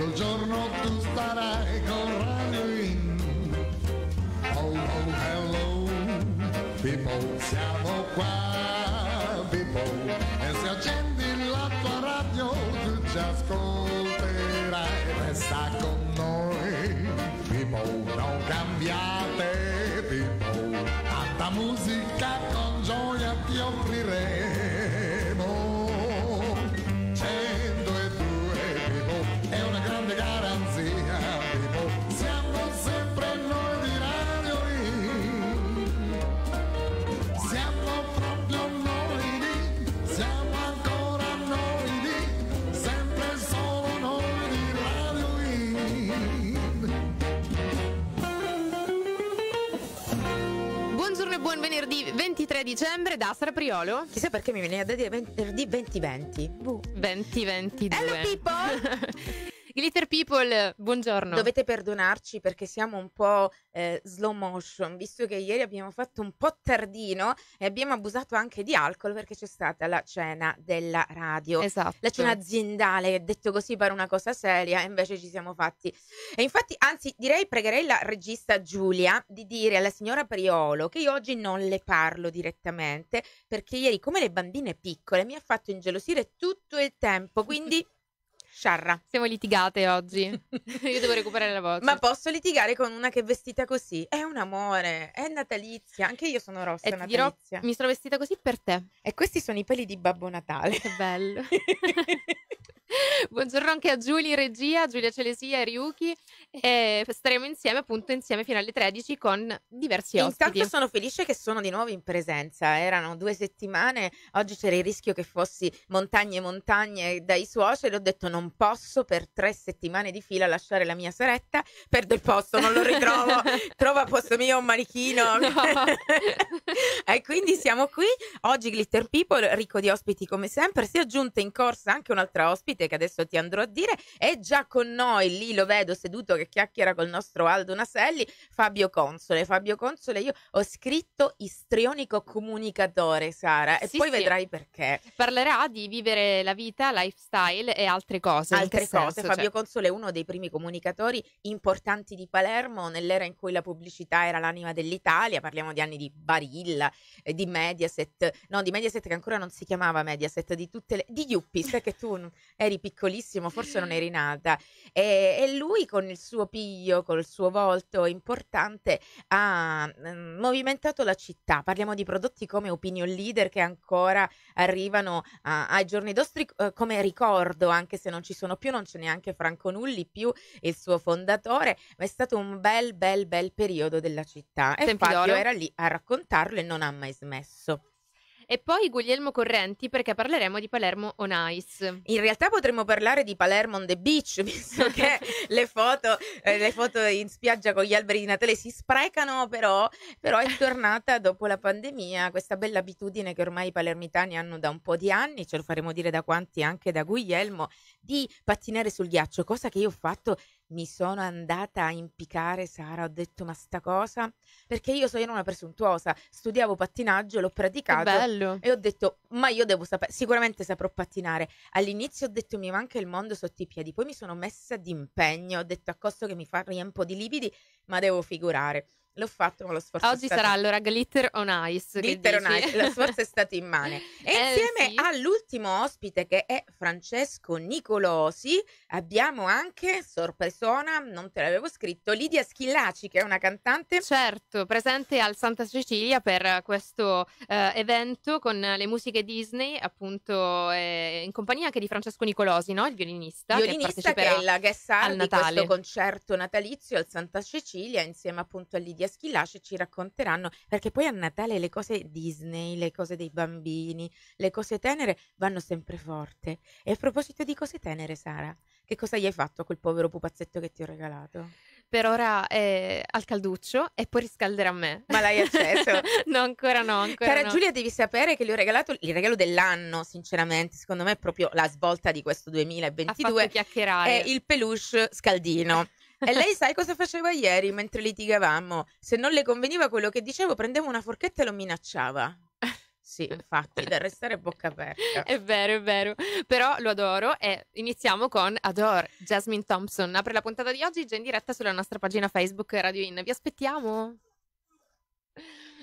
quel giorno tu starai con Ranelin. Oh, oh, hello, people, siamo qua. 23 dicembre da Astra Priolo. Chissà perché mi veniva da dire venerdì 2020. Boh. 2022. Hello people! Glitter People, buongiorno. Dovete perdonarci perché siamo un po' eh, slow motion, visto che ieri abbiamo fatto un po' tardino e abbiamo abusato anche di alcol perché c'è stata la cena della radio. Esatto. La cena aziendale, detto così pare una cosa seria, e invece ci siamo fatti. E infatti, anzi, direi pregherei la regista Giulia di dire alla signora Priolo che io oggi non le parlo direttamente perché ieri, come le bambine piccole, mi ha fatto ingelosire tutto il tempo, quindi... Sciarra. Siamo litigate oggi. Io devo recuperare la voce. Ma posso litigare con una che è vestita così? È un amore, è natalizia. Anche io sono rossa È natalizia. Dirò, mi sono vestita così per te. E questi sono i peli di Babbo Natale. Che bello. Buongiorno anche a Giulia regia, Giulia Celesia e Ryuki. E staremo insieme, appunto, insieme fino alle 13 con diversi ospiti. Intanto sono felice che sono di nuovo in presenza. Erano due settimane, oggi c'era il rischio che fossi montagne e montagne dai suoceri. Ho detto non posso per tre settimane di fila lasciare la mia soretta, perdo il posto, non lo ritrovo. Trova posto mio un manichino. No. e quindi siamo qui. Oggi Glitter People, ricco di ospiti come sempre. Si è aggiunta in corsa anche un'altra ospite sentite che adesso ti andrò a dire. È già con noi, lì lo vedo seduto che chiacchiera col nostro Aldo Naselli, Fabio Console. Fabio Console, io ho scritto istrionico comunicatore, Sara, e sì, poi sì. vedrai perché. Parlerà di vivere la vita, lifestyle e altre cose. Altre cose. Senso, cioè Fabio cioè... Console è uno dei primi comunicatori importanti di Palermo nell'era in cui la pubblicità era l'anima dell'Italia. Parliamo di anni di Barilla, eh, di Mediaset, no, di Mediaset che ancora non si chiamava Mediaset, di tutte le... di Yuppies, che tu... È eh, eri piccolissimo, forse non eri mm. nata. E, e lui con il suo piglio, col suo volto importante, ha mh, mm, movimentato la città. Parliamo di prodotti come Opinion Leader che ancora arrivano a, ai giorni nostri eh, come ricordo, anche se non ci sono più, non c'è neanche Franco Nulli più, il suo fondatore, ma è stato un bel, bel, bel periodo della città. E Tempidoro. Fabio era lì a raccontarlo e non ha mai smesso. E poi Guglielmo Correnti perché parleremo di Palermo on Ice. In realtà potremmo parlare di Palermo on the beach, visto che le, foto, eh, le, foto, in spiaggia con gli alberi di Natale si sprecano, però, però è tornata dopo la pandemia questa bella abitudine che ormai i palermitani hanno da un po' di anni, ce lo faremo dire da quanti anche da Guglielmo, di pattinare sul ghiaccio, cosa che io ho fatto mi sono andata a impiccare Sara, ho detto ma sta cosa, perché io sono una presuntuosa, studiavo pattinaggio, l'ho praticato e ho detto ma io devo sapere, sicuramente saprò pattinare. All'inizio ho detto mi manca il mondo sotto i piedi, poi mi sono messa d'impegno, ho detto a costo che mi fa riempo di lividi, ma devo figurare. L'ho fatto ma lo sforzo. Oggi stato... sarà allora Glitter on Ice. Glitter on Ice, lo sforzo è stato immane. E eh, insieme sì. all'ultimo ospite che è Francesco Nicolosi abbiamo anche, sorpresona, non te l'avevo scritto, Lidia Schillaci che è una cantante. Certo, presente al Santa Cecilia per questo eh, evento con le musiche Disney, appunto eh, in compagnia anche di Francesco Nicolosi, no? il violinista. Violinista che, che è la guest star di questo concerto natalizio al Santa Cecilia insieme appunto a Lidia. Lidia Schillace ci racconteranno, perché poi a Natale le cose Disney, le cose dei bambini, le cose tenere vanno sempre forte. E a proposito di cose tenere, Sara, che cosa gli hai fatto a quel povero pupazzetto che ti ho regalato? per ora è eh, al calduccio e poi riscalderà a me. Ma l'hai acceso? no, ancora no. Ancora Cara no. Giulia, devi sapere che gli ho regalato il regalo dell'anno, sinceramente. Secondo me è proprio la svolta di questo 2022. Ha fatto chiacchierare. È il peluche scaldino. E lei sai cosa faceva ieri mentre litigavamo? Se non le conveniva quello che dicevo, prendeva una forchetta e lo minacciava. Sì, infatti, da restare bocca aperta. È vero, è vero. Però lo adoro e iniziamo con Adore Jasmine Thompson. Apre la puntata di oggi già in diretta sulla nostra pagina Facebook Radio In. Vi aspettiamo.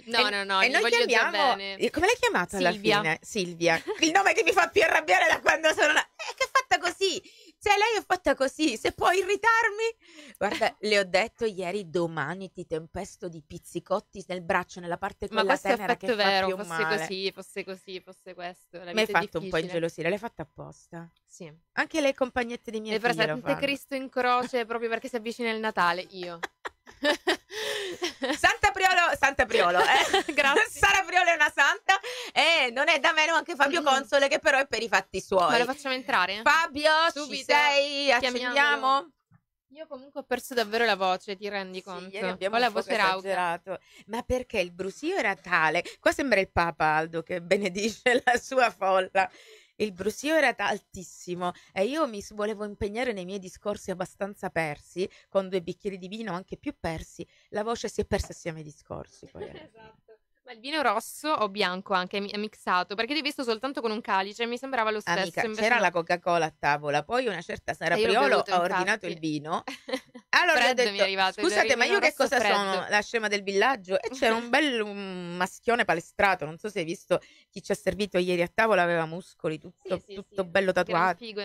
No, e, no, no, e noi chiamiamo, bene. Come l'hai chiamata Silvia. alla fine? Silvia. Il nome che mi fa più arrabbiare da quando sono là. Eh, che è fatta così se cioè, lei è fatta così. Se può irritarmi. Guarda, le ho detto ieri, domani ti tempesto di pizzicotti nel braccio, nella parte con Ma la tenera che vero, fosse male. così, fosse così, fosse questo. Mi hai fatto difficile. un po' ingelosire. L'hai fatta apposta. Sì. Anche le compagnette di mia le figlia Le presente Cristo in croce proprio perché si avvicina il Natale, io. Santa Priolo, Santa Priolo, eh? grazie. Sara Priolo è una santa e non è da meno anche Fabio mm. Console che però è per i fatti suoi. Ma lo facciamo entrare? Fabio, Subito. ci sei? Accendiamo? Io comunque ho perso davvero la voce, ti rendi conto? Sì, ieri abbiamo la voce esagerato. Ma perché il brusio era tale? Qua sembra il Papa Aldo che benedice la sua folla il brusio era altissimo e io mi volevo impegnare nei miei discorsi abbastanza persi, con due bicchieri di vino anche più persi, la voce si è persa assieme ai discorsi. Poi eh. esatto. Ma il vino rosso o bianco anche è mixato? Perché l'hai visto soltanto con un calice, mi sembrava lo stesso. Amica, c'era la Coca-Cola a tavola, poi una certa Sara Priolo ha ordinato il vino allora freddo detto, mi è arrivato. Scusate, ma io che cosa freddo. sono? La scema del villaggio? E c'era un bel un mm, maschione palestrato. Non so se hai visto chi ci ha servito ieri a tavola, aveva muscoli, tutto, sì, sì, tutto sì, bello tatuato. È un figo,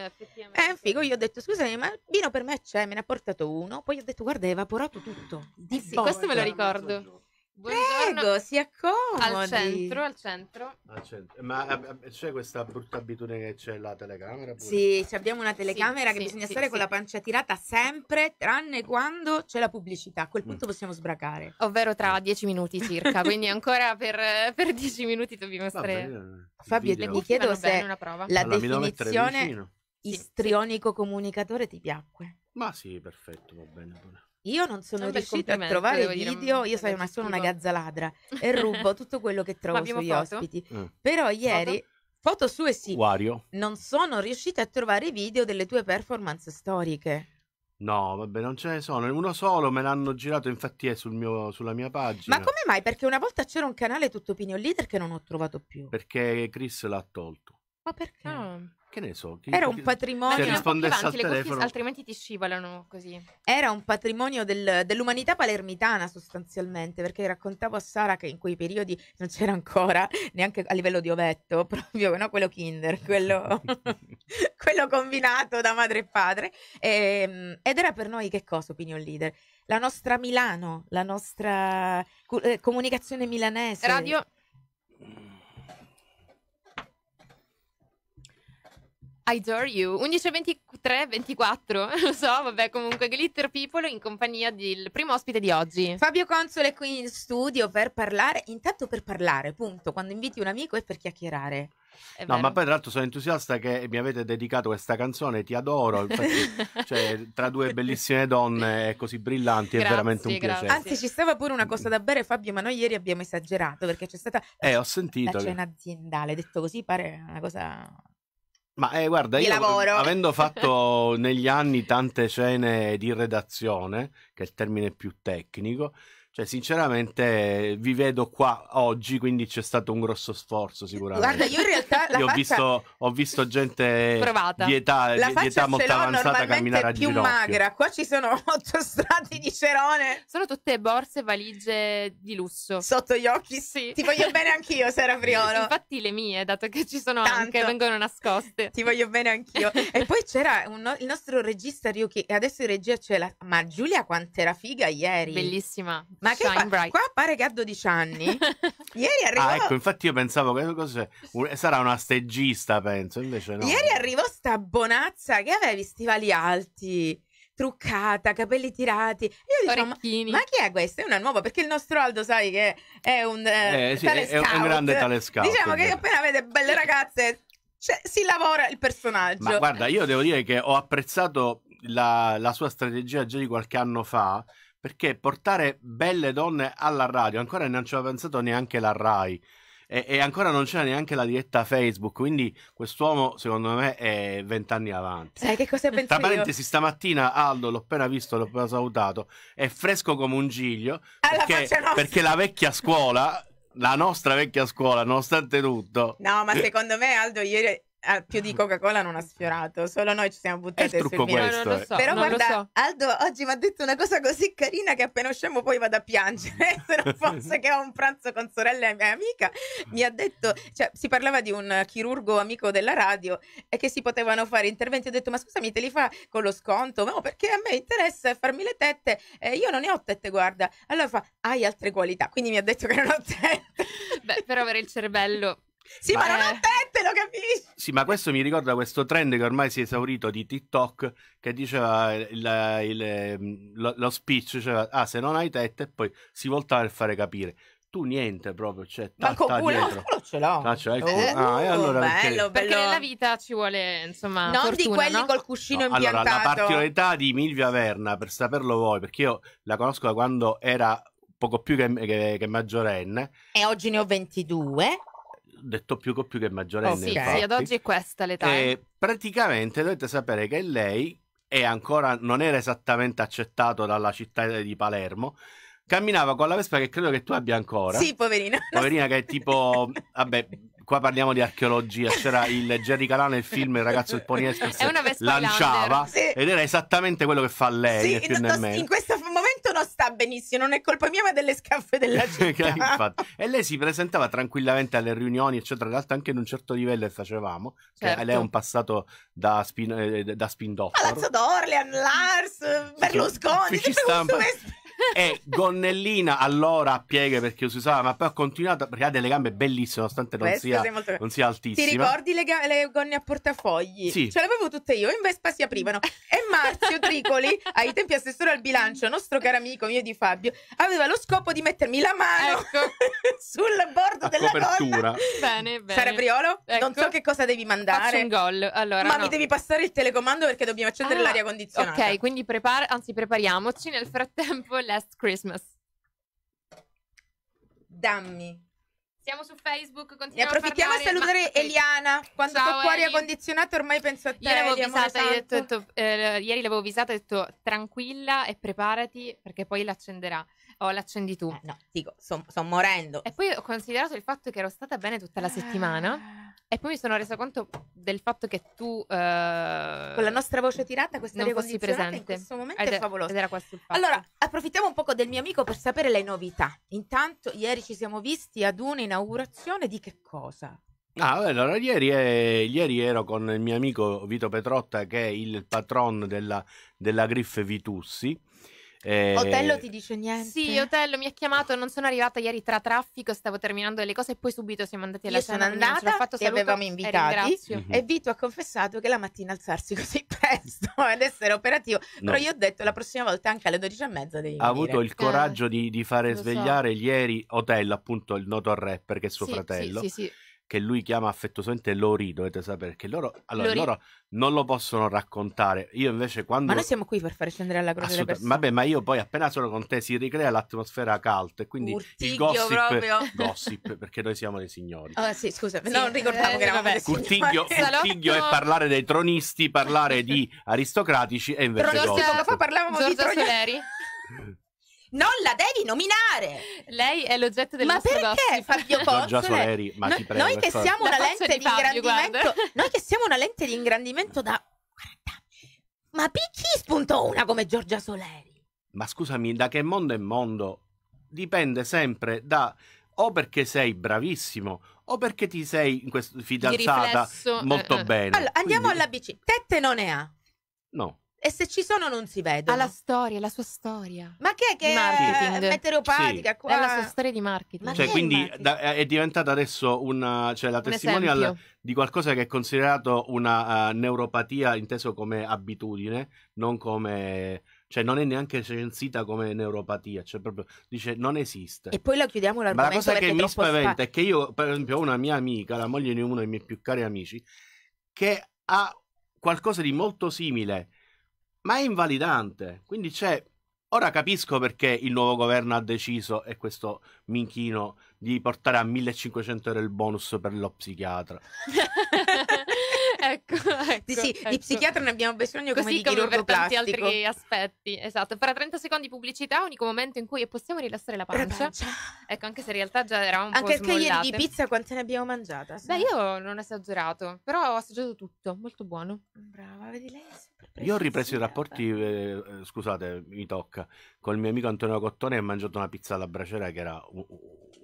È un figo. Io ho detto, scusami, ma il vino per me c'è, me ne ha portato uno. Poi ho detto, guarda, è evaporato tutto. Eh Di eh questo me lo ricordo. Buongiorno. Prego, si accomodi. Al centro, al centro. Al centro. Ma eh, eh, eh, c'è questa brutta abitudine che c'è la telecamera? Pure? Sì, abbiamo una telecamera sì, che sì, bisogna sì, stare con la pancia tirata sempre, tranne quando c'è la pubblicità. A quel mm. punto mm. possiamo sbracare. Ovvero tra mm. dieci minuti circa, quindi ancora per, per dieci minuti dobbiamo stare... Fabio, ti chiedo se la definizione istrionico comunicatore ti piacque. Ma sì, perfetto, va bene. Pure. Io non sono un riuscita a trovare video, dire, io sono una, sono una gazzaladra e rubo tutto quello che trovo sugli foto? ospiti. Mm. Però ieri foto? foto sue sì. Wario. Non sono riuscita a trovare video delle tue performance storiche. No, vabbè, non ce ne sono. Uno solo me l'hanno girato, infatti è sul mio, sulla mia pagina. Ma come mai? Perché una volta c'era un canale tutto Pinion leader che non ho trovato più. Perché Chris l'ha tolto. Ma perché? Ah. Che ne so? Chi, era un chi, patrimonio. Se rispondesse al telefono. Cuffie, altrimenti ti scivolano così. Era un patrimonio del, dell'umanità palermitana sostanzialmente, perché raccontavo a Sara che in quei periodi non c'era ancora, neanche a livello di ovetto, proprio no? quello kinder, quello, quello combinato da madre e padre. E, ehm, ed era per noi che cosa, opinion leader? La nostra Milano, la nostra eh, comunicazione milanese. Radio I adore You 1123 24 lo so vabbè comunque Glitter People in compagnia del primo ospite di oggi Fabio Console è qui in studio per parlare intanto per parlare punto quando inviti un amico è per chiacchierare è no, vero. ma poi tra l'altro sono entusiasta che mi avete dedicato questa canzone, ti adoro. Infatti, cioè, tra due bellissime donne così brillanti grazie, è veramente un grazie. piacere. Anzi, ci stava pure una cosa da bere, Fabio, ma noi ieri abbiamo esagerato perché c'è stata eh, ho sentito la cena aziendale. Detto così pare una cosa ma eh, guarda, io lavoro. avendo fatto negli anni tante scene di redazione, che è il termine più tecnico, cioè, sinceramente, vi vedo qua oggi, quindi c'è stato un grosso sforzo sicuramente. Guarda, io in realtà io ho, visto, ho, visto, gente Provata. di età, la di età molto avanzata camminare a più ginocchio. magra. Qua ci sono otto strati di cerone. Sono tutte borse e valigie di lusso. Sotto gli occhi? Sì. Ti voglio bene anch'io, Sara Friolo. Infatti le mie, dato che ci sono Tanto. anche, vengono nascoste. Ti voglio bene anch'io. e poi c'era no- il nostro regista Ryuki, e adesso in regia c'è la... Ma Giulia quant'era figa ieri. Bellissima. Ma che fa- qua appare che ha 12 anni. Ieri arrivò. Ah, ecco, infatti io pensavo che cos'è? sarà una steggista, penso. Invece no. Ieri arrivò sta bonazza che aveva i stivali alti, truccata, capelli tirati. Io dico, ma, ma, chi è questa? È una nuova, perché il nostro Aldo, sai che è un. Eh, eh sì, è, scout. un grande tale scout. Diciamo che appena vede belle ragazze. Cioè, si lavora il personaggio. Ma guarda, io devo dire che ho apprezzato la, la sua strategia già di qualche anno fa perché portare belle donne alla radio ancora non ci aveva pensato neanche la RAI e, e, ancora non c'era neanche la diretta Facebook, quindi quest'uomo secondo me è vent'anni avanti. Sai eh, che cosa pensi? Tra parentesi, stamattina Aldo l'ho appena visto, l'ho appena salutato, è fresco come un giglio perché, perché la vecchia scuola la nostra vecchia scuola, nonostante tutto. No, ma secondo me, Aldo, ieri al più di Coca-Cola non ha sfiorato, solo noi ci siamo buttati sul questo, no, non lo so, Però non guarda, lo so. Aldo oggi mi ha detto una cosa così carina che appena usciamo poi vado a piangere. Se non fosse che ho un pranzo con sorella e mia amica, mi ha detto, cioè si parlava di un chirurgo amico della radio e che si potevano fare interventi. Ho detto "Ma scusami, te li fa con lo sconto?" No, perché a me interessa farmi le tette. Eh, io non ne ho tette, guarda. Allora fa "Hai altre qualità". Quindi mi ha detto che non ho tette. Beh, per avere il cervello sì, ma, ma non è... tette, lo capisci? Sì, ma questo mi ricorda questo trend che ormai si è esaurito di TikTok che diceva il, il, ehm, lo, lo, speech, cioè, ah, se non hai tette, poi si voltava per fare capire. Tu niente proprio, cioè, ta, ma con culo, dietro. culo ce l'ho. Ah, cioè, culo. Eh, ah, e allora perché? bello, perché... nella vita ci vuole, insomma, Non fortuna, di quelli no? col cuscino no, impiantato. Allora, la particolarità di Milvia Verna, per saperlo voi, perché io la conosco da quando era poco più che, che, che maggiorenne. E oggi ne ho 22 detto più che più che maggiorenne. Oh, sì, sì, ad oggi è questa l'età. E eh, praticamente dovete sapere che lei è ancora non era esattamente accettato dalla città di Palermo. Camminava con la Vespa che credo che tu abbia ancora. Sì, poverina. Poverina che è tipo, vabbè, qua parliamo di archeologia. C'era il Jerry Calà nel film Il ragazzo del Pony Express lanciava sì. ed era esattamente quello che fa lei. Sì, più no, In questo momento non sta benissimo, non è colpa mia ma delle scaffe della gente. e lei si presentava tranquillamente alle riunioni, eccetera, Tra l'altro, anche in un certo livello facevamo, certo. lei è un passato da spin, eh, da spin doctor. Palazzo d'Orlean, Lars, Berlusconi, sì, sì. Stampa. Questo e gonnellina allora a pieghe perché si usava, ma poi ho continuato perché ha delle gambe bellissime, nonostante non sia, molto... non sia altissima. Ti ricordi le, ga- le gonne a portafogli? Sì. Ce le avevo tutte io, in Vespa si aprivano. E Marzio Tricoli, ai tempi assessore al bilancio, nostro caro amico mio di Fabio, aveva lo scopo di mettermi la mano ecco. sul bordo a della copertura. gonna. Bene, bene. Sara cioè, Briolo, ecco. non so che cosa devi mandare. Faccio un gol, allora. Ma no. mi devi passare il telecomando perché dobbiamo accendere ah, l'aria condizionata. Ok, quindi prepara- anzi prepariamoci nel frattempo la Last Christmas. Dammi. Siamo su Facebook, continuiamo Ne approfittiamo a, parlare, a salutare ma... Eliana. Quanto Ciao, tuo cuore Eli. è condizionato ormai penso a te. Io l'avevo visata, detto, detto, eh, ieri l'avevo visata e ho detto tranquilla e preparati perché poi l'accenderà. O oh, l'accendi tu. Eh, no, dico, sto morendo. E poi ho considerato il fatto che ero stata bene tutta la settimana. Ah. E poi mi sono resa conto del fatto che tu. Eh, Con la nostra voce tirata, questa non fossi presente. In questo momento ed è, favolosa. Ed era questo il fatto. Allora, approfittiamo un poco del mio amico per sapere le novità. Intanto, ieri ci siamo visti ad un'inaugurazione di che cosa? Ah, allora, ieri, eh, ieri, ero con il mio amico Vito Petrotta, che è il patron della, della Griffe Vitussi. Eh... Otello ti dice niente? Sì, Otello mi ha chiamato, non sono arrivata ieri tra traffico, stavo terminando le cose e poi subito siamo andati alla Io cena. Sono andata, l'ho fatto, ti saluto, avevamo eh, invitati e, mm-hmm. e Vito ha confessato che la mattina alzarsi così presto ad essere operativo, no. però io ho detto la prossima volta anche alle 12 e mezza devi Ha avuto il coraggio eh. di, di, fare svegliare so. ieri Otello, appunto il noto rapper che è suo sì, fratello. Sì, sì, sì che lui chiama affettuosamente Lori, dovete sapere che loro, allora, loro non lo possono raccontare. Io invece quando... Ma noi siamo qui per far scendere alla croce Assoluta... Vabbè, ma io poi appena sono con te si ricrea l'atmosfera cult e quindi Curtiglio il gossip, proprio. gossip, perché noi siamo dei signori. Ah sì, scusa, sì, non ricordavo eh, che eravamo dei Curtiglio, Curtiglio è parlare dei tronisti, parlare di aristocratici e invece Però gossip. fa parlavamo Giorgio di tronisti. Non la devi nominare! Lei è l'oggetto del ma nostro Ma perché Fabio Pozzole? Già Soleri, cioè, ma ti prego. Noi che siamo una lente di, di ingrandimento... Noi che siamo una lente di ingrandimento da 40 anni. Ma chi spuntò una come Giorgia Soleri? Ma scusami, da che mondo è mondo? Dipende sempre da o perché sei bravissimo o perché ti sei quest- fidanzata eh, molto eh. bene. Allora, andiamo Quindi... alla bici. Tette non ne ha. No. E se ci sono non si vedono. Ha la storia, la sua storia. Ma che, che è meteoropatica sì. qua? È la sua storia di marketing. Ma cioè, quindi marketing? Da, è diventata adesso una, cioè, la un testimonial esempio. di qualcosa che è considerato una uh, neuropatia inteso come abitudine, non come cioè non è neanche censita come neuropatia, cioè proprio dice non esiste. E poi la chiudiamo l'argomento. Ma la cosa che mi spaventa spa- è che io, per esempio, ho una mia amica, la moglie di uno dei miei più cari amici, che ha qualcosa di molto simile ma è invalidante. Quindi c'è. Ora capisco perché il nuovo governo ha deciso, e questo minchino, di portare a 1500 euro il bonus per lo psichiatra. ecco, ecco, sì, sì, ecco. di psichiatra ne abbiamo bisogno Così come di come per tanti altri aspetti. Esatto, fra 30 secondi pubblicità, unico momento in cui possiamo rilassare la pancia. La pancia. Ecco, anche se in realtà già eravamo un anche po' Anche ieri di pizza quante ne abbiamo mangiata? Beh, io non ho esagerato, però ho assaggiato tutto, molto buono. Brava, vedi lei è super Io ho ripreso i rapporti, eh, eh, scusate, mi tocca, col mio amico Antonio Cottone e ho mangiato una pizza alla braciera che era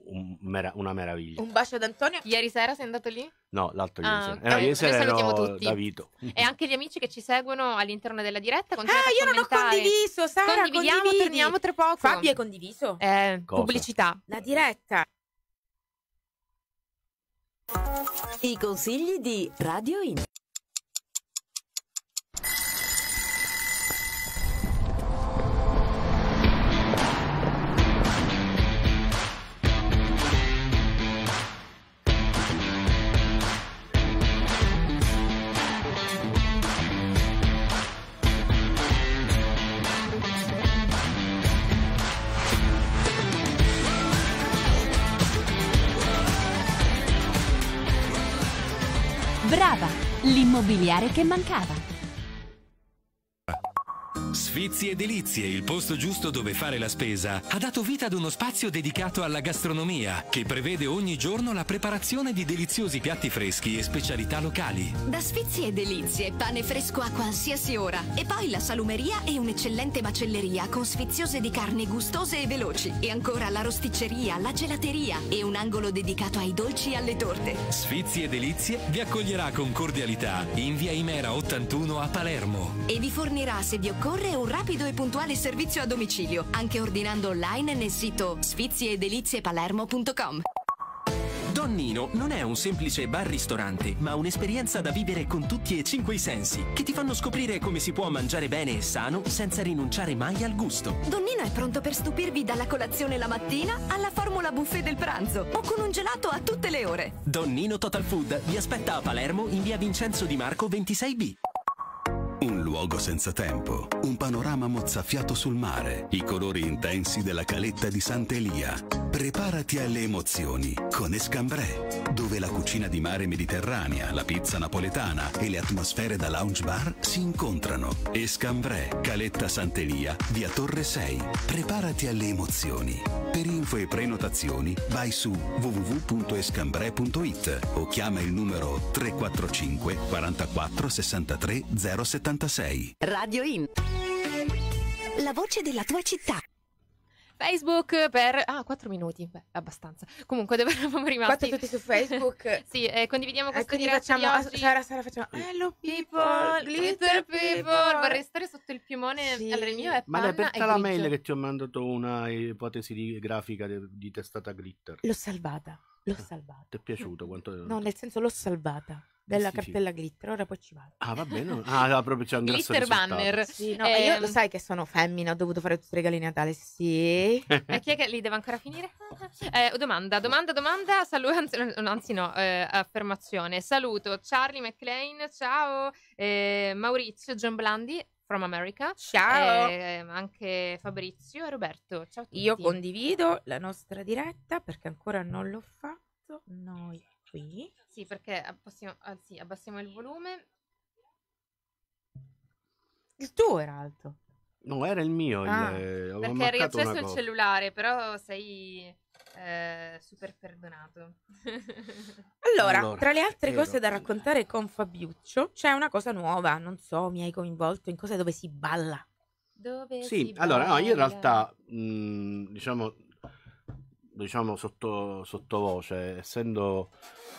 un mera- una meraviglia. Un bacio ad Antonio. Ieri sera sei andato lì? No, l'altro ieri ah, sera. Okay. Eh, ieri sera ero tutti. da E anche gli amici che ci seguono all'interno della diretta. Ah, io non ho condiviso, Sara, Condividiamo, condividi. torniamo tra poco. Fabio hai condiviso? Eh, pubblicità. La diretta. I consigli di Radio In. immobiliare che mancava. Sfizi e Delizie, il posto giusto dove fare la spesa, ha dato vita ad uno spazio dedicato alla gastronomia, che prevede ogni giorno la preparazione di deliziosi piatti freschi e specialità locali. Da Sfizi e Delizie, pane fresco a qualsiasi ora. E poi la salumeria e un'eccellente macelleria con sfiziose di carni gustose e veloci. E ancora la rosticceria, la gelateria e un angolo dedicato ai dolci e alle torte. Sfizi e Delizie vi accoglierà con cordialità in via Imera 81 a Palermo. E vi fornirà, se vi occorre, occorre un rapido e puntuale servizio a domicilio, anche ordinando online nel sito sfizieedeliziapalermo.com. Donnino non è un semplice bar-ristorante, ma un'esperienza da vivere con tutti e cinque i sensi, che ti fanno scoprire come si può mangiare bene e sano senza rinunciare mai al gusto. Donnino è pronto per stupirvi dalla colazione la mattina alla formula buffet del pranzo o con un gelato a tutte le ore. Donnino Total Food vi aspetta a Palermo in via Vincenzo Di Marco 26B luogo senza tempo, un panorama mozzafiato sul mare, i colori intensi della caletta di Sant'Elia. Preparati alle emozioni con Escambrè, dove la cucina di mare mediterranea, la pizza napoletana e le atmosfere da lounge bar si incontrano. Escambrè, caletta Sant'Elia, via Torre 6. Preparati alle emozioni. Per info e prenotazioni vai su www.escambrè.it o chiama il numero 345 44 63 076. 6. Radio In. La voce della tua città. Facebook per... Ah, 4 minuti, beh, abbastanza. Comunque, dove eravamo rimasti? Quattro tutti su Facebook. sì, eh, condividiamo eh, questo eh, diretta facciamo, di ah, oggi. Sara, cioè, Sara, facciamo... Hello people, little people. Vorrei stare sotto il piumone. Sì. Allora, il mio è Ma l'hai aperta la mail che ti ho mandato una ipotesi di grafica di, di testata glitter. L'ho salvata. L'ho eh, salvata. Ti è piaciuto quanto... No, nel senso l'ho salvata Bella eh, sì, cartella sì. glitter, ora poi ci vado. Ah, va bene. Ah, proprio c'è un grosso Glitter banner. Sì, no, eh, io ehm. lo sai che sono femmina, ho dovuto fare tutti i regali di Natale, sì. e chi è che li deve ancora finire? Eh, domanda, domanda, domanda, saluto, anzi no, eh, affermazione. Saluto Charlie McLean, ciao, eh, Maurizio, John Blandi, From America. Ciao! Eh, anche Fabrizio e Roberto. Ciao a tutti. Io condivido la nostra diretta perché ancora non l'ho fatto. Noi qui. Sì, perché possiamo, anzi, abbassiamo il volume. Il tuo era alto. No, era il mio. Ah, eh, il, perché riaccesso il cellulare, però sei eh, super perdonato. allora, allora, tra le altre vero. cose da raccontare con Fabiuccio, c'è una cosa nuova, non so, mi hai coinvolto in cose dove si balla. Dove sì, si allora, balla. no, io in realtà, mh, diciamo, diciamo sotto, sottovoce, essendo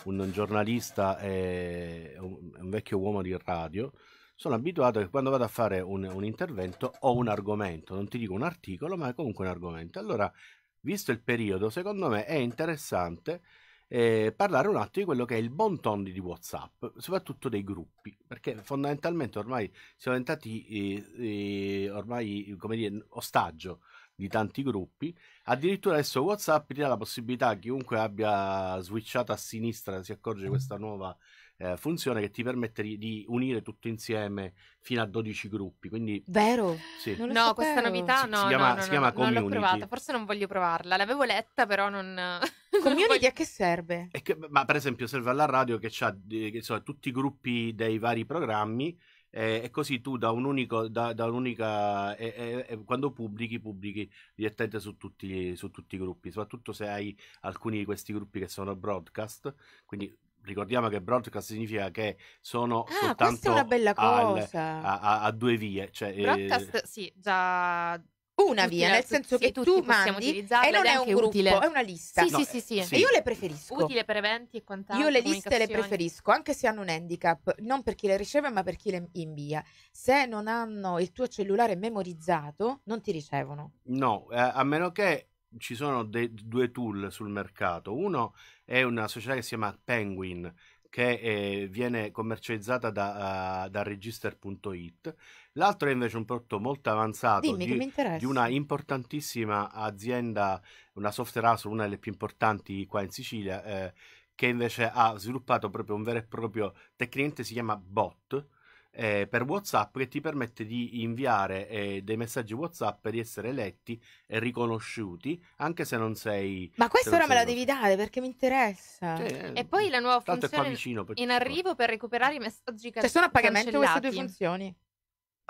un giornalista e un, un, vecchio uomo di radio, sono abituato che quando vado a fare un, un, intervento ho un argomento, non ti dico un articolo, ma è comunque un argomento. Allora visto il periodo, secondo me è interessante eh, parlare un attimo di quello che è il bon ton di WhatsApp, soprattutto dei gruppi, perché fondamentalmente ormai siamo diventati eh, eh, ormai, come dire, ostaggio di tanti gruppi. Addirittura adesso WhatsApp ti dà la possibilità, a chiunque abbia switchato a sinistra si accorge di questa nuova eh, funzione che ti permette di, di, unire tutto insieme fino a 12 gruppi. Quindi, Vero? Sì. No, sapevo. questa novità si, no, si chiama, no, no, si chiama non l'ho provata, forse non voglio provarla, l'avevo letta però non... Community non voglio... a che serve? Che, ma per esempio serve alla radio che ha tutti i gruppi dei vari programmi eh, e così tu da, un unico, da, da un'unica eh, eh, quando pubblichi pubblichi direttamente su tutti, su tutti i gruppi soprattutto se hai alcuni di questi gruppi che sono broadcast quindi ricordiamo che broadcast significa che sono ah, soltanto al, a, a, a, due vie. Cioè, eh, broadcast, eh... sì, già una via, nel senso sì, che tu mandi e non è, è un gruppo, utile. è una lista. Sì, no, sì, eh, sì, sì. E io le preferisco. Utile per eventi e quant'altro. Io le liste le preferisco, anche se hanno un handicap, non per chi le riceve, ma per chi le invia. Se non hanno il tuo cellulare memorizzato, non ti ricevono. No, eh, a meno che ci sono de- due tool sul mercato. Uno è una società che si chiama Penguin, che eh, viene commercializzata da, uh, da, register.it. L'altro è invece un prodotto molto avanzato Dimmi, di, di, una importantissima azienda, una software house, una delle più importanti qua in Sicilia, eh, che invece ha sviluppato proprio un vero e proprio tecnicamente si chiama bot eh, per WhatsApp che ti permette di inviare eh, dei messaggi WhatsApp e di essere letti e riconosciuti, anche se non sei. Ma questo ora me la devi dare perché mi interessa. Cioè, e poi la nuova funzione vicino, perché... in arrivo per recuperare i messaggi che Cioè, sono a pagamento cancellati. queste due funzioni.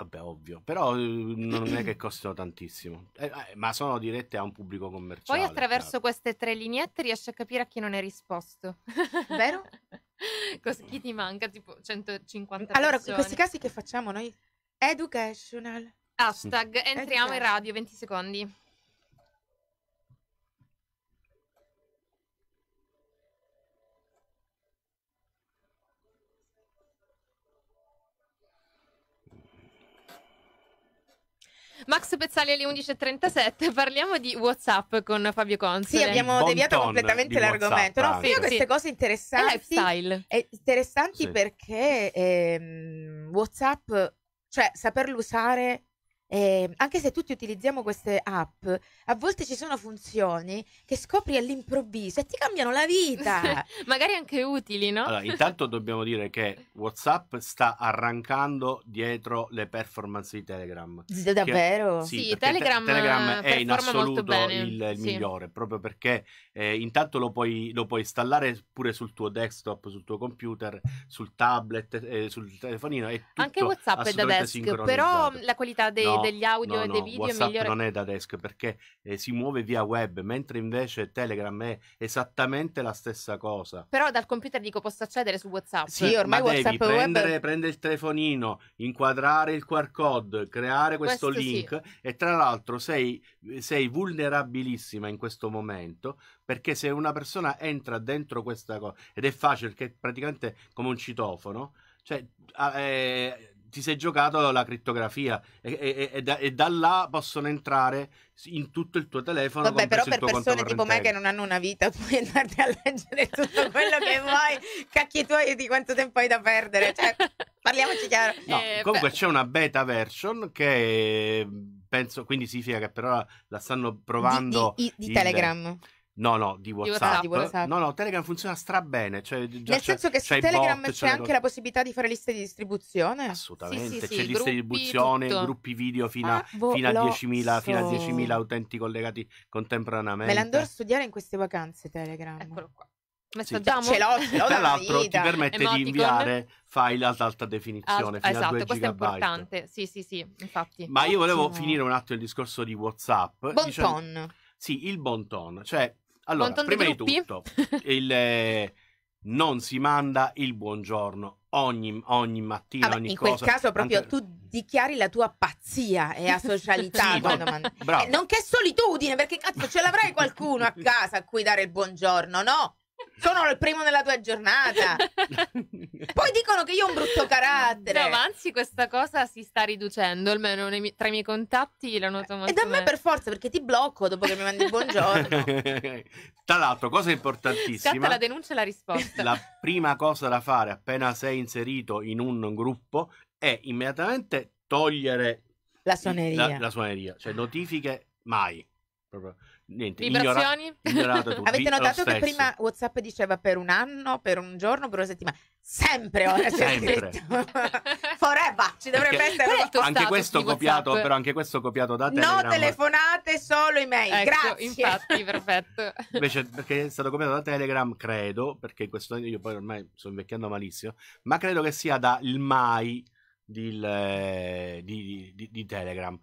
Vabbè, ovvio, però eh, non è che costano tantissimo, eh, eh, ma sono dirette a un pubblico commerciale. Poi attraverso certo. queste tre lineette riesci a capire a chi non è risposto. Vero? Cos- chi ti manca? Tipo 150 Allora, persone. in questi casi che facciamo noi? Educational. Hashtag, entriamo Educational. in radio, 20 secondi. Max Pezzali alle 11.37, parliamo di WhatsApp con Fabio Console. Sì, abbiamo bon deviato completamente l'argomento. No, sì, queste cose interessanti. È lifestyle. È interessanti sì. perché ehm, WhatsApp, cioè saperlo usare eh, anche se tutti utilizziamo queste app, a volte ci sono funzioni che scopri all'improvviso e ti cambiano la vita. Magari anche utili, no? Allora, intanto dobbiamo dire che WhatsApp sta arrancando dietro le performance di Telegram. Sì, davvero? sì, sì Telegram, te- Telegram eh, è in assoluto il, il sì. migliore, proprio perché eh, intanto lo puoi, lo puoi, installare pure sul tuo desktop, sul tuo computer, sul tablet, eh, sul telefonino. tutto Anche WhatsApp è da desktop, però la qualità dei, no, degli audio no, e dei video WhatsApp migliore... non è da desk perché eh, si muove via web, mentre invece Telegram è esattamente la stessa cosa. Però dal computer dico posso accedere su WhatsApp. Sì, ormai WhatsApp prendere, web... prende il telefonino, inquadrare il QR code, creare questo, questo link sì. e tra l'altro sei, sei vulnerabilissima in questo momento perché se una persona entra dentro questa cosa ed è facile che praticamente come un citofono, cioè ah, eh, ti sei giocato la criptografia e, e, e, da, e, da, là possono entrare in tutto il tuo telefono. Vabbè, però per persone tipo me che non hanno una vita, puoi andarti a leggere tutto quello che vuoi, cacchi tuoi di quanto tempo hai da perdere. Cioè, parliamoci chiaro. No, eh, comunque beh. c'è una beta version che mm, penso, quindi significa che però la stanno provando. Di, di, di il... Telegram. No, no, di WhatsApp. Di WhatsApp. No, no, Telegram funziona strabene. Cioè, già Nel senso che su Telegram bot, c'è anche cose... la possibilità di fare liste di distribuzione. Assolutamente, sì, sì, c'è sì, liste di distribuzione, tutto. gruppi video fino, ah, boh, fino, a 10.000, fino, a 10.000, utenti collegati contemporaneamente. Me l'andrò a studiare in queste vacanze Telegram. Eccolo qua. Sì. Ce l'ho, ce l'ho Tra l'altro ti permette Emoticon. di inviare file ad alta definizione. fino esatto, questo è importante. Sì, sì, sì, infatti. Ma io volevo finire un attimo il discorso di WhatsApp. Bon dicendo... Sì, il bon ton, cioè allora, Quanto prima di tutto, il, eh, non si manda il buongiorno ogni, ogni mattina, Vabbè, ogni in cosa. In quel caso proprio Ante... tu dichiari la tua pazzia e asocialità. sì, quando man... eh, che solitudine, perché cazzo ce l'avrai qualcuno a casa a cui dare il buongiorno, no? Sono il primo nella tua giornata. Poi dicono che io ho un brutto carattere. No, ma anzi, questa cosa si sta riducendo. Almeno nei, tra i miei contatti la noto molto. E da me per forza, perché ti blocco dopo che mi mandi il buongiorno. tra l'altro, cosa importantissima: Scatta la denuncia e la risposta. La prima cosa da fare appena sei inserito in un gruppo è immediatamente togliere la suoneria. La, la suoneria, cioè notifiche mai. Proprio niente, Vibrazioni? Ignora, ignorato Avete notato che prima WhatsApp diceva per un anno, per un giorno, per una settimana. Sempre ora c'è Sempre. Forever, ci dovrebbe Perché essere anche questo copiato, però anche questo copiato da Telegram. No telefonate, solo email. Ecco, Grazie. Infatti, perfetto. Invece perché è stato copiato da Telegram, credo, perché questo io poi ormai sto invecchiando malissimo, ma credo che sia dal mai di, eh, di, di, di Telegram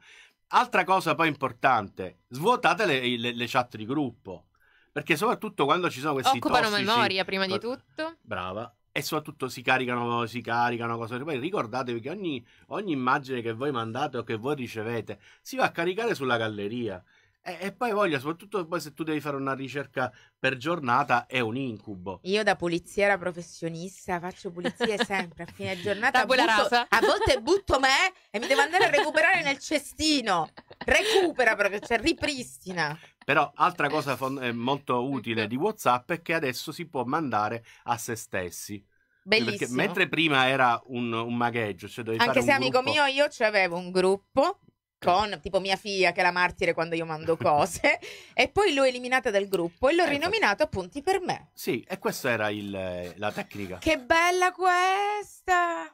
Altra cosa poi importante, svuotate le, le, le chat di gruppo, perché soprattutto quando ci sono questi Occupano tossici, memoria prima di tutto. Brava. E soprattutto si caricano, si caricano cose. Poi ricordatevi che ogni, ogni immagine che voi mandate o che voi ricevete si va a caricare sulla galleria. E, e poi voglio, soprattutto poi se tu devi fare una ricerca per giornata, è un incubo. Io da puliziera professionista faccio pulizie sempre a fine giornata. butto, a volte butto me e mi devo andare a recuperare nel cestino. Recupera proprio, cioè ripristina. Però altra cosa fond- eh, molto utile di WhatsApp è che adesso si può mandare a se stessi. Cioè, Bellissimo. Perché mentre prima era un, un magheggio, cioè Anche se, amico gruppo... mio, io avevo un gruppo con tipo mia figlia che è la martire quando io mando cose e poi l'ho eliminata dal gruppo e l'ho eh, rinominato appunti per me. Sì, e questa era il, eh, la tecnica. Che bella questa!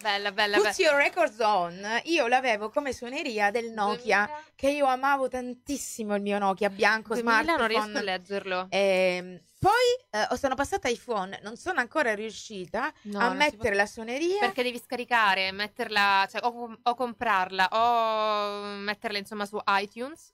Bella, bella, Put bella. Your Records On, io l'avevo come suoneria del Nokia, 2000... che io amavo tantissimo il mio Nokia bianco, smart. non riesco a leggerlo. E, ehm, poi eh, sono passata iPhone, non sono ancora riuscita no, a mettere può... la suoneria. Perché devi scaricare, metterla, cioè, o, o comprarla o metterla insomma su iTunes.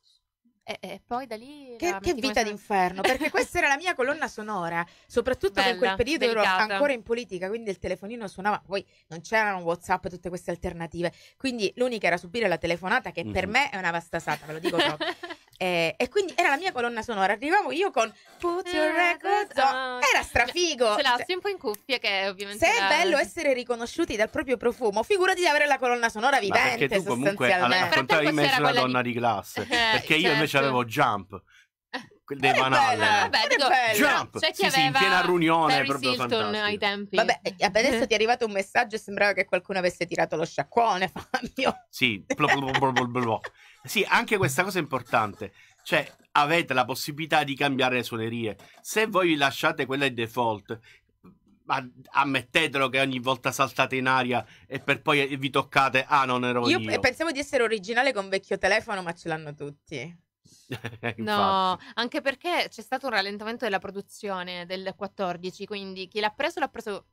E, e, poi da lì. Che, che vita come... d'inferno! Perché questa era la mia colonna sonora, soprattutto Bella, in quel periodo delicata. ero ancora in politica, quindi il telefonino suonava. Poi non c'erano WhatsApp, e tutte queste alternative. Quindi l'unica era subire la telefonata, che mm-hmm. per mhm. me è una vasta sata, ve lo dico proprio. Eh, e quindi era la mia colonna sonora. Arrivavo io con Put Your ah, Records on. Oh, era strafigo. Ce l'assi cioè, un po' in cuffie, che ovviamente. Se è bello essere riconosciuti dal proprio profumo, figurati di avere la colonna sonora vivente. perché tu comunque raccontavi invece una donna di, di classe. Eh, perché io invece certo. avevo Jump dei Van Jump. C'è chi sì, aveva sì, in piena riunione Paris proprio Hilton fantastico. ai tempi. Vabbè, adesso eh. ti è arrivato un messaggio e sembrava che qualcuno avesse tirato lo sciacquone, Fabio. Sì, blo, blo, blo, sì, anche questa cosa è importante. Cioè, avete la possibilità di cambiare le suonerie. Se voi lasciate quella in default, ammettetelo che ogni volta saltate in aria e per poi vi toccate. Ah, non ero io. Io pensavo di essere originale con vecchio telefono, ma ce l'hanno tutti. no, anche perché c'è stato un rallentamento della produzione del 14, quindi chi l'ha preso l'ha preso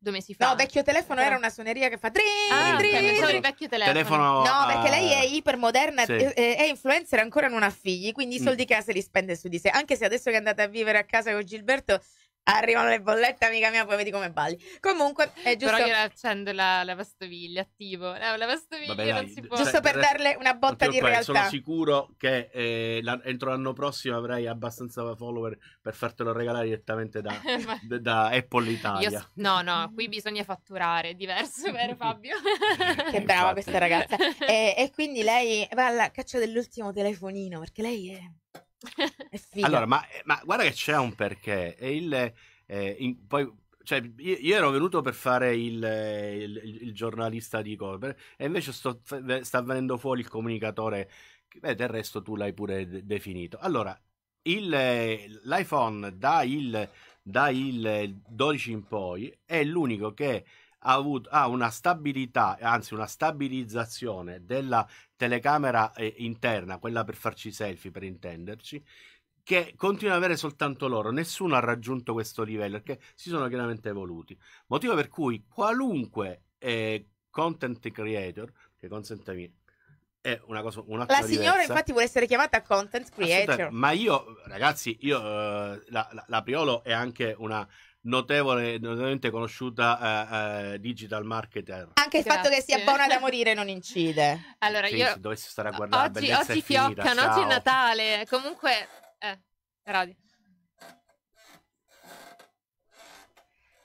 due mesi fa. No, vecchio telefono era una suoneria che fa trin, ah, trin, okay, trin. il vecchio telefono. telefono. No, perché lei è ipermoderna, sì. è, è influencer, ancora non ha figli, quindi i soldi mm. che ha se li spende su di sé. Anche se adesso che è andata a vivere a casa con Gilberto Arrivano le bollette, amica mia, poi vedi come balli. Comunque, è giusto. Però io accendo la, la attivo. La, la Vabbè, non dai, si può. Cioè, giusto cioè, per darle una botta di realtà. Sono sicuro che eh, la, entro l'anno prossimo avrai abbastanza follower per fartelo regalare direttamente da, da, da Apple Italia. Io, no, no, qui bisogna fatturare, è diverso, vero Fabio? che brava questa ragazza. E, e quindi lei va alla caccia dell'ultimo telefonino, perché lei è allora, ma, eh, ma, guarda che c'è un perché. E il, eh, in, poi, cioè, io, io, ero venuto per fare il, eh, il, il giornalista di Colbert e invece sto, sta venendo fuori il comunicatore. Beh, del resto tu l'hai pure de- definito. Allora, eh, l'iPhone da il, da il 12 in poi è l'unico che ha, avuto, ha una stabilità, anzi una stabilizzazione della telecamera eh, interna, quella per farci selfie per intenderci, che continua ad avere soltanto loro, nessuno ha raggiunto questo livello perché si sono chiaramente evoluti. Motivo per cui qualunque eh, content creator, che consentami, è una cosa un'altra La signora diversa. infatti vuole essere chiamata content creator. Ma io, ragazzi, io eh, la, la, la Priolo è anche una notevole, notevolmente conosciuta uh, uh, digital marketer. Anche il fatto che sia buona da morire non incide. allora, sì, io... se dovessi stare a guardare oggi, oggi fioccano, oggi è Natale. Comunque, eh, radio.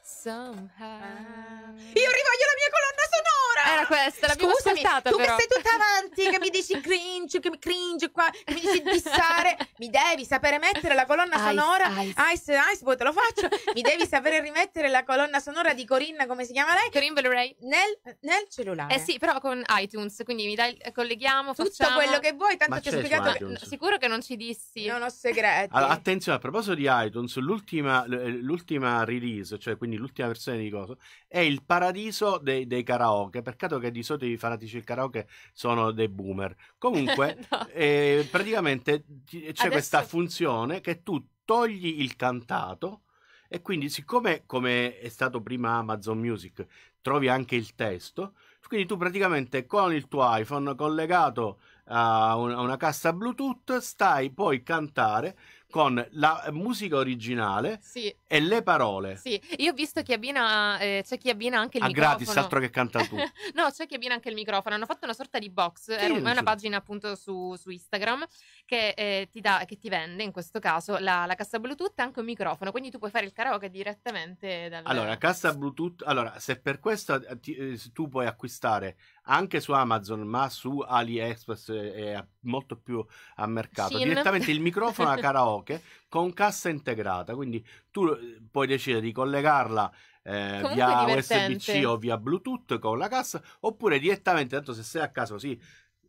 Somehow. Ah. Io rivoglio la mia colonna sonora! Era questa, l'abbiamo Scusami, ascoltata tu però. che sei tutta avanti, che mi dici cringe, che mi cringe qua, che mi dici dissare, mi devi sapere mettere la colonna ice, sonora, ice. ice, ice, poi boh, te lo faccio, mi devi sapere rimettere la colonna sonora di Corinna, come si chiama lei? Corinne Valoray. Nel, nel, cellulare. Eh sì, però con iTunes, quindi mi dai, colleghiamo, Tutto facciamo... quello che vuoi, tanto ti ho spiegato. Sicuro che non ci dissi. Non ho segreti. Allora, attenzione, a proposito di iTunes, l'ultima, eh, l'ultima release, cioè quindi l'ultima versione di cosa, è il paradiso dei, dei karaoke, peccato che di solito i fanatici del karaoke sono dei boomer. Comunque, no. eh, praticamente c'è Adesso... questa funzione che tu togli il cantato e quindi siccome come è stato prima Amazon Music trovi anche il testo, quindi tu praticamente con il tuo iPhone collegato a una, a una cassa Bluetooth, stai poi cantare con la musica originale sì. e le parole. Sì, io ho visto che abbina, eh, c'è chi abbina anche il a ah, microfono. gratis, altro che canta tu. no, c'è chi abbina anche il microfono. Hanno fatto una sorta di box, è una so. pagina appunto su, su Instagram che, eh, ti da, che, ti vende in questo caso la, la, cassa Bluetooth e anche un microfono, quindi tu puoi fare il karaoke direttamente dal... Allora, cassa Bluetooth, allora se per questo ti, eh, tu puoi acquistare anche su Amazon, ma su AliExpress eh, è molto più a mercato. Shin. Direttamente il microfono a karaoke con cassa integrata, quindi tu eh, puoi decidere di collegarla eh, via USB-C o via Bluetooth con la cassa, oppure direttamente, tanto se sei a caso sì,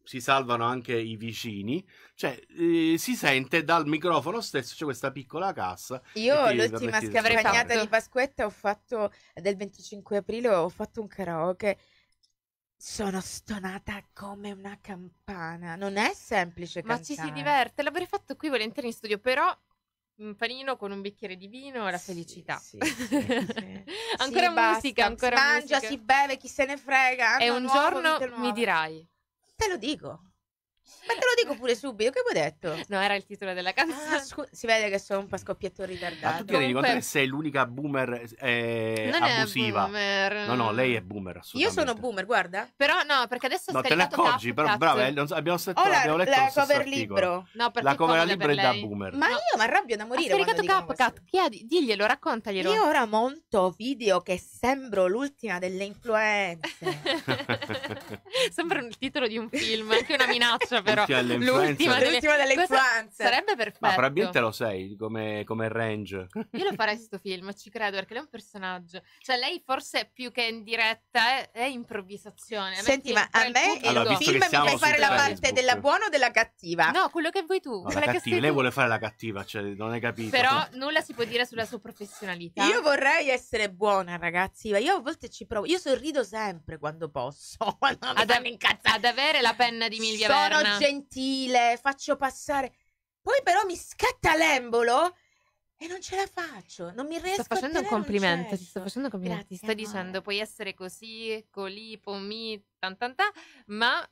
si salvano anche i vicini, cioè eh, si sente dal microfono stesso, c'è cioè questa piccola cassa. Io l'ultima scampagnata di Pasquetta ho fatto del 25 aprile, ho fatto un karaoke sono stonata come una campana. Non è semplice Ma ci si diverte, l'avrei fatto qui volentieri in studio, però un mm, panino con un bicchiere di vino la felicità. sì, sì, sì. Ancora Sì, basta, musica, ancora si mangia, musica. si beve, chi se ne frega. e un giorno mi dirai, Te lo dico. Ma te lo dico pure subito, che avevo detto? No, era il titolo della ah, canzone. Ah, scu- si vede che sono un po' scoppietto ritardato. Ma tu ti rendi conto che sei l'unica boomer eh, non abusiva. Boomer. No, no, lei è boomer. Io sono boomer, guarda. Però no, perché adesso no, te ne accorgi, però cazzo. brava, eh, non so, abbiamo, sett- la, abbiamo letto la cover libro. No, la cover libro è da boomer. Ma no. io mi arrabbio da morire. Ha scaricato Capcat, diglielo, raccontaglielo. Io ora monto video che sembro l'ultima delle influenze. Sembra il titolo di un film, anche una minaccia faccia cioè, però l'ultima, delle... l'ultima dell'influenza sarebbe perfetto ma probabilmente lo sei come, come range io lo farei questo film ci credo perché lei è un personaggio cioè lei forse più che in diretta è, improvvisazione senti ma a me il allora, film mi fai fare la parte Facebook. della buona o della cattiva no quello che vuoi tu no, la cattiva. lei tu. vuole fare la cattiva cioè non hai capito però nulla si può dire sulla sua professionalità io vorrei essere buona ragazzi ma io a volte ci provo io sorrido sempre quando posso quando ad, mi ad, avere la penna di Milvia Sono sono gentile, faccio passare. Poi però mi scatta l'embolo e non ce la faccio, non mi riesco sto facendo a un complimento, ti sto facendo un complimento, ti sto amore. dicendo puoi essere così, colì, pomì, tan ma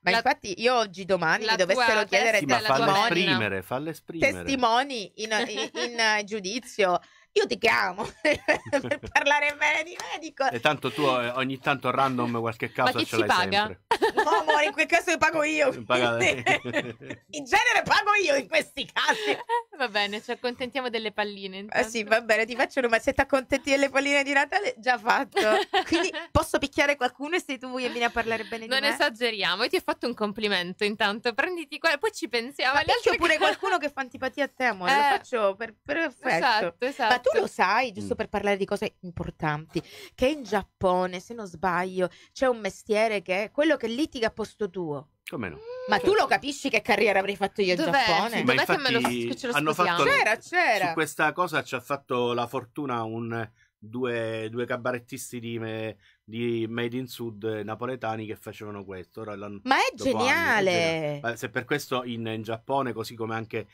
ma la, infatti io oggi domani mi dovessero chiedere sì, testimoni, fallo esprimere, fallo esprimere. testimoni in, in, in giudizio io ti chiamo per parlare bene di medico. E tanto tu eh, ogni tanto random qualche caso ce l'hai paga? sempre. No, amore, in quel caso pago io. in genere pago io in questi casi. Va bene, ci accontentiamo delle palline. Eh intanto. sì, va bene, ti faccio una ti accontenti delle palline di Natale, già fatto. Quindi posso picchiare qualcuno e sei tu e vieni a parlare bene non di me? Non esageriamo, io ti ho fatto un complimento intanto, prenditi qua e poi ci pensiamo. Ma picchio pure qualcuno che fa antipatia a te, amore, eh, lo faccio per, per effetto. Esatto, esatto. Ma tu esatto. lo sai, giusto mm. per parlare di cose importanti, che in Giappone, se non sbaglio, c'è un mestiere che è quello che litiga a posto tuo. Come no? Ma tu cioè lo capisci che carriera avrei fatto io in Dov'è? Giappone? Sì, Ma infatti che me lo, che ce lo hanno fatto, c'era, c'era. Su questa cosa ci ha fatto la fortuna un due, due cabarettisti di, me, di, Made in Sud napoletani che facevano questo. Ora, Ma è geniale! Anni, se per questo in, in, Giappone, così come anche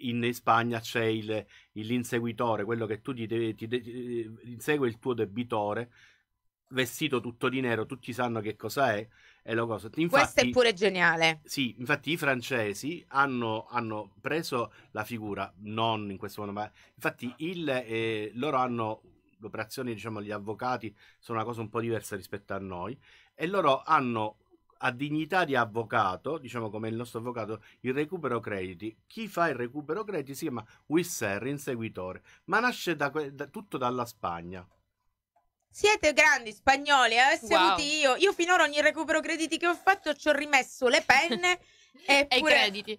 in Spagna, c'è il, l'inseguitore, quello che tu ti, ti, ti, ti eh, insegue il tuo debitore vestito tutto di nero, tutti sanno che cosa è. è infatti, Questo è pure geniale. Sì, infatti i francesi hanno, hanno preso la figura, non in questo modo, ma infatti il, eh, loro hanno l'operazione, diciamo, gli avvocati sono una cosa un po' diversa rispetto a noi e loro hanno a dignità di avvocato, diciamo come il nostro avvocato, il recupero crediti. Chi fa il recupero crediti si chiama Wisser, inseguitore, ma nasce da, da, tutto dalla Spagna. Siete grandi spagnoli, eh? avessi wow. avuto io. Io finora ogni recupero crediti che ho fatto ci ho rimesso le penne e i crediti.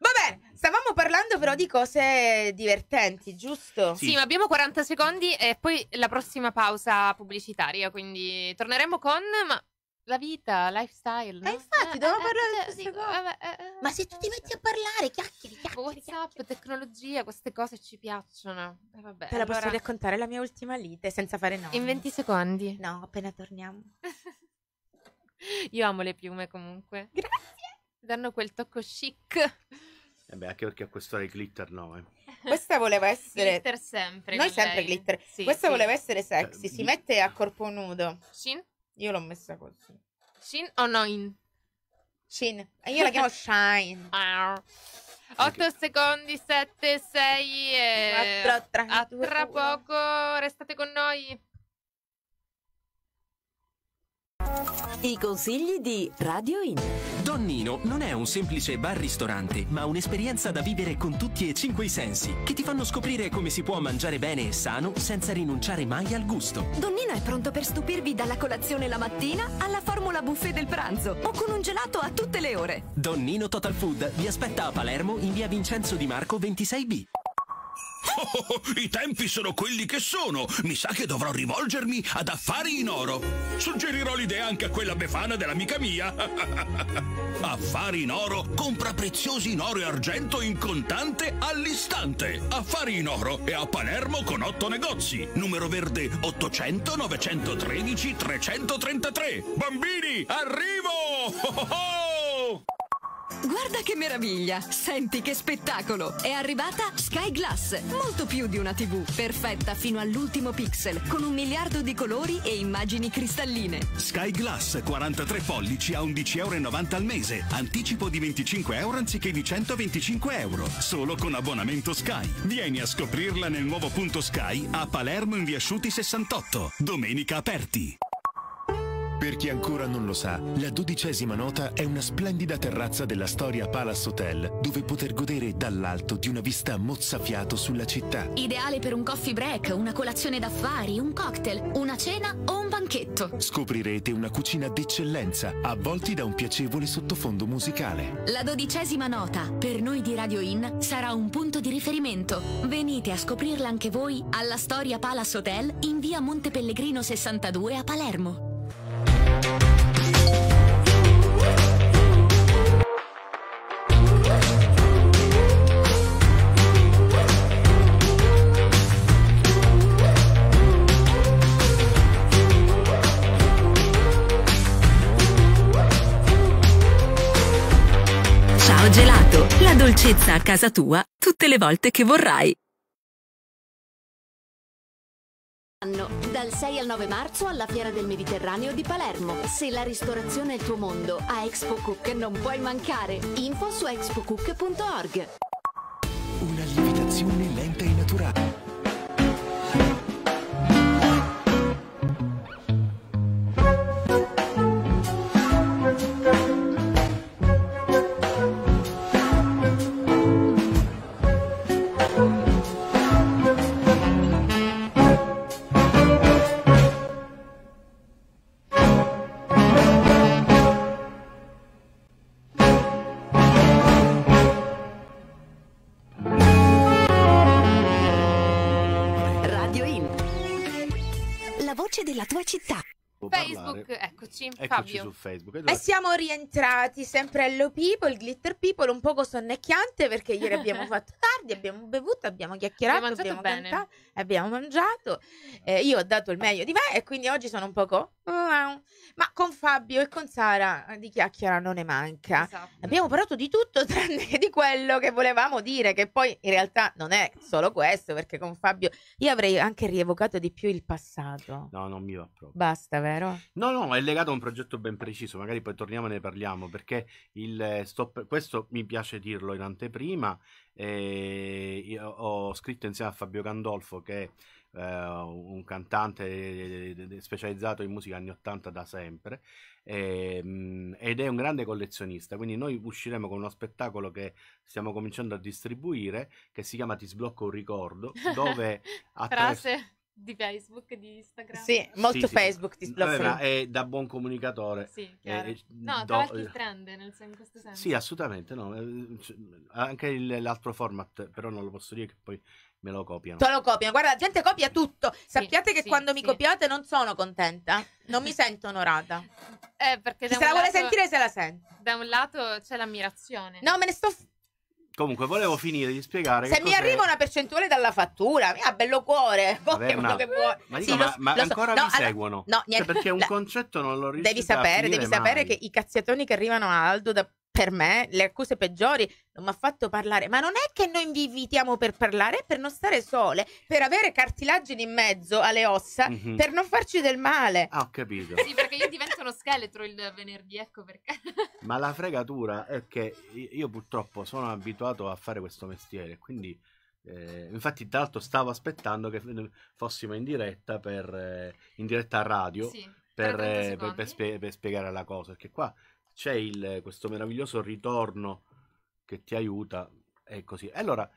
Vabbè, stavamo parlando però di cose divertenti, giusto? Sì, ma abbiamo 40 secondi e poi la prossima pausa pubblicitaria, quindi torneremo con... Ma la vita, lifestyle. No? Eh, infatti, dovevo eh, eh, parlare di eh, queste eh, eh, Ma se tu ti metti a parlare, chiacchiere, chiacchiere. WhatsApp, chiacchiere. tecnologia, queste cose ci piacciono. Eh, vabbè, Te la allora... posso raccontare la mia ultima lite senza fare no. In 20 secondi. No, appena torniamo. Io amo le piume comunque. Grazie. Danno quel tocco chic. E eh beh, anche perché a quest'ora i glitter no, eh. Questa voleva essere... glitter sempre. Noi sempre lei. glitter. Sì, Questa sì. voleva essere cioè, sexy, si mette a corpo nudo. Shin? Io l'ho messa così. Shin o no in? Shin. Io la chiamo Shine. 8 secondi, 7, 6 e... 4, 3, a tra poco, restate con noi. I consigli di Radio In. Donnino non è un semplice bar-ristorante, ma un'esperienza da vivere con tutti e cinque i sensi, che ti fanno scoprire come si può mangiare bene e sano senza rinunciare mai al gusto. Donnino è pronto per stupirvi dalla colazione la mattina alla formula buffet del pranzo o con un gelato a tutte le ore. Donnino Total Food vi aspetta a Palermo in via Vincenzo di Marco 26B. Oh, oh, I tempi sono quelli che sono. Mi sa che dovrò rivolgermi ad affari in oro. Suggerirò l'idea anche a quella befana dell'amica mia. affari in oro compra preziosi in oro e argento in contante all'istante. Affari in oro è a Palermo con otto negozi. Numero verde 800 913 333. Bambini, arrivo! Ho ho ho! Guarda che meraviglia! Senti che spettacolo! È arrivata Sky Glass, molto più di una TV, perfetta fino all'ultimo pixel, con un miliardo di colori e immagini cristalline. Sky Glass 43 pollici a 11,90 euro al mese, anticipo di 25 euro anziché di 125 euro, solo con abbonamento Sky. Vieni a scoprirla nel nuovo punto Sky a Palermo in Via Asciuti 68, domenica aperti. Per chi ancora non lo sa, la dodicesima nota è una splendida terrazza della storia Palace Hotel, dove poter godere dall'alto di una vista mozzafiato sulla città. Ideale per un coffee break, una colazione d'affari, un cocktail, una cena o un banchetto. Scoprirete una cucina d'eccellenza, avvolti da un piacevole sottofondo musicale. La dodicesima nota, per noi di Radio In, sarà un punto di riferimento. Venite a scoprirla anche voi alla Storia Palace Hotel in via Monte Pellegrino 62 a Palermo. dolcezza a casa tua tutte le volte che vorrai. Dal 6 al 9 marzo alla Fiera del Mediterraneo di Palermo. Se la ristorazione è il tuo mondo, a Expo Cook non puoi mancare. Info su expocook.org. Una lievitazione tua città. Facebook, eh, rieccoci. Eccoci Fabio. su Facebook. Allora... E siamo rientrati sempre allo People, Glitter People, un poco sonnecchiante perché ieri abbiamo fatto tardi, abbiamo bevuto, abbiamo chiacchierato, abbiamo, abbiamo cantato, abbiamo mangiato. Eh, io ho dato il meglio di me e quindi oggi sono un poco... Ma con Fabio e con Sara eh, di chiacchiera non ne manca. Esatto. Abbiamo parlato di tutto tranne di quello che volevamo dire, che poi in realtà non è solo questo, perché con Fabio io avrei anche rievocato di più il passato. No, non mi va proprio. Basta, vero? No, no, è legato legato a un progetto ben preciso, magari poi torniamo e ne parliamo, perché il eh, stop, questo mi piace dirlo in anteprima, eh, ho scritto insieme a Fabio Gandolfo che è eh, un cantante eh, specializzato in musica anni 80 da sempre ehm, ed è un grande collezionista. Quindi noi usciremo con uno spettacolo che stiamo cominciando a distribuire che si chiama Ti sblocco un ricordo, dove attraverso, di Facebook, di Instagram. Sì, molto sì, Facebook sì. ti blocca. È da buon comunicatore. Sì, eh, eh no, tra do... il trend nel sen- in questo senso. Sì, assolutamente. No. Eh, cioè, anche il, l'altro format, però non lo posso dire che poi me lo copiano. Te lo copiano. Guarda, la gente copia tutto. Sì, Sappiate che quando mi copiate non sono contenta, non mi sento onorata. Eh, perché Chi se la lato... vuole sentire se la sente. Da un lato c'è l'ammirazione. No, me ne sto... Comunque, volevo finire di spiegare. Se mi arriva una percentuale dalla fattura, mi bello cuore. ma, che ancora mi seguono? No, niente. Cioè, perché un concetto non lo riesco Devi sapere, a finire devi sapere che i cazziatoni che arrivano a Aldo da per me le accuse peggiori non mi ha fatto parlare, ma non è che noi vi invitiamo per parlare, è per non stare sole, per avere cartilagini in mezzo alle ossa, mm-hmm. per non farci del male. Ah, ho capito. sì, perché io divento uno scheletro il venerdì, ecco perché. ma la fregatura è che io purtroppo sono abituato a fare questo mestiere, quindi eh, infatti, tra l'altro, stavo aspettando che fossimo in diretta per eh, in diretta radio sì, per, per, eh, per, spie- per, spiegare la cosa. Perché qua c'è il, questo meraviglioso ritorno che ti aiuta e così. Allora,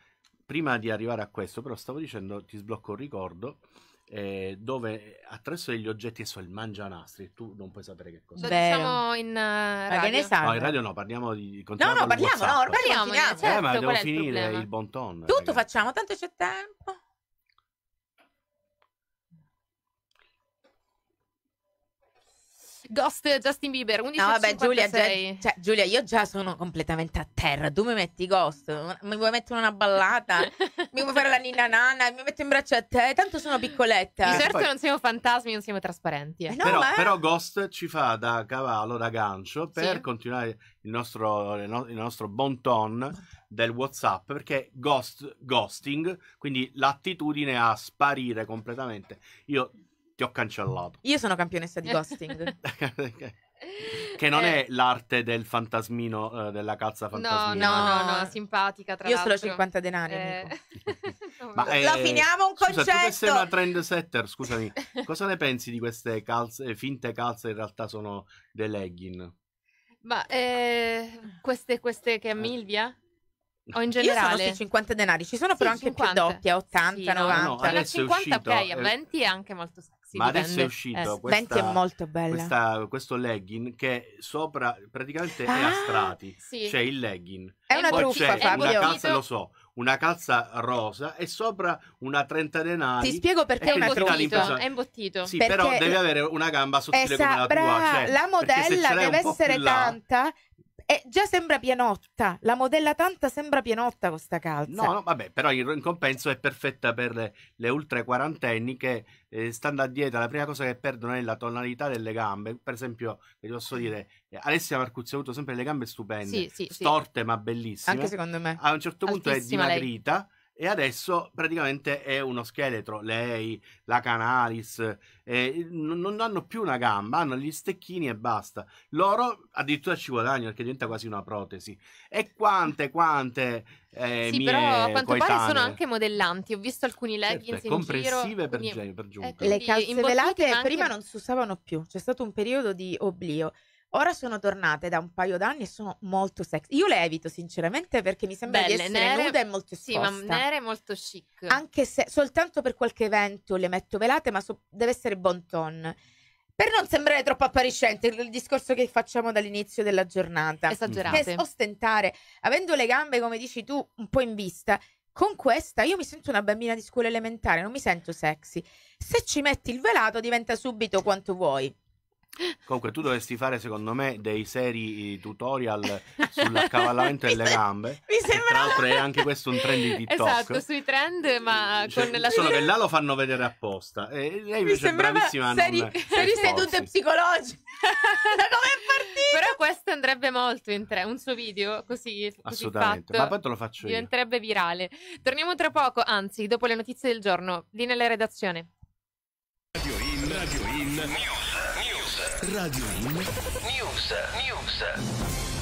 prima di arrivare a questo, però stavo dicendo, ti sblocco un ricordo eh, dove attraverso degli oggetti adesso il mangianastri, tu non puoi sapere che cosa. Lo diciamo in uh, radio. ne No, in radio no, parliamo di No, no, parliamo, WhatsApp. no, parliamo, certo, eh, ma certo, devo finire il, il bon Tutto ragazzi. facciamo, tanto c'è tempo. Ghost Justin Bieber, 11 No, vabbè, Giulia, già, cioè, Giulia, io già sono completamente a terra. Tu mi metti Ghost, mi vuoi mettere una ballata, mi vuoi fare la ninna nana, mi metto in braccio a te, tanto sono piccoletta. Di certo Poi... non siamo fantasmi, non siamo trasparenti. Eh. eh no, però, ma... però, Ghost ci fa da cavallo, da gancio per sì. continuare il nostro, il nostro bon ton del WhatsApp perché ghost, ghosting, quindi l'attitudine a sparire completamente. Io ho cancellato. Io sono campionessa di ghosting. che non eh. è l'arte del fantasmino, eh, della calza fantasmina. No, no, no, no simpatica tra Io l'altro. solo 50 denari, eh. Ma, eh, Lo finiamo un concetto! Scusa, tu sei una trend setter, scusami. cosa ne pensi di queste calze, eh, finte calze in realtà sono dei legging? Ma eh, queste, queste che a Milvia? O in generale? Io sono 50 denari, ci sono sì, però anche 50. più doppie, 80, sì, 90. No, ah, no, 50 uscito, ok, a 20 è anche molto sexy sì, ma dipende. adesso è uscito eh, questa, è molto bella. Questa, questo legging che sopra praticamente ah, è a ah, strati, sì. c'è il legging. È una Poi truffa, Fabio. Una calza, lo so, una calza rosa e sopra una trentanenale. Ti spiego perché è una È imbottito. Sì, perché... però deve avere una gamba sottile Esa, come la tua. Cioè, la modella deve essere là... tanta e già sembra pienotta, la modella tanta sembra pienotta questa calza. No, no, vabbè, però in compenso è perfetta per le, le ultra quarantenni che eh, stando a dieta la prima cosa che perdono è la tonalità delle gambe. Per esempio, vi posso dire, eh, Alessia Marcuzzi ha avuto sempre le gambe stupende, sì, sì, storte sì. ma bellissime. Anche secondo me. A un certo punto Altissima è dimagrita. Lei e adesso praticamente è uno scheletro. Lei, la Canalis, eh, non, non, hanno più una gamba, hanno gli stecchini e basta. Loro addirittura ci guadagnano perché diventa quasi una protesi. E quante, quante. Eh, sì, però a quanto coetanee. pare sono anche modellanti. Ho visto alcuni leggings certo, in compressive giro, per, quindi... per giunta. le eh, calze velate prima non si usavano più, c'è stato un periodo di oblio. Ora sono tornate da un paio d'anni e sono molto sexy. Io le evito sinceramente perché mi sembra Belle, di essere nere, nuda e molto esposta. Sì, ma nere molto chic. Anche se soltanto per qualche evento le metto velate, ma so, deve essere bon ton. Per non sembrare troppo appariscente, il discorso che facciamo dall'inizio della giornata. Esagerate. Che ostentare, avendo le gambe, come dici tu, un po' in vista, con questa io mi sento una bambina di scuola elementare, non mi sento sexy. Se ci metti il velato diventa subito quanto vuoi. Comunque, tu dovresti fare, secondo me, dei seri eh, tutorial sull'accavallamento delle gambe. Mi sembra. Tra l'altro, è anche questo un trend di TikTok. Esatto, sui trend, ma cioè, con la Solo che là lo fanno vedere apposta. E lei invece è bravissima. Seri, non... seri sedute psicologiche. da come è partito? Però questo andrebbe molto in tre. Un suo video così, così fatto. Ma poi te lo faccio io. Diventerebbe virale. Torniamo tra poco, anzi, dopo le notizie del giorno. Lì nella redazione. Radio In. Radio In. Radio News. News.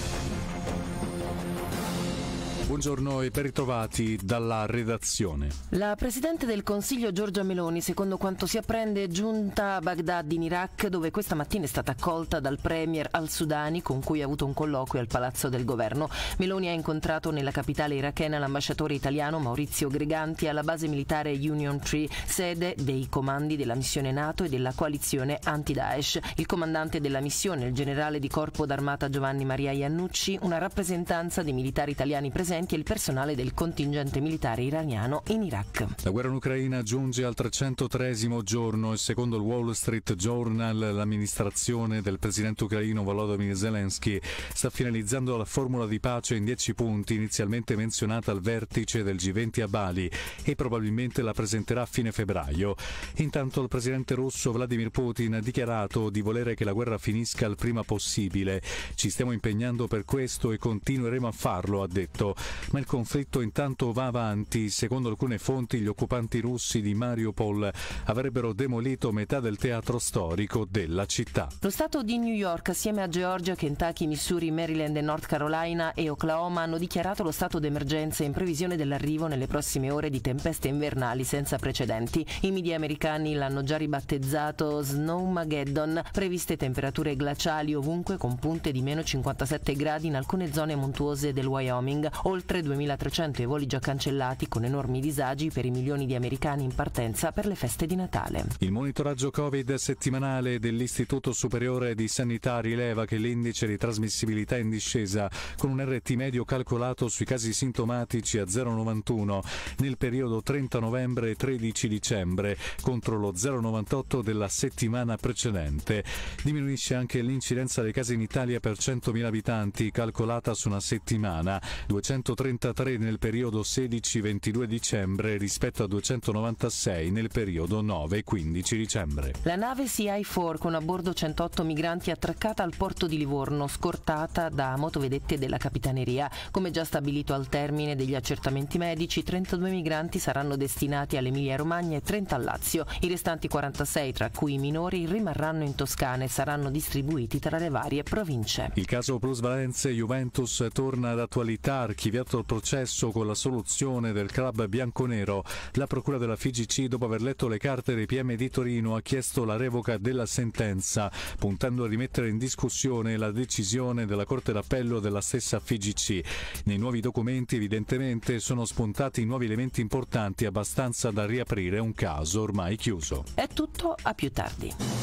Buongiorno e ben ritrovati dalla redazione. La Presidente del Consiglio Giorgia Meloni, secondo quanto si apprende, è giunta a Baghdad in Iraq dove questa mattina è stata accolta dal Premier al-Sudani con cui ha avuto un colloquio al Palazzo del Governo. Meloni ha incontrato nella capitale irachena l'ambasciatore italiano Maurizio Greganti alla base militare Union Tree, sede dei comandi della missione NATO e della coalizione anti-Daesh. Il comandante della missione, il generale di corpo d'armata Giovanni Maria Iannucci, una rappresentanza dei militari italiani presenti docenti e il personale del contingente militare iraniano in Iraq. La guerra in Ucraina giunge al 303 giorno e secondo il Wall Street Journal l'amministrazione del presidente ucraino Volodymyr Zelensky sta finalizzando la formula di pace in 10 punti inizialmente menzionata al vertice del G20 a Bali e probabilmente la presenterà a fine febbraio. Intanto il presidente russo Vladimir Putin ha dichiarato di volere che la guerra finisca il prima possibile. Ci stiamo impegnando per questo e continueremo a farlo, ha detto ma il conflitto intanto va avanti. Secondo alcune fonti gli occupanti russi di Mariupol avrebbero demolito metà del teatro storico della città. Lo Stato di New York assieme a Georgia, Kentucky, Missouri, Maryland e North Carolina e Oklahoma hanno dichiarato lo stato d'emergenza in previsione dell'arrivo nelle prossime ore di tempeste invernali senza precedenti. I media americani l'hanno già ribattezzato Snowmageddon, previste temperature glaciali ovunque con punte di meno 57 gradi in alcune zone montuose del Wyoming oltre 2.300 i voli già cancellati con enormi disagi per i milioni di americani in partenza per le feste di Natale. Il monitoraggio Covid settimanale dell'Istituto Superiore di Sanità rileva che l'indice di trasmissibilità è in discesa con un RT medio calcolato sui casi sintomatici a 0,91 nel periodo 30 novembre-13 dicembre contro lo 0,98 della settimana precedente. Diminuisce anche l'incidenza dei casi in Italia per 100.000 abitanti calcolata su una settimana, 200 233 nel periodo 16-22 dicembre rispetto a 296 nel periodo 9-15 dicembre. La nave CI-4 con a bordo 108 migranti attraccata al porto di Livorno, scortata da motovedette della Capitaneria. Come già stabilito al termine degli accertamenti medici, 32 migranti saranno destinati all'Emilia Romagna e 30 al Lazio. I restanti 46, tra cui i minori, rimarranno in Toscana e saranno distribuiti tra le varie province. Il caso Plus Valenze Juventus torna ad attualità archiviata archiviato il processo con la soluzione del club bianconero. La procura della FIGC, dopo aver letto le carte dei PM di Torino, ha chiesto la revoca della sentenza, puntando a rimettere in discussione la decisione della Corte d'Appello della stessa FIGC. Nei nuovi documenti, evidentemente, sono spuntati nuovi elementi importanti abbastanza da riaprire un caso ormai chiuso. È tutto, a più tardi.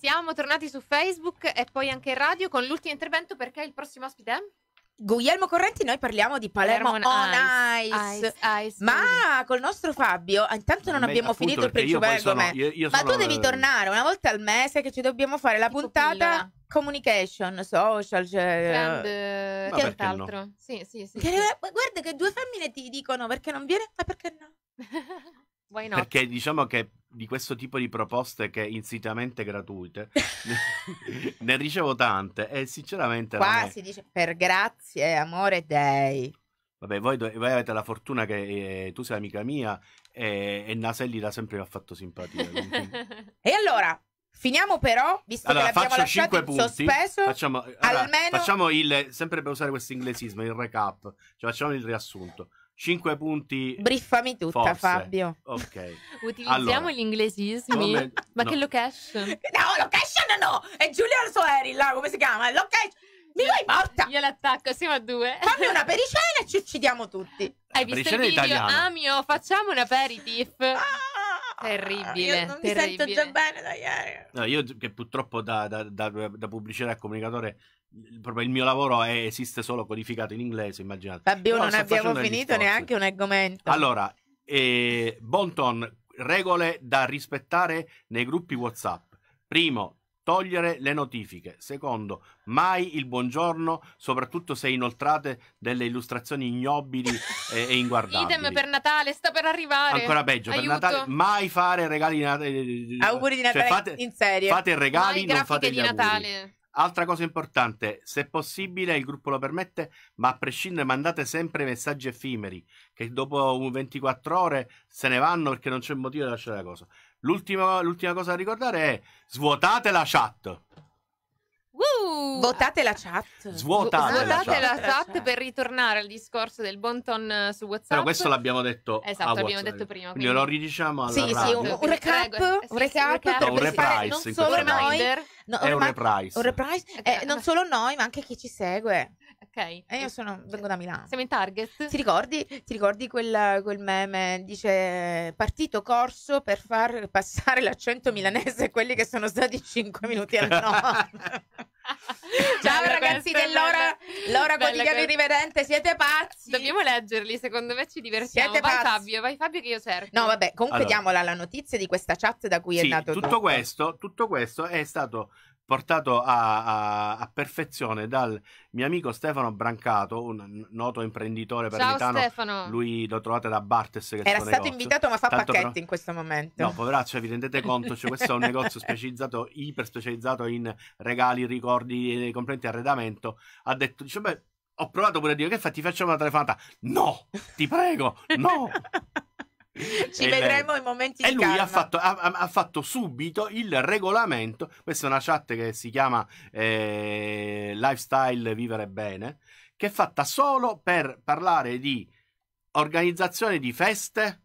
Siamo tornati su Facebook e poi anche in radio con l'ultimo intervento perché il prossimo ospite è... Guglielmo Correnti, noi parliamo di Palermo, Palermo on, ice, ice, ice, ice ma col nostro Fabio, ah, intanto non me, abbiamo finito il principio Ma tu devi tornare una volta al mese che ci dobbiamo fare la puntata pillola. communication, social, cioè, Trend, eh, eh, che altro. No? Sì, sì, sì, che, guarda che due femmine ti dicono perché non viene, ma perché no? Perché diciamo che di questo tipo di proposte che insitamente gratuite ne ricevo tante e sinceramente qua me... si dice per grazie amore dei vabbè voi, do- voi avete la fortuna che eh, tu sei amica mia e, e Naselli da sempre mi ha fatto simpatia e allora Finiamo però, visto allora, che l'abbiamo lasciato 5 punti, sospeso, facciamo, allora, almeno... facciamo il, sempre per usare questo inglesismo, il recap, cioè facciamo il riassunto. 5 punti. Briffami tutta, forse. Fabio. Ok. Utilizziamo allora, gli inglesismi. Come... Ma no. che location? No, location no! È Giulia Soeri là, come si chiama? Location! Mi vai morta! Io l'attacco, siamo a due. Fammi una pericena e ci uccidiamo tutti. Hai visto il video? Italiana. Amio, ah, facciamo un aperitif. Ah! terribile. Io non terribile. mi sento già bene da ieri. No, io che purtroppo da, da, da, da pubblicità e comunicatore proprio il mio lavoro è, esiste solo codificato in inglese, immaginate. Fabio, Però non abbiamo finito neanche un argomento. Allora, eh, Bonton, regole da rispettare nei gruppi WhatsApp. Primo, togliere le notifiche. Secondo, mai il buongiorno, soprattutto se inoltrate delle illustrazioni ignobili e, e inguardabili. Idem per Natale, sta per arrivare. Ancora peggio, Aiuto. per Natale mai fare regali di Natale. Eh, auguri di cioè Natale cioè, fate, in serie. Fate regali, mai non fate gli di Natale. Auguri. Altra cosa importante, se possibile il gruppo lo permette, ma a prescindere mandate sempre messaggi effimeri che dopo 24 ore se ne vanno perché non c'è motivo di lasciare la cosa. L'ultima, l'ultima cosa da ricordare è svuotate la chat. Uh! Votate la chat. Svuotate, Svuotate la, chat. la eh, chat cioè. per ritornare al discorso del bon ton eh, su WhatsApp. Però questo l'abbiamo detto Esatto, l'abbiamo detto prima. Quindi lo ridiciamo alla Sì, sì, un, eh, un recap, un recap, recap no, un reprise non solo noi, no, è un reprise. Un reprise. Eh, non solo noi, ma anche chi ci segue ok? E io sono, vengo da Milano. Siamo in target? Ti ricordi, ti ricordi quel, quel meme? Dice partito corso per far passare l'accento milanese a quelli che sono stati 5 minuti al nord. Ciao bella ragazzi dell'ora l'ora quotidiana irriverente, siete pazzi. Dobbiamo leggerli, secondo me ci divertiamo. Siete vai pazzi. Fabio, vai Fabio che io cerco. No, vabbè, comunque allora. diamola la notizia di questa chat da cui sì, è nato tutto. tutto questo, tutto questo è stato portato a, a, a, perfezione dal mio amico Stefano Brancato, un noto imprenditore paritano. Ciao Stefano. Lui lo trovate da Bartes. Che Era stato negozio. invitato ma fa Tanto pacchetti però... in questo momento. No, poveraccio, vi rendete conto, cioè, questo è un negozio specializzato, iper specializzato in regali, ricordi, completi arredamento. Ha detto, dice, beh, ho provato pure a dire che fa, ti facciamo una telefonata. No, ti prego, no. Ci il, vedremo in momenti di di E lui ha fatto, ha, ha fatto, subito il regolamento. Questa è una chat che si chiama eh, Lifestyle Vivere Bene, che è fatta solo per parlare di organizzazione di feste,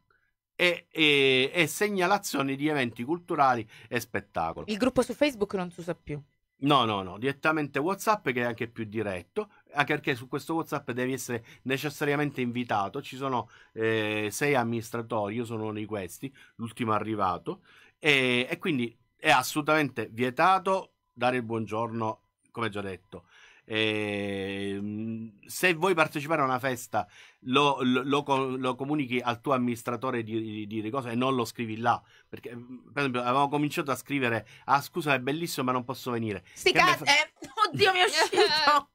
e, e, e, segnalazioni di eventi culturali e spettacoli. Il gruppo su Facebook non si usa più. No, no, no, direttamente WhatsApp che è anche più diretto anche perché su questo WhatsApp devi essere necessariamente invitato. Ci sono eh, sei amministratori, io sono uno di questi, l'ultimo arrivato, e, e, quindi è assolutamente vietato dare il buongiorno, come già detto. E, ehm, se vuoi partecipare a una festa, lo, lo, lo, lo comunichi al tuo amministratore di, di, di cosa e non lo scrivi là. Perché, mm, per esempio, avevamo cominciato a scrivere: Ah, scusa, è bellissimo, ma non posso venire. Sti cazzo, fa... eh, oddio, mi è uscito.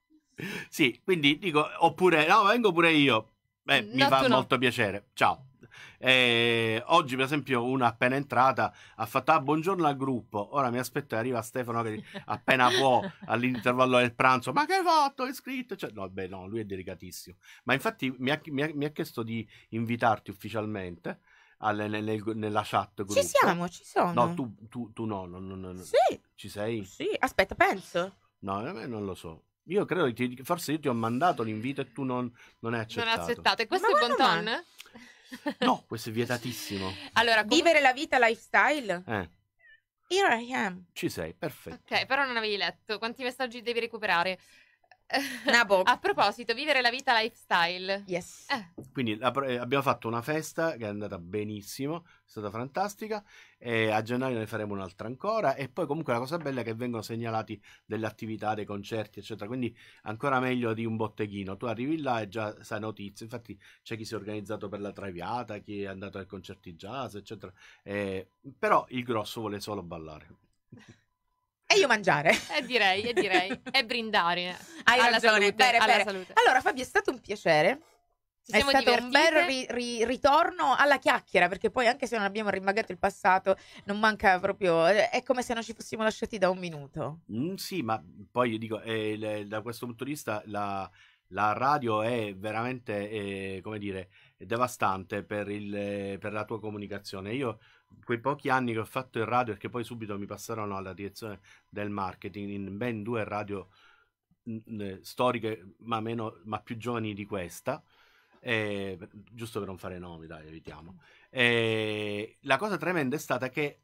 sì, quindi dico, oppure, no, vengo pure io. Beh, mm, no, mi fa no. molto piacere. Ciao. E eh, oggi, per esempio, una appena entrata ha fatto ah, buongiorno al gruppo. Ora mi aspetto che arriva Stefano che appena può all'intervallo del pranzo. Ma che hai fatto? Hai scritto? Cioè, no, beh, no, lui è delicatissimo. Ma infatti mi ha, mi ha, mi ha chiesto di invitarti ufficialmente. Alle, nelle, nella chat gruppo. Ci siamo, ci sono. No, tu, tu, tu no, no, no, no. Sì. Ci sei? Sì, aspetta, penso. No, eh, non lo so. Io credo che forse io ti ho mandato l'invito e tu non, non hai accettato. Non hai accettato. E questo ma è Bonton? Ma... No, questo è vietatissimo. allora, comunque... vivere la vita lifestyle? Eh. Here I am. Ci sei, perfetto. Ok, però non avevi letto. Quanti messaggi devi recuperare? a proposito, vivere la vita lifestyle. Yes. Eh. Quindi eh, abbiamo fatto una festa che è andata benissimo, è stata fantastica. E a gennaio ne faremo un'altra ancora. E poi, comunque, la cosa bella è che vengono segnalati delle attività, dei concerti, eccetera. Quindi, ancora meglio di un botteghino. Tu arrivi là e già sai notizie. Infatti, c'è chi si è organizzato per la Traviata, chi è andato ai concerti jazz, eccetera. Eh, però il grosso vuole solo ballare. E io mangiare. E eh, direi, e eh, direi. e brindare. Hai alla ragione. Salute, bene, alla bene. salute. Allora Fabio, è stato un piacere. Ci è stato divertite. un bel ri, ri, ritorno alla chiacchiera perché poi anche se non abbiamo rimagato il passato non manca proprio è come se non ci fossimo lasciati da un minuto mm, sì ma poi io dico eh, le, da questo punto di vista la, la radio è veramente eh, come dire devastante per, il, eh, per la tua comunicazione io quei pochi anni che ho fatto in radio, perché poi subito mi passarono alla direzione del marketing in ben due radio storiche, ma, meno, ma più giovani di questa. Eh, giusto per non fare nomi, dai, evitiamo. Eh, la cosa tremenda è stata che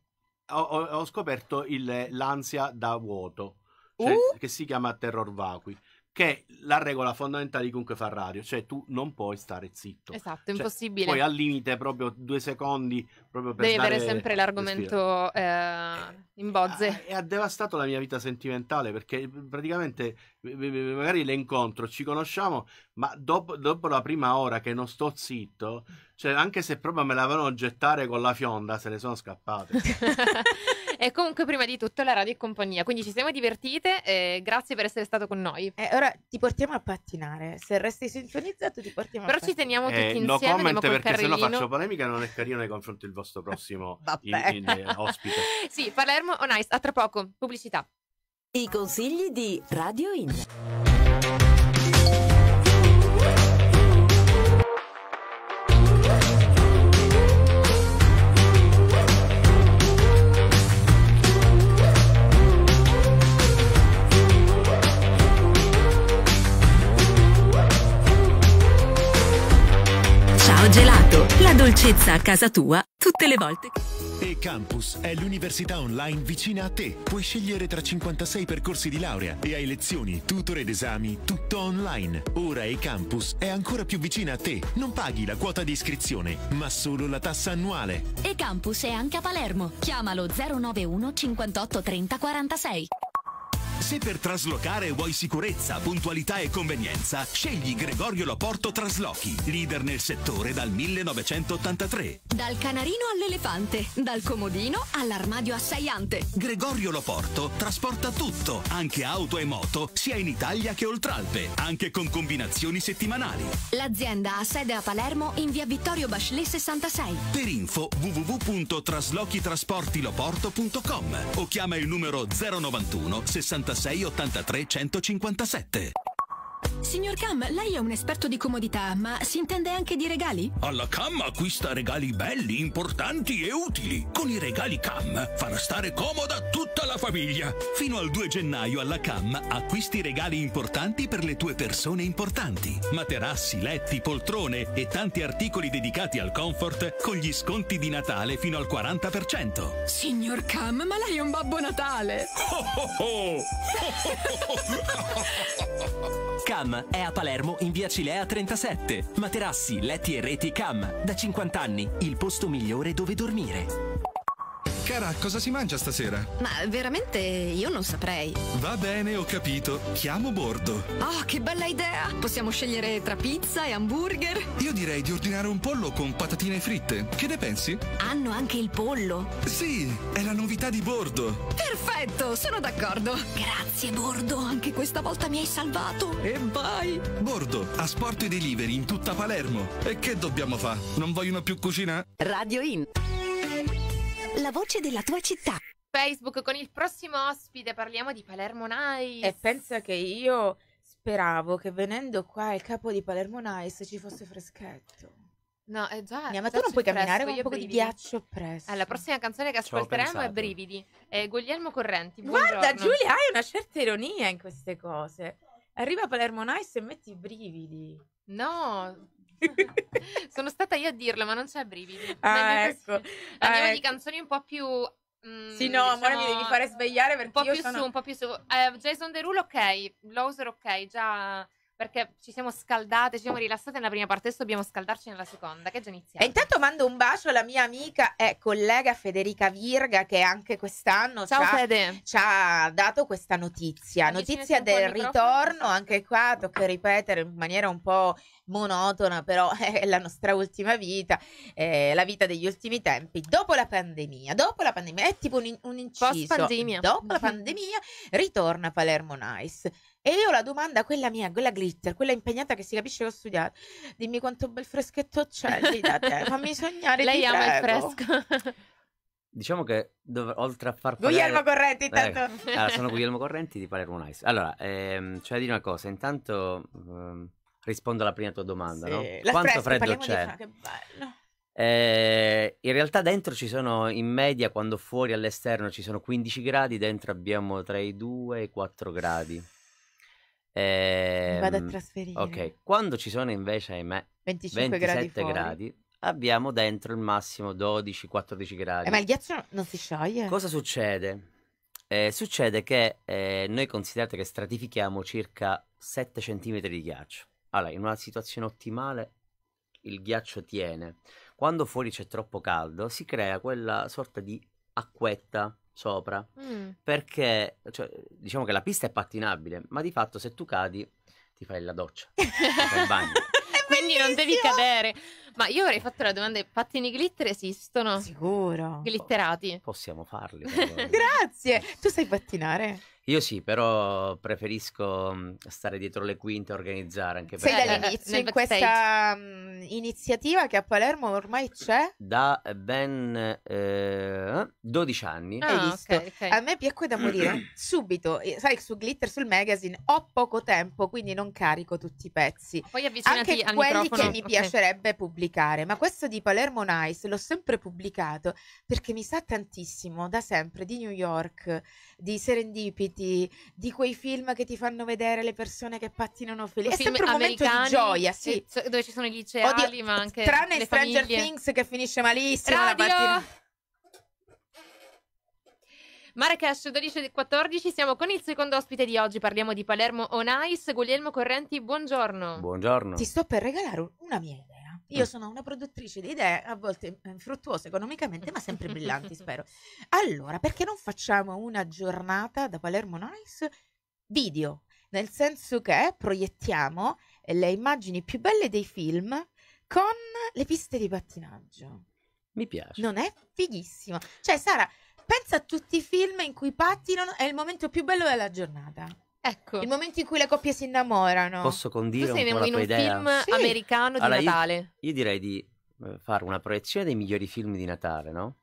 ho, ho scoperto il, l'ansia da vuoto, cioè, uh? che si chiama terror vacui che è la regola fondamentale di comunque fa radio, cioè tu non puoi stare zitto. Esatto, è cioè, impossibile. Poi al limite proprio due secondi proprio per Devi avere sempre l'argomento eh, eh, in bozze. E ha, ha devastato la mia vita sentimentale perché eh, praticamente magari le incontro, ci conosciamo, ma dopo, dopo la prima ora che non sto zitto cioè, anche se proprio me la vanno a gettare con la fionda, se ne sono scappate. e comunque, prima di tutto, la radio è compagnia. Quindi ci siamo divertite. Eh, grazie per essere stato con noi. E eh, ora ti portiamo a pattinare. Se resti sintonizzato, ti portiamo Però a pattinare. Però ci teniamo eh, tutti eh, insieme. No comment perché se no faccio polemica e non è carino nei confronti del vostro prossimo in, in, in, eh, ospite. sì, Palermo oh Nice, A tra poco. Pubblicità. I consigli di Radio In. La dolcezza a casa tua tutte le volte. E Campus è l'università online vicina a te. Puoi scegliere tra 56 percorsi di laurea e hai lezioni, tutor ed esami, tutto online. Ora E Campus è ancora più vicina a te. Non paghi la quota di iscrizione, ma solo la tassa annuale. E Campus è anche a Palermo. Chiamalo 091 58 30 46. Se per traslocare vuoi sicurezza, puntualità e convenienza, scegli Gregorio Loporto Traslochi, leader nel settore dal 1983. Dal canarino all'elefante, dal comodino all'armadio assaiante. Gregorio Loporto trasporta tutto, anche auto e moto, sia in Italia che oltralpe, anche con combinazioni settimanali. L'azienda ha sede a Palermo in via Vittorio Bachelet 66. Per info www.traslochitrasportiloporto.com o chiama il numero 091 60 86 83 157. Signor Cam, lei è un esperto di comodità, ma si intende anche di regali? Alla Cam acquista regali belli, importanti e utili. Con i regali Cam farà stare comoda tutta la famiglia. Fino al 2 gennaio alla Cam acquisti regali importanti per le tue persone importanti. Materassi, letti, poltrone e tanti articoli dedicati al comfort con gli sconti di Natale fino al 40%. Signor Cam, ma lei è un babbo Natale! Oh oh oh! oh, oh, oh Cam è a Palermo in via Cilea 37. Materassi, letti e reti Cam. Da 50 anni, il posto migliore dove dormire. Cara, cosa si mangia stasera? Ma veramente io non saprei. Va bene, ho capito. Chiamo Bordo. Oh, che bella idea! Possiamo scegliere tra pizza e hamburger. Io direi di ordinare un pollo con patatine fritte. Che ne pensi? Hanno anche il pollo. Sì, è la novità di Bordo. Perfetto, sono d'accordo. Grazie, Bordo. Anche questa volta mi hai salvato. E vai! Bordo, a Sport e Delivery in tutta Palermo. E che dobbiamo fare? Non vogliono più cucina? Radio In. La voce della tua città. Facebook con il prossimo ospite parliamo di Palermo Nice. E pensa che io speravo che venendo qua il capo di Palermo Nice ci fosse freschetto. No, è eh, già. Mia, ma tu non puoi camminare con un po' di ghiaccio Allora, la prossima canzone che ascolteremo è Brividi. È eh, Guglielmo Correnti. Buongiorno. Guarda, Giulia, hai una certa ironia in queste cose. Arriva a Palermo Nice e metti i brividi. No, Sono stata io a dirlo, ma non c'è brividi. Ah, ecco. Andiamo ah, ecco. di canzoni un po' più Mm, sì, no, diciamo, amore, mi devi diciamo, fare svegliare perché un po' più sono... su, un po' più su. Uh, Jason Derulo, ok, Loser, ok, già perché ci siamo scaldate, ci siamo rilassate nella prima parte, adesso dobbiamo scaldarci nella seconda, che è già iniziata. E intanto mando un bacio alla mia amica e collega Federica Virga, che anche quest'anno ci ha, ci ha dato questa notizia, Avvicine notizia del ritorno, esatto. anche qua tocca ripetere in maniera un po' monotona, però è la nostra ultima vita, la vita degli ultimi tempi, dopo la pandemia, dopo la pandemia, è tipo un, un inciso, dopo la mhm. pandemia ritorna Palermo Nice. E io la domanda, quella mia, quella glitter, quella impegnata che si capisce che ho studiato, dimmi quanto bel freschetto c'è lì da te, fammi sognare. Lei ama prego. il fresco. Diciamo che dov- oltre a far parlare... Guglielmo Correnti, intanto. Eh, allora, sono Guglielmo Correnti di Palermo Nice. Allora, ehm, c'è da dire una cosa, intanto ehm, rispondo alla prima tua domanda, sì. no? La quanto fresco, freddo c'è? Fa, ah, che bello. Eh, in realtà dentro ci sono in media, quando fuori all'esterno ci sono 15 gradi, dentro abbiamo tra i 2 e i 4 gradi. Ehm, Vado a trasferire. Ok, quando ci sono invece, ahimè, 25 gradi, 27 fuori. gradi, abbiamo dentro il massimo 12-14 gradi. Eh, ma il ghiaccio non si scioglie? Cosa succede? Eh, succede che eh, noi considerate che stratifichiamo circa 7 cm di ghiaccio. Allora, in una situazione ottimale il ghiaccio tiene. Quando fuori c'è troppo caldo si crea quella sorta di acquetta sopra mm. perché cioè, diciamo che la pista è pattinabile, ma di fatto se tu cadi ti fai la doccia, ti fai il bagno. Quindi non devi cadere. Ma io avrei fatto la domanda: pattini glitter esistono? Sicuro. Glitterati. Possiamo farli. Grazie. Tu sai pattinare? Io sì, però preferisco mhmm, stare dietro le quinte e organizzare anche perché... Sei dall'inizio in questa mhmm, iniziativa che a Palermo ormai c'è? Da eh, ben eh, 12 anni. Ah, okay, okay. A me piacque da morire subito. Sai, su Glitter, sul magazine, ho poco tempo, quindi non carico tutti i pezzi. Poi avvicinati Anche al quelli microfono. che mi okay. piacerebbe pubblicare. Ma questo di Palermo Nice l'ho sempre pubblicato perché mi sa tantissimo, da sempre, di New York, di Serendipity, momenti di quei film che ti fanno vedere le persone che pattinano felici. È sempre un momento di gioia, sì. Dove ci sono i liceali, Oddio, ma anche Tranne Stranger famiglie. Things che finisce malissimo Radio! la partita. Marrakesh 12.14, siamo con il secondo ospite di oggi, parliamo di Palermo On Ice, Guglielmo Correnti, buongiorno. Buongiorno. Ti sto per regalare una miele. Io eh. sono una produttrice di idee, a volte infruttuose eh, economicamente, ma sempre brillanti, spero. Allora, perché non facciamo una giornata da Palermo Nice video? Nel senso che proiettiamo eh, le immagini più belle dei film con le piste di pattinaggio. Mi piace. Non è fighissimo? Cioè, Sara, pensa a tutti i film in cui pattinano, è il momento più bello della giornata. Ecco. Il momento in cui le coppie si innamorano. Posso condire tu sei un po' in un idea? film sì. americano di Natale. Io, io, direi di eh, fare una proiezione dei migliori film di Natale, no?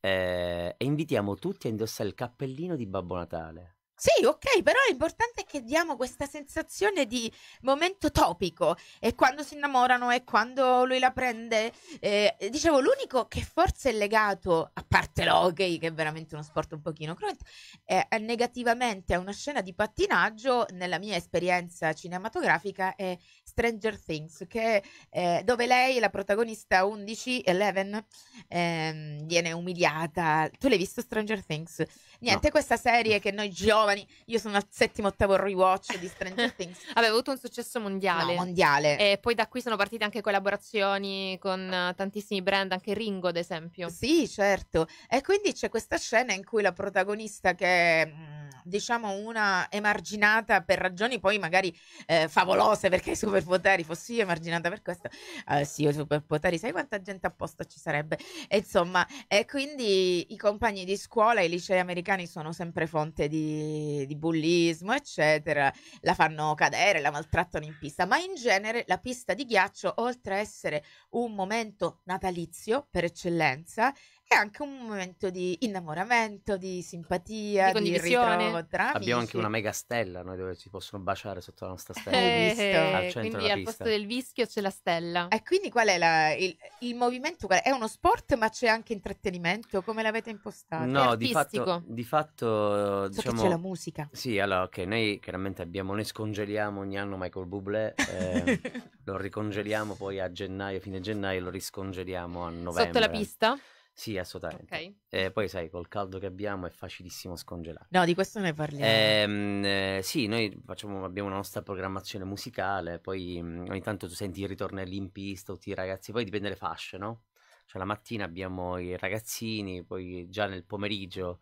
Eh, e invitiamo tutti a indossare il cappellino di Babbo Natale. Sì, ok, però l'importante è che diamo questa sensazione di momento topico e quando si innamorano e quando lui la prende. Eh, dicevo, l'unico che forse è legato, a parte l'hockey, che è veramente uno sport un pochino cruento, eh, negativamente a una scena di pattinaggio, nella mia esperienza cinematografica, è Stranger Things, che, eh, dove lei, la protagonista 11, Eleven, ehm, viene umiliata. Tu l'hai visto Stranger Things? Niente, no. questa serie che noi giovani, io sono al settimo, ottavo rewatch di Stranger Things. Aveva avuto un successo mondiale. No, mondiale. E poi da qui sono partite anche collaborazioni con eh, tantissimi brand, anche Ringo ad esempio. Sì, certo. E quindi c'è questa scena in cui la protagonista che è, mm, diciamo una emarginata per ragioni poi magari eh, favolose perché i superpoteri fossi io emarginata per questo eh, sì i superpoteri sai quanta gente apposta ci sarebbe e insomma e quindi i compagni di scuola i licei americani africani sono sempre fonte di, di, bullismo, eccetera, la fanno cadere, la maltrattano in pista, ma in genere la pista di ghiaccio, oltre a essere un momento natalizio per eccellenza, è anche un momento di innamoramento, di simpatia, di, di ritrovo tra amici. Abbiamo anche una mega stella noi dove si possono baciare sotto la nostra stella. Eh, eh, eh quindi al posto del vischio c'è la stella. E quindi qual è la, il, il, movimento? È uno sport ma c'è anche intrattenimento? Come l'avete impostato? No, di fatto, di fatto... So diciamo, c'è la musica. Sì, allora ok, noi chiaramente abbiamo, noi scongeliamo ogni anno Michael Bublé, eh, lo ricongeliamo poi a gennaio, fine gennaio, lo riscongeliamo a novembre. Sotto la pista? Sì, assolutamente. Okay. Eh, poi sai, col caldo che abbiamo è facilissimo scongelare. No, di questo ne parliamo. Ehm, eh, sì, noi facciamo, abbiamo la nostra programmazione musicale, poi mm, ogni tanto tu senti i ritornelli in pista, tutti i ragazzi, poi dipende dalle fasce, no? Cioè la mattina abbiamo i ragazzini, poi già nel pomeriggio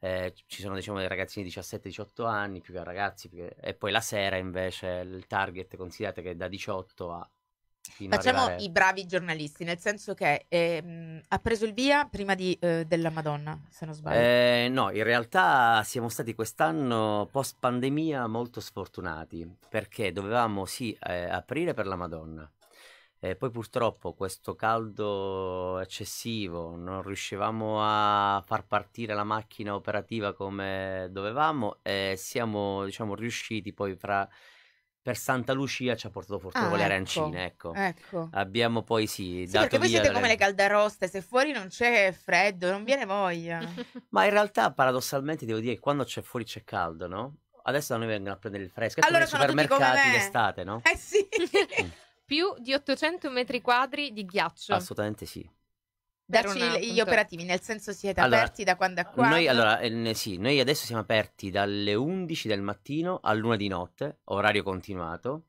eh, ci sono diciamo dei ragazzini di 17-18 anni, più che ragazzi, più che... e poi la sera invece il target considerate che è da 18 a Facciamo arrivare... i bravi giornalisti, nel senso che ehm, ha preso il via prima di, eh, della Madonna, se non sbaglio. Eh, no, in realtà siamo stati quest'anno post pandemia molto sfortunati perché dovevamo sì eh, aprire per la Madonna. poi purtroppo questo caldo eccessivo non riuscivamo a far partire la macchina operativa come dovevamo e siamo diciamo, riusciti poi fra per Santa Lucia ci ha portato fortuna ah, con le ecco, arancine, ecco. ecco. Abbiamo poi sì, sì dato perché voi siete le... come le caldaroste, se fuori non c'è freddo, non viene voglia. Ma in realtà paradossalmente devo dire che quando c'è fuori c'è caldo, no? Adesso da noi vengono a prendere il fresco, allora sono supermercati d'estate, no? Eh sì. Più di 800 metri quadri di ghiaccio. Assolutamente sì. Darci una, gli punto... operativi, nel senso siete allora, aperti da quando a quando? Noi, allora, eh, sì, noi adesso siamo aperti dalle 11 del mattino all'una di notte, orario continuato.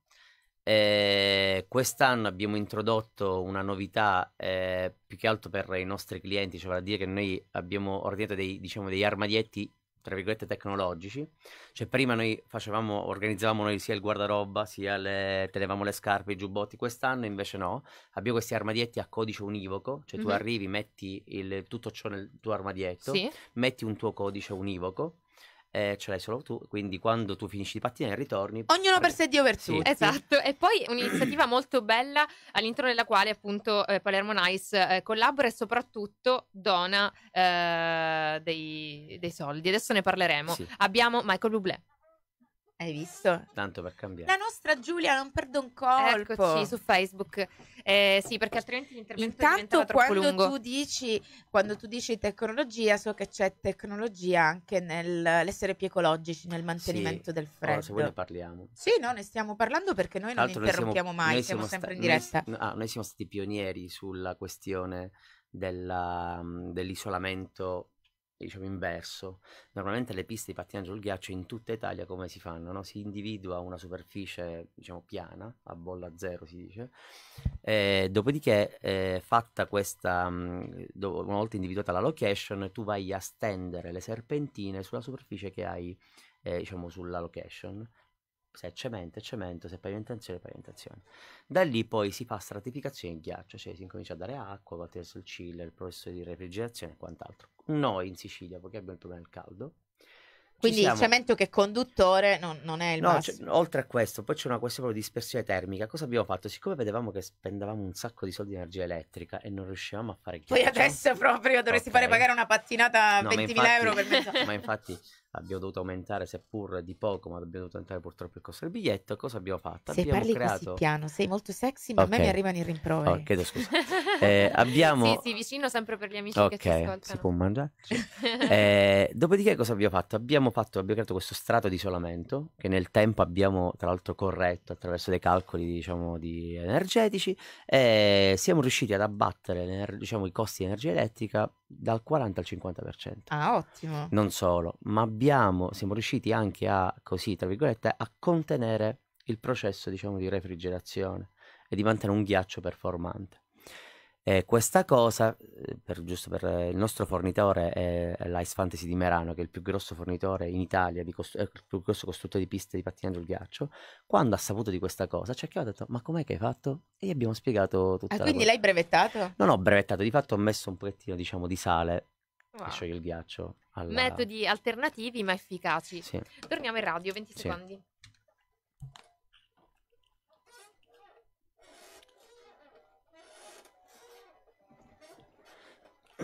Eh, quest'anno abbiamo introdotto una novità eh, più che altro per i nostri clienti, cioè vale a dire che noi abbiamo ordinato dei, diciamo, degli armadietti tra virgolette tecnologici, cioè prima noi facevamo, organizzavamo noi sia il guardaroba, sia le, tenevamo le scarpe, i giubbotti, quest'anno invece no, abbiamo questi armadietti a codice univoco, cioè mm-hmm. tu mhm. arrivi, metti il, tutto ciò nel tuo armadietto, sì. metti un tuo codice univoco, eh, ce l'hai solo tu, quindi quando tu finisci di pattinare ritorni. Ognuno per sé Dio per sì. tutti. Esatto, e poi un'iniziativa molto bella all'interno della quale appunto eh, Palermo Nice eh, collabora e soprattutto dona eh, dei, dei, soldi. Adesso ne parleremo. Sì. Abbiamo Michael Bublé. Hai visto? Tanto per cambiare. La nostra Giulia non perde un colpo. Eccoci su Facebook. Eh, sì, perché altrimenti l'intervento Intanto quando tu, Intanto quando tu dici tecnologia, so che c'è tecnologia anche nell'essere più ecologici, nel mantenimento sì. del freddo. Oh, se voi ne parliamo. Sì, no, ne stiamo parlando perché noi non interrompiamo noi siamo, mai, siamo, siamo sempre in diretta. Noi, ah, noi siamo stati pionieri sulla questione della, dell'isolamento diciamo inverso. Normalmente le piste di pattinaggio sul ghiaccio in tutta Italia come si fanno? No? Si individua una superficie diciamo piana, a bolla zero si dice, e dopodiché eh, fatta questa, mm, una volta individuata la location, tu vai a stendere le serpentine sulla superficie che hai eh, diciamo sulla location se è cemento è cemento, se è pavimentazione è pavimentazione. Da lì poi si fa stratificazione in ghiaccio, cioè si incomincia a dare acqua, va attraverso il chiller, il processo di refrigerazione e quant'altro. Noi in Sicilia, perché abbiamo il problema del caldo, quindi siamo. il cemento che è conduttore non, non è il no, massimo. Cioè, oltre a questo, poi c'è una questione proprio di dispersione termica. Cosa abbiamo fatto? Siccome vedevamo che spendevamo un sacco di soldi in energia elettrica e non riuscivamo a fare ghiaccio. Poi adesso proprio dovresti okay. fare pagare una pattinata a no, 20.000 euro per mezzo. ma infatti abbiamo dovuto aumentare seppur di poco, ma abbiamo dovuto aumentare purtroppo il costo del biglietto. Cosa abbiamo fatto? Se abbiamo parli creato... così piano, sei molto sexy, ma okay. a me mi arrivano i rimproveri. Oh, chiedo scusa. Eh, abbiamo... sì, sì, vicino sempre per gli amici okay, che ci ascoltano. si può mangiare. eh, dopodiché cosa abbiamo fatto? Abbiamo fatto? Abbiamo creato questo strato di isolamento, che nel tempo abbiamo tra l'altro corretto attraverso dei calcoli, diciamo, di energetici, e siamo riusciti ad abbattere, diciamo, i costi di energia elettrica dal 40 al 50%. Ah, ottimo. Non solo, ma abbiamo, siamo riusciti anche a, così, tra virgolette, a contenere il processo, diciamo, di refrigerazione e di mantenere un ghiaccio performante. E eh, questa cosa, eh, per, giusto per eh, il nostro fornitore è, l'Ice Fantasy di Merano, che è il più grosso fornitore in Italia, di cost- il più grosso costruttore di piste di pattinaggio al ghiaccio, quando ha saputo di questa cosa ci ha ha detto ma com'è che hai fatto? E gli abbiamo spiegato tutto. Ah, quindi l'hai brevettato? Non ho brevettato, di fatto ho messo un pochettino diciamo di sale wow. e ah. scioglie il ghiaccio. Alla... Metodi alternativi ma efficaci. Sì. Torniamo in radio, 20 sì. secondi. Uh,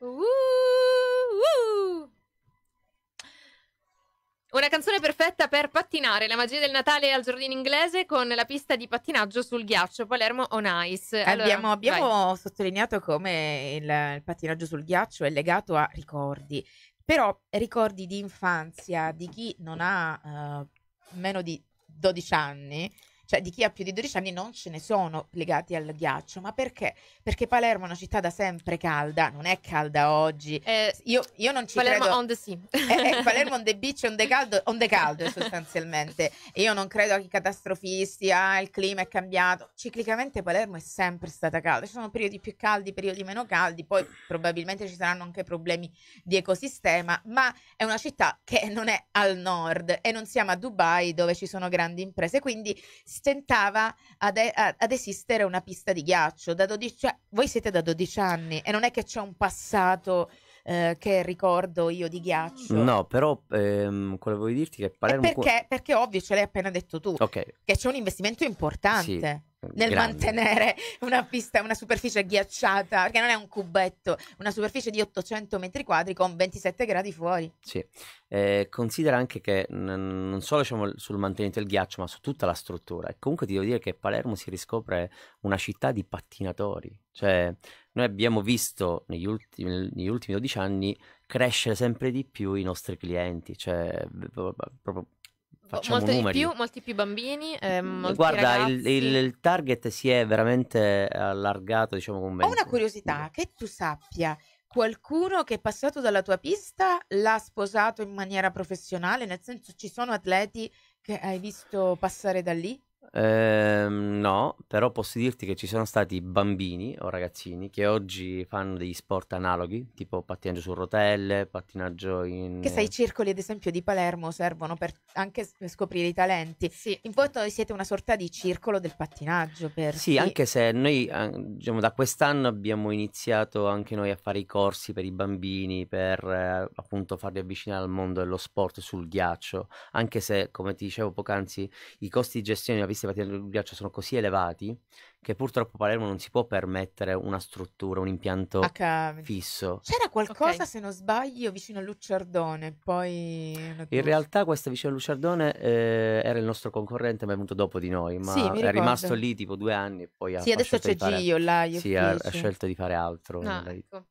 uh. Una canzone perfetta per pattinare, la magia del Natale al giardino inglese con la pista di pattinaggio sul ghiaccio Palermo on Ice. Eh, allora, abbiamo, abbiamo sottolineato come il, il pattinaggio sul ghiaccio è legato a ricordi, però ricordi di infanzia di chi non ha uh, meno di 12 anni cioè di chi ha più di 12 anni non ce ne sono legati al ghiaccio, ma perché? Perché Palermo è una città da sempre calda, non è calda oggi. Eh, io, io, non ci Palermo credo. on the sea. Eh, eh, Palermo on the beach, on the caldo, on the caldo eh, sostanzialmente. E io non credo ai catastrofisti, ah, il clima è cambiato. Ciclicamente Palermo è sempre stata calda. Ci sono periodi più caldi, periodi meno caldi, poi probabilmente ci saranno anche problemi di ecosistema, ma è una città che non è al nord e non siamo a Dubai dove ci sono grandi imprese, quindi stentava ad, ad esistere una pista di ghiaccio. Da 12, a- cioè, voi siete da 12 anni e non è che c'è un passato eh, che ricordo io di ghiaccio. No, però ehm, quello che voglio dirti è che Palermo... E perché, perché ovvio, ce l'hai appena detto tu, Ok, che c'è un investimento importante. Sì nel grande. mantenere una pista, una superficie ghiacciata, perché non è un cubetto, una superficie di 800 metri quadri con 27 gradi fuori. Sì, eh, considera anche che n- non solo diciamo, sul mantenimento del ghiaccio, ma su tutta la struttura. E comunque ti devo dire che Palermo si riscopre una città di pattinatori. Cioè, noi abbiamo visto negli ultimi, negli ultimi 12 anni crescere sempre di più i nostri clienti, cioè proprio Facciamo molti, numeri. Più, molti più bambini, eh, mm, molti Guarda, il, il, il, target si è veramente allargato, diciamo, con me. Ho una curiosità, che tu sappia, qualcuno che è passato dalla tua pista l'ha sposato in maniera professionale? Nel senso, ci sono atleti che hai visto passare da lì? Ehm, no, però posso dirti che ci sono stati bambini o ragazzini che oggi fanno degli sport analoghi, tipo pattinaggio su rotelle, pattinaggio in... Che sai, i circoli ad esempio di Palermo servono per anche per scoprire i talenti. Sì. In fondo siete una sorta di circolo del pattinaggio. Per Sì, chi- anche se noi diciamo, da quest'anno abbiamo iniziato anche noi a fare i corsi per i bambini, per eh, appunto farli avvicinare al mondo dello sport sul ghiaccio, anche se come ti dicevo poc'anzi i costi di gestione della i patinati del ghiaccio sono così elevati che purtroppo Palermo non si può permettere una struttura, un impianto ah, fisso. C'era qualcosa, okay. se non sbaglio, vicino a Lucciardone, poi... In realtà questa vicino a Lucciardone eh, era il nostro concorrente, ma è venuto dopo di noi, ma sì, è rimasto lì tipo due anni e poi sì, ha, adesso c'è fare... Gio, là, Sì, ha, ha, scelto di fare altro. Ah, no, ecco.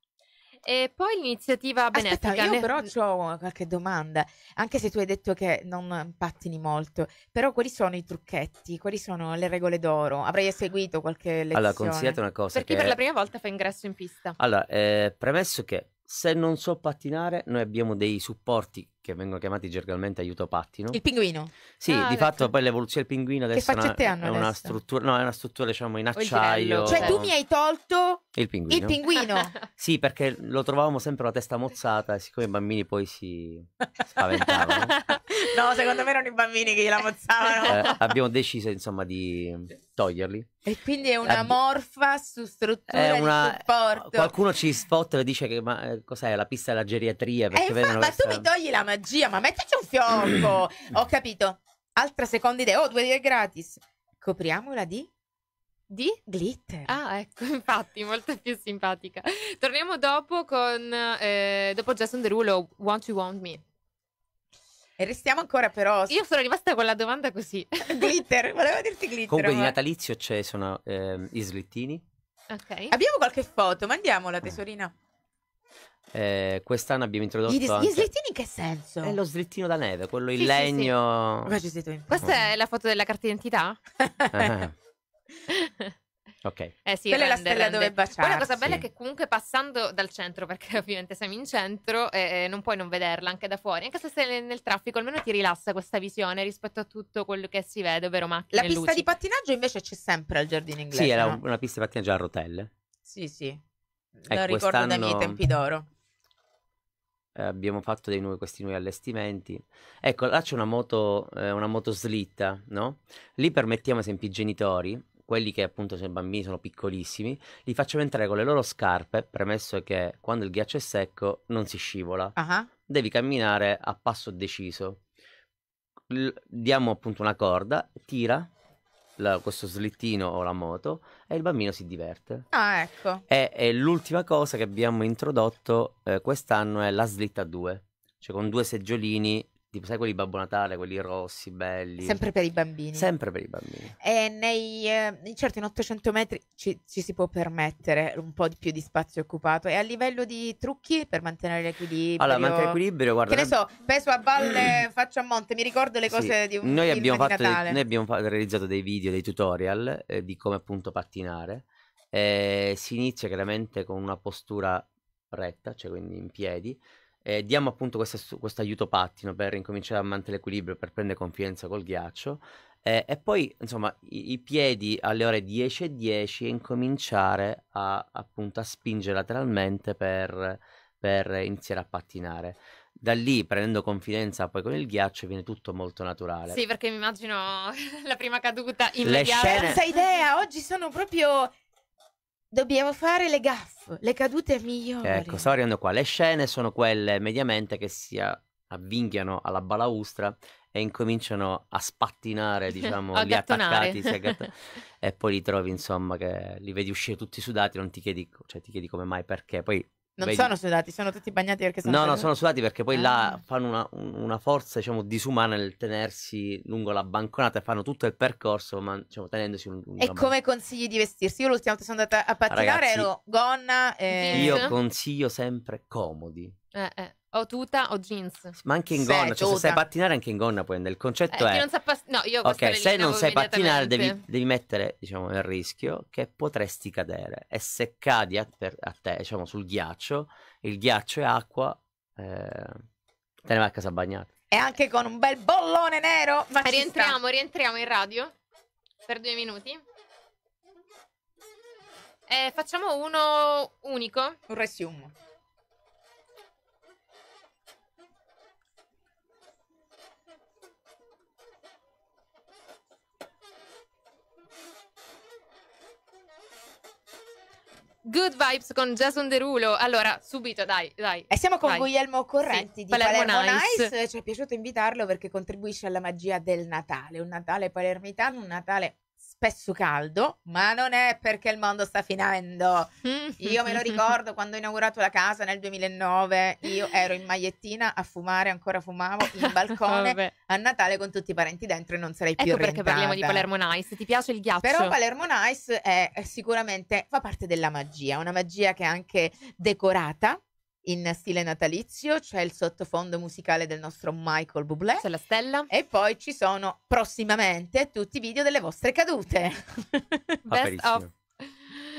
E poi l'iniziativa benefica. Aspetta, io però ho qualche domanda, anche se tu hai detto che non pattini molto, però quali sono i trucchetti, quali sono le regole d'oro? Avrei seguito qualche lezione? Allora, consigliate una cosa. Per chi che... per la prima volta fa ingresso in pista. Allora, eh, premesso che se non so pattinare, noi abbiamo dei supporti che vengono chiamati gergalmente aiuto pattino. Il pinguino? Sì, ah, di fatto ecco. poi l'evoluzione del pinguino adesso, che una, hanno è una struttura, no, è una struttura diciamo in acciaio. Cioè tu mi hai tolto il pinguino. Il pinguino. sì, perché lo trovavamo sempre la testa mozzata e siccome i bambini poi si spaventavano. no, secondo me erano i bambini che gliela mozzavano. Eh, abbiamo deciso insomma di toglierli. E quindi è una morfa su struttura è una... di supporto. Qualcuno ci spotta e dice che ma eh, cos'è la pista della geriatria eh, vedono ma questa... tu mi togli la magia, ma mettaci un fiocco. Ho capito. Altra seconda idea. Oh, due idee gratis. Copriamola di di glitter. Ah, ecco, infatti, molto più simpatica. Torniamo dopo con eh, dopo Jason Derulo, Want You Want Me. E restiamo ancora però. Io sono rimasta con la domanda così. glitter, volevo dirti glitter. Comunque ma... di natalizio c'è sono eh, i slittini. Ok. Abbiamo qualche foto, mandiamola tesorina. Eh, quest'anno abbiamo introdotto. Gli, anche... gli slittini in che senso? È eh, lo slittino da neve, quello in sì, legno. Sì, sì. Questa oh. è la foto della carta d'identità? Ok. Eh sì, Quella rende, è la stella rende. dove baciare. Poi la cosa bella è che comunque passando dal centro, perché ovviamente siamo in centro, eh, eh, non puoi non vederla anche da fuori, anche se sei nel, traffico, almeno ti rilassa questa visione rispetto a tutto quello che si vede, ovvero macchine La pista luci. di pattinaggio invece c'è sempre al giardino inglese. Sì, era no? una pista di pattinaggio a rotelle. Sì, sì. Eh, Lo ricordo dai miei tempi d'oro. Eh, abbiamo fatto nuovi, questi nuovi allestimenti. Ecco, là c'è una moto, eh, una motoslitta, no? Lì permettiamo, ad esempio, i genitori, quelli che appunto sono bambini, sono piccolissimi, li facciamo entrare con le loro scarpe, premesso che quando il ghiaccio è secco non si scivola. Uh-huh. Devi camminare a passo deciso. L- diamo appunto una corda, tira, la, questo slittino o la moto e il bambino si diverte. Ah, ecco. E, e l'ultima cosa che abbiamo introdotto eh, quest'anno è la slitta 2, cioè con due seggiolini Tipo, sai quelli Babbo Natale, quelli rossi, belli. Sempre per i bambini. Sempre per i bambini. E nei, eh, certo, in 800 metri ci, ci, si può permettere un po' di più di spazio occupato. E a livello di trucchi per mantenere l'equilibrio? Allora, mantenere l'equilibrio, guarda. Che ne so, peso a valle, faccio a monte, mi ricordo le cose sì. di un noi abbiamo fatto dei, noi abbiamo fa- realizzato dei video, dei tutorial eh, di come appunto pattinare. Eh, si inizia chiaramente con una postura retta, cioè quindi in piedi eh, diamo appunto questo aiuto pattino per incominciare a mantenere l'equilibrio, per prendere confidenza col ghiaccio. Eh, e poi, insomma, i, i, piedi alle ore 10 e 10 e incominciare a, appunto, a spingere lateralmente per, per, iniziare a pattinare. Da lì, prendendo confidenza poi con il ghiaccio, viene tutto molto naturale. Sì, perché mi immagino la prima caduta immediata. Le scene... Senza idea, oggi sono proprio Dobbiamo fare le gaffe, le cadute migliori. Ecco, stavo arrivando qua. Le scene sono quelle mediamente che si avvinghiano alla balaustra e incominciano a spattinare, diciamo, gli attaccati. Aggatt- e poi li trovi, insomma, che li vedi uscire tutti sudati, non ti chiedi, cioè, ti chiedi come mai, perché. Poi non Vedi? sono sudati, sono tutti bagnati perché sono... No, per... no, sono sudati perché poi ah. là fanno una, una, forza, diciamo, disumana nel tenersi lungo la banconata e fanno tutto il percorso, ma diciamo, tenendosi lungo E come consigli di vestirsi? Io l'ultima volta sono andata a pattinare, ero gonna e... Eh, io consiglio sempre comodi. Eh, eh o tuta o jeans. Ma anche in gonna, sì, cioè se sai pattinare anche in gonna puoi andare. Il concetto eh, è... Non sa pas- no, io ok, se non sai pattinare devi, devi, mettere diciamo, il rischio che potresti cadere e se cadi a, per, a te diciamo, sul ghiaccio, il ghiaccio e acqua eh, te ne vai a casa bagnata. E anche con un bel bollone nero. Ma rientriamo, rientriamo in radio per due minuti. Eh, facciamo uno unico. Un resume. Good Vibes con Jason Derulo. Allora, subito, dai, dai. E siamo con dai. Guglielmo Correnti sì, di Palermo, Palermo nice. nice. Ci è piaciuto invitarlo perché contribuisce alla magia del Natale. Un Natale palermitano, un Natale spesso caldo, ma non è perché il mondo sta finendo. Io me lo ricordo quando ho inaugurato la casa nel 2009, io ero in magliettina a fumare, ancora fumavo in balcone a Natale con tutti i parenti dentro e non sarei più ecco perché parliamo di Palermo Nice, ti piace il ghiaccio? Però Palermo Nice è sicuramente fa parte della magia, una magia che è anche decorata in stile natalizio, c'è il sottofondo musicale del nostro Michael Bublé. C'è la stella. E poi ci sono prossimamente tutti i video delle vostre cadute. Best of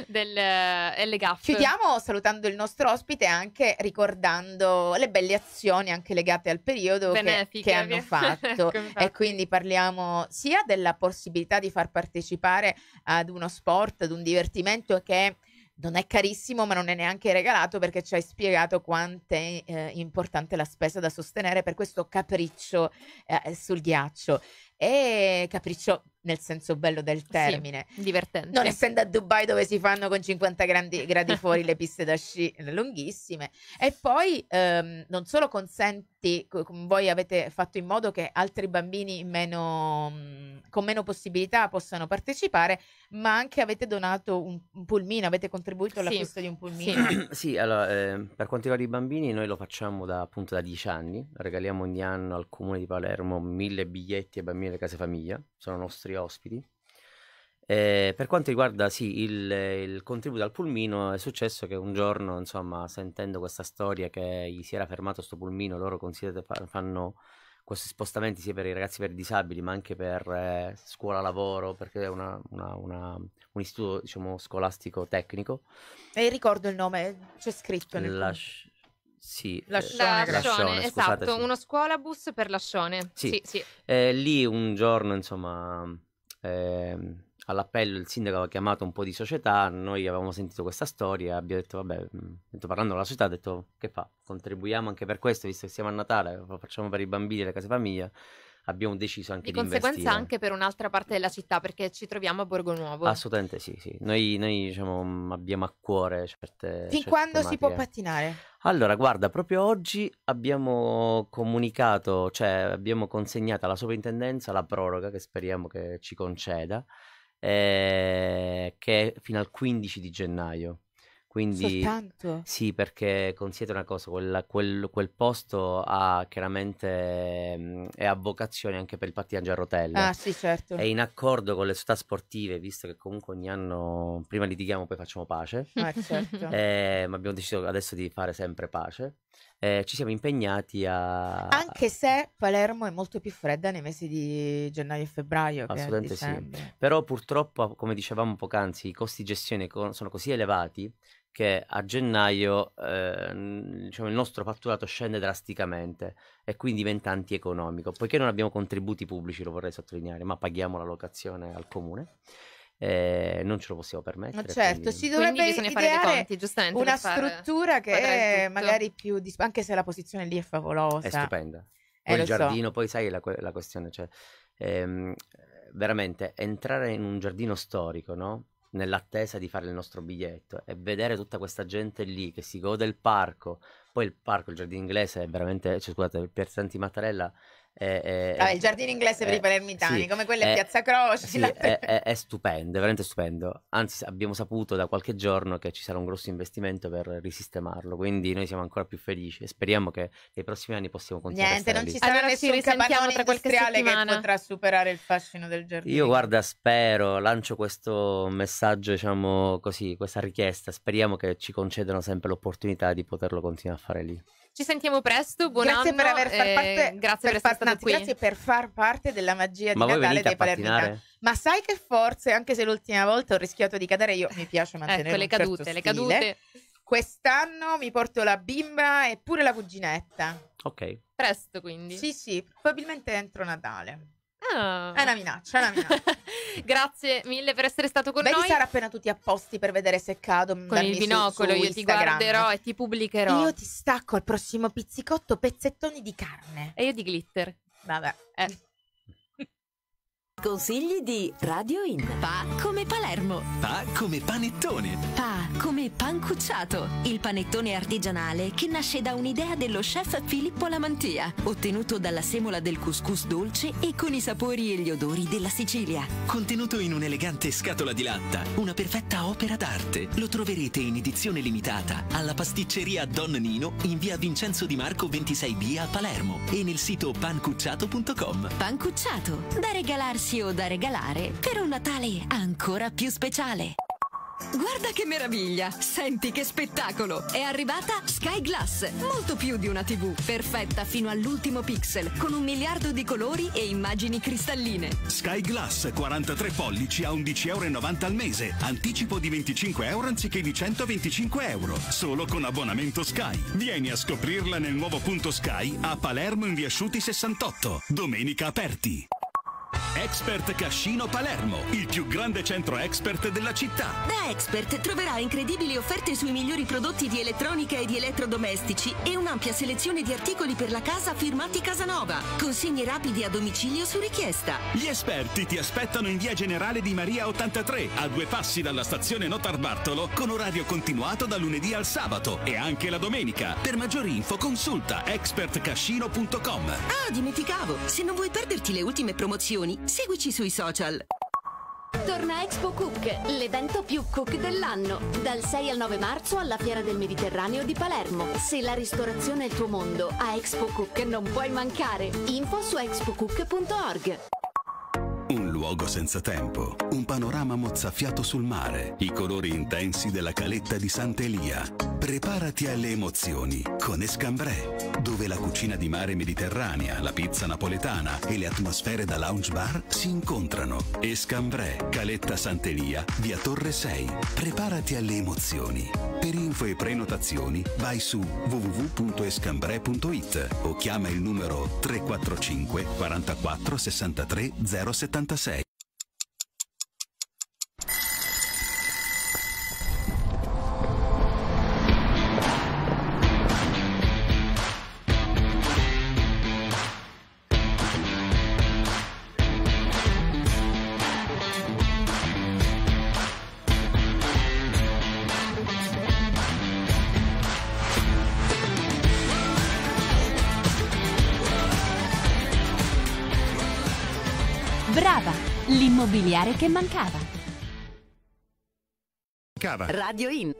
del eh, gaffe. Chiudiamo salutando il nostro ospite e anche ricordando le belle azioni anche legate al periodo che, che hanno fatto. ecco, e quindi parliamo sia della possibilità di far partecipare ad uno sport, ad un divertimento che non è carissimo, ma non è neanche regalato perché ci hai spiegato quanto è eh, importante la spesa da sostenere per questo capriccio eh, sul ghiaccio e capriccio nel senso bello del termine. Sì, divertente. Non essendo a Dubai dove si fanno con 50 grandi, gradi fuori le piste da sci eh, lunghissime. E poi ehm, non solo consenti, voi avete fatto in modo che altri bambini meno, mm, con meno possibilità possano partecipare, ma anche avete donato un, un pulmino, avete contribuito all'acquisto sì. di un pulmino. Sì, allora, eh, per quanto riguarda i bambini noi lo facciamo da, appunto da 10 anni, regaliamo ogni anno al comune di Palermo mille biglietti ai bambini Famiglia e Case Famiglia, sono nostri ospiti. Eh, per quanto riguarda sì, il, il, contributo al pulmino, è successo che un giorno, insomma, sentendo questa storia che gli si era fermato questo pulmino, loro fanno questi spostamenti sia per i ragazzi per i disabili, ma anche per eh, scuola-lavoro, perché è una, una, una, un istituto, diciamo, scolastico tecnico. E ricordo il nome, c'è scritto nel... Lasci- sì, lascione, eh, lascione, lascione esatto, sì. uno scuolabus per lascione. Sì, sì, sì. Eh, lì un giorno, insomma, eh, all'appello il sindaco ha chiamato un po' di società, noi avevamo sentito questa storia, abbiamo detto, vabbè, mm", detto, parlando alla società, ha detto, che fa, contribuiamo anche per questo, visto che siamo a Natale, lo facciamo per i bambini e le case famiglia abbiamo deciso anche di, di conseguenza investire. anche per un'altra parte della città, perché ci troviamo a Borgo Nuovo. Assolutamente sì, sì. Noi, noi diciamo, mm, abbiamo a cuore certe... Fin certe quando tematiche. si può pattinare? Allora, guarda, proprio oggi abbiamo comunicato, cioè abbiamo consegnato alla sovrintendenza la proroga che speriamo che ci conceda, eh, che è fino al 15 di gennaio. Quindi Soltanto. sì, perché considera una cosa, quel, quel, quel posto ha chiaramente mm, è a vocazione anche per il pattinage a rotelle. Ah, sì, certo. È in accordo con le società sportive, visto che comunque ogni anno prima litighiamo, poi facciamo pace. Ah, certo. eh, ma abbiamo deciso adesso di fare sempre pace. Eh, ci siamo impegnati a... Anche se Palermo è molto più fredda nei mesi di gennaio e febbraio. Assolutamente sì. Però purtroppo, come dicevamo poc'anzi, i costi di gestione sono così elevati che a gennaio eh, diciamo, il nostro fatturato scende drasticamente e quindi diventa antieconomico, poiché non abbiamo contributi pubblici, lo vorrei sottolineare, ma paghiamo la locazione al comune. Eh, non ce lo possiamo permettere. Certo, quindi... si dovrebbe quindi ideare conti, una struttura che è magari più disp- anche se la posizione lì è favolosa. È stupenda. Eh, poi eh, il giardino, so. poi sai la, la questione, cioè ehm, veramente entrare in un giardino storico, no? nell'attesa di fare il nostro biglietto e vedere tutta questa gente lì che si gode il parco. Poi il parco, il giardino inglese è veramente, cioè, scusate, il Pier Santi Mattarella è, eh, è, eh, eh, Vabbè, il giardino inglese per i palermitani, sì, come quella è, Piazza Croce. Sì, è, stupendo, è veramente stupendo. Anzi, abbiamo saputo da qualche giorno che ci sarà un grosso investimento per risistemarlo, quindi noi siamo ancora più felici e speriamo che nei prossimi anni possiamo continuare Niente, a stare non lì. ci sarà allora nessun capannone tra industriale che potrà superare il fascino del giardino. Io guarda, spero, lancio questo messaggio, diciamo così, questa richiesta, speriamo che ci concedano sempre l'opportunità di poterlo continuare a fare lì. Ci sentiamo presto, buon grazie anno. Per aver far parte, grazie per, per essere stato qui. Grazie per far parte della magia di Ma Natale dei Palermitani. Ma sai che forse, anche se l'ultima volta ho rischiato di cadere, io mi piace mantenere ecco, le certo cadute, certo le cadute. Quest'anno mi porto la bimba e pure la cuginetta. Ok. Presto quindi. Sì, sì, probabilmente entro Natale. Ah. È una minaccia, è una minaccia. Grazie mille per essere stato con Beh, noi. Vedi sarà appena tutti a posti per vedere se cado con il binocolo, io Instagram. ti guarderò e ti pubblicherò. Io ti stacco al prossimo pizzicotto pezzettoni di carne. E io di glitter. Vabbè. Eh. Consigli di Radio In. Pa come Palermo. Pa come panettone. Pa come pancucciato. Il panettone artigianale che nasce da un'idea dello chef Filippo Lamantia, ottenuto dalla semola del couscous dolce e con i sapori e gli odori della Sicilia. Contenuto in un'elegante scatola di latta, una perfetta opera d'arte. Lo troverete in edizione limitata alla pasticceria Don Nino in via Vincenzo Di Marco 26B a Palermo e nel sito pancucciato.com. Pancucciato, da regalarsi giochicchio da regalare per un Natale ancora più speciale. Guarda che meraviglia! Senti che spettacolo! È arrivata Sky Glass, molto più di una TV, perfetta fino all'ultimo pixel, con un miliardo di colori e immagini cristalline. Sky Glass 43 pollici a 11,90€ al mese, anticipo di 25 euro anziché di 125 euro, solo con abbonamento Sky. Vieni a scoprirla nel nuovo punto Sky a Palermo in Via 68, domenica aperti. Expert Cascino Palermo, il più grande centro expert della città. Da Expert troverai incredibili offerte sui migliori prodotti di elettronica e di elettrodomestici e un'ampia selezione di articoli per la casa firmati Casanova. Consegne rapidi a domicilio su richiesta. Gli esperti ti aspettano in via generale di Maria 83, a due passi dalla stazione Notar Bartolo, con orario continuato da lunedì al sabato e anche la domenica. Per maggiori info consulta expertcascino.com. Ah, dimenticavo! Se non vuoi perderti le ultime promozioni, informazioni, seguici sui social. Torna Expo Cook, l'evento più cook dell'anno. Dal 6 al 9 marzo alla Fiera del Mediterraneo di Palermo. Se la ristorazione è il tuo mondo, a Expo Cook non puoi mancare. Info su expocook.org. Un luogo senza tempo, un panorama mozzafiato sul mare, i colori intensi della caletta di Sant'Elia Preparati alle emozioni con Escambrè, dove la cucina di mare mediterranea, la pizza napoletana e le atmosfere da lounge bar si incontrano. Escambrè, Caletta Santelia, via Torre 6. Preparati alle emozioni. Per info e prenotazioni vai su www.escambrè.it o chiama il numero 345 44 63 076. particolare che mancava. Cava. Radio In.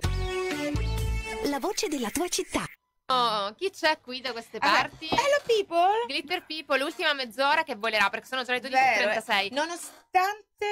La voce della tua città. Oh, chi c'è qui da queste Allora, parti? Hello people! Glitter People, l'ultima mezz'ora che volerà perché sono già le 12.36. Eh, nonostante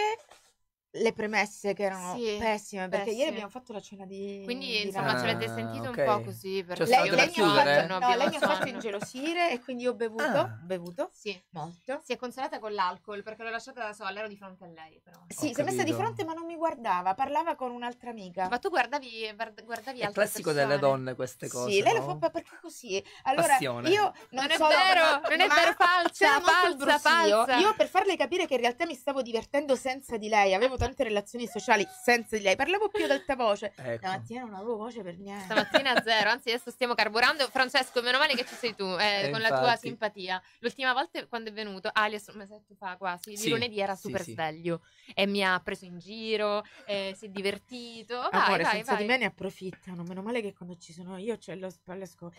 le premesse che erano sì, pessime perché pessime. ieri abbiamo fatto la cena di quindi di insomma ce l'avete sentito ah, okay. un po' così perché lei, lei, mi fatto, no, lei mi ha fatto ingelosire e quindi ho bevuto ah, bevuto sì molto si è consolata con l'alcol perché l'ho lasciata da sola ero di fronte a lei però sì si è messa di fronte ma non mi guardava parlava con un'altra amica ma tu guardavi guardavi è classico persone. delle donne queste cose sì no? lei lo fa perché così allora Passione. io non, non è vero non è vero falsa falsa falsa io per farle capire che in realtà mi stavo divertendo senza di lei avevo tante relazioni sociali senza di lei. Parlavo più ad alta voce. Ecco. Stamattina non avevo voce per niente. Stamattina zero, anzi adesso stiamo carburando. Francesco, meno male che ci sei tu, eh, eh con infatti. la tua simpatia. L'ultima volta quando è venuto, Alias, un mesetto fa quasi, sì. lunedì era super sì, sveglio e mi ha preso in giro, eh, si è divertito. Vai, Amore, vai, senza vai. di me ne approfittano. Meno male che quando ci sono io c'è cioè, lo spallesco.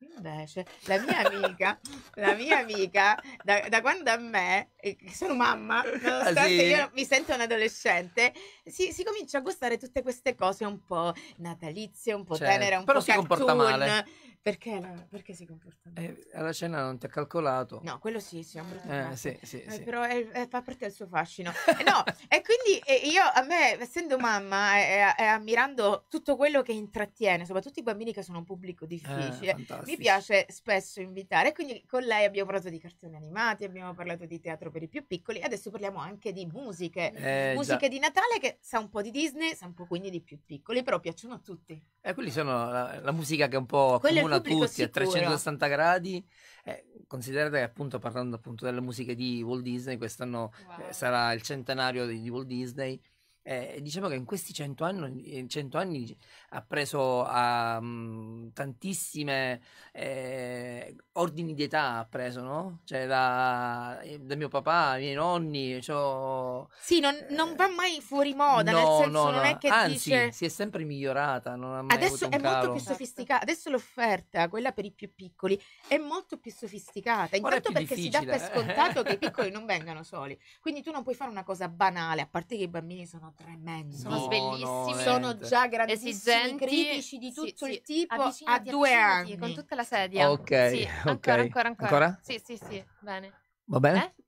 Invece, la mia amica, la mia amica, da, da quando a me, eh, sono mamma, ah, nonostante ah, sì? io mi sento un'adolescente, si, si, comincia a gustare tutte queste cose un po' natalizie, un po' certo. tenere, un Però po' cartoon. Però si comporta male. Perché, eh. perché si comportano? Eh, alla cena non ti ha calcolato. No, quello sì, sì, eh, sì, sì, eh, sì. Però è, fa parte del suo fascino. Eh, no, e quindi io, a me, essendo mamma e ammirando tutto quello che intrattiene, soprattutto i bambini che sono un pubblico eh, difficile, mi piace spesso invitare. quindi con lei abbiamo parlato di cartoni animati, abbiamo parlato di teatro per i più piccoli, adesso parliamo anche di musiche. musiche già. di Natale che sa un po' di Disney, sa un po' quindi di più piccoli, però piacciono a tutti. Eh, quelli sono la, la musica che è un po' accomuna a tutti sicuro. a 360 gradi. Eh, considerate che appunto parlando appunto delle musiche di Walt Disney, quest'anno eh, wow. eh, sarà il centenario di, di Walt Disney. Eh, diciamo che in questi cento anni, cento anni, ha preso a, um, tantissime eh, ordini di età, ha preso, no? Cioè da, ehm, da mio papà, i miei nonni, cioè, Sì, non, non, va mai fuori moda, no, nel senso no, non è che Anzi, dice... si è sempre migliorata, Adesso è calo. molto più sofisticata, adesso l'offerta, quella per i più piccoli, è molto più sofisticata, intanto più perché si dà per scontato che i piccoli non vengano soli, quindi tu non puoi fare una cosa banale, a parte che i bambini sono tremendi. Sono bellissimi. Eh. sono già grandissimi commenti critici di tutto sì, il sì. tipo a due anni. Con tutta la sedia. Ok, sì, ancora, okay. ancora, ancora, ancora. Sì, sì, sì, bene. Va bene? Eh?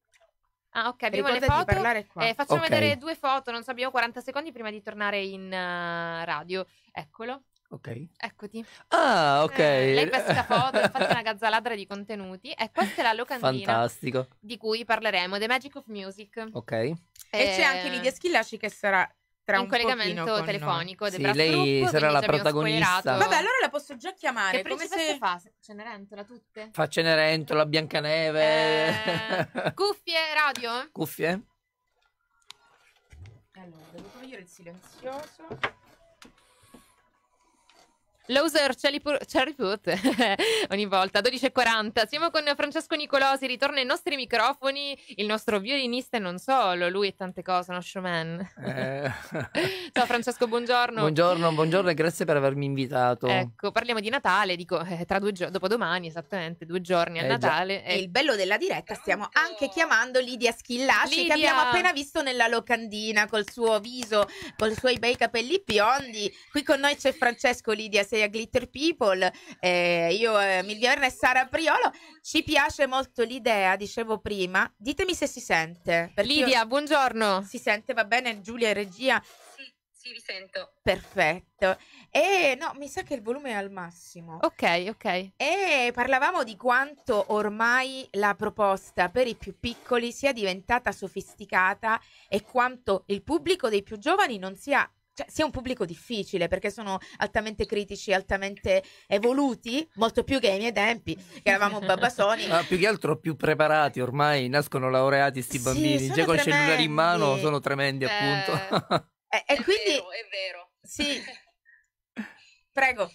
Ah, ok, abbiamo le foto. Eh, facciamo okay. vedere due foto, non so, abbiamo 40 secondi prima di tornare in uh, radio. Eccolo. Ok. Eccoti. Ah, eh, ok. Eh, lei questa foto, infatti una gazzaladra di contenuti. E questa è la locandina Fantastico. di cui parleremo, The Magic of Music. Ok. E, eh, e c'è anche Lidia Schillaci che sarà tra un, un collegamento telefonico. Sì, lei Group, sarà la protagonista. Vabbè, allora la posso già chiamare. Che come se fa? Cenerentola tutte? Fa Cenerentola, Biancaneve. Eh, cuffie, radio? Cuffie? Allora, devo togliere il silenzioso. Loser Cherry Put ogni volta 12.40 siamo con Francesco Nicolosi ritorna ai nostri microfoni il nostro violinista e non solo lui e tante cose uno showman eh. ciao Francesco buongiorno buongiorno buongiorno e grazie per avermi invitato ecco parliamo di Natale dico eh, tra due giorni dopodomani esattamente due giorni a eh, Natale e il bello della diretta stiamo anche chiamando Lidia Schillaci Lidia. che abbiamo appena visto nella locandina col suo viso con i suoi bei capelli biondi qui con noi c'è Francesco Lidia sei a Glitter People, eh, io eh, Milvierna e Sara Priolo, ci piace molto l'idea, dicevo prima, ditemi se si sente. Lidia, io... buongiorno. Si sente, va bene Giulia regia? Sì, sì, vi sento. Perfetto. E no, mi sa che il volume è al massimo. Ok, ok. E parlavamo di quanto ormai la proposta per i più piccoli sia diventata sofisticata e quanto il pubblico dei più giovani non sia cioè, sia un pubblico difficile perché sono altamente critici, altamente evoluti, molto più che ai miei tempi, che eravamo babasoni. Ma ah, più che altro più preparati, ormai nascono laureati sti bambini, sì, già con il cellulare in mano sono tremendi eh, appunto. Eh, e, e quindi... Vero, è vero. Sì. Prego.